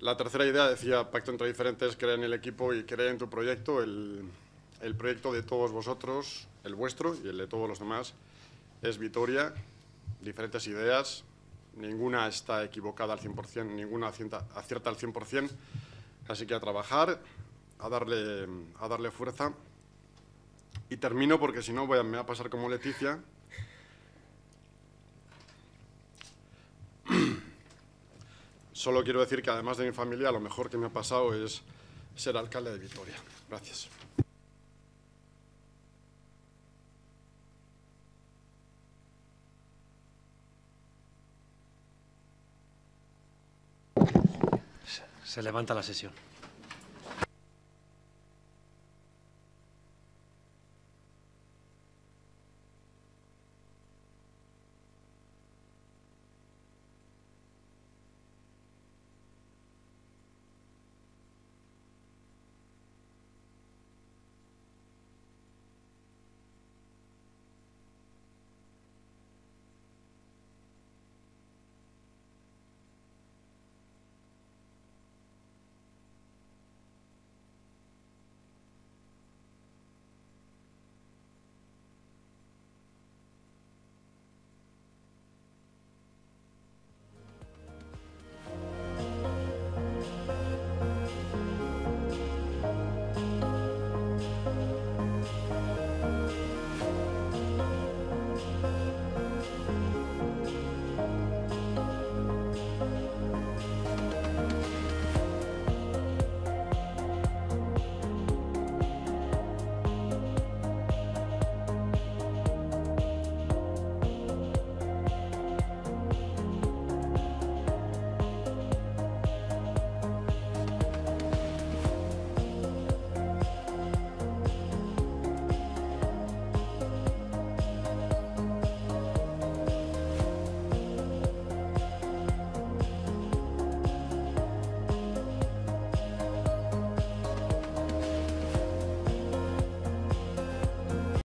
Speaker 11: La tercera idea, decía Pacto entre Diferentes, cree en el equipo y cree en tu proyecto. El, el proyecto de todos vosotros, el vuestro y el de todos los demás, es Vitoria, diferentes ideas, ninguna está equivocada al 100%, ninguna acierta al 100%, así que a trabajar, a darle, a darle fuerza. Y termino porque si no voy me va a pasar como Leticia. <clears throat> Solo quiero decir que además de mi familia, lo mejor que me ha pasado es ser alcalde de Vitoria. Gracias.
Speaker 1: Se levanta la sesión.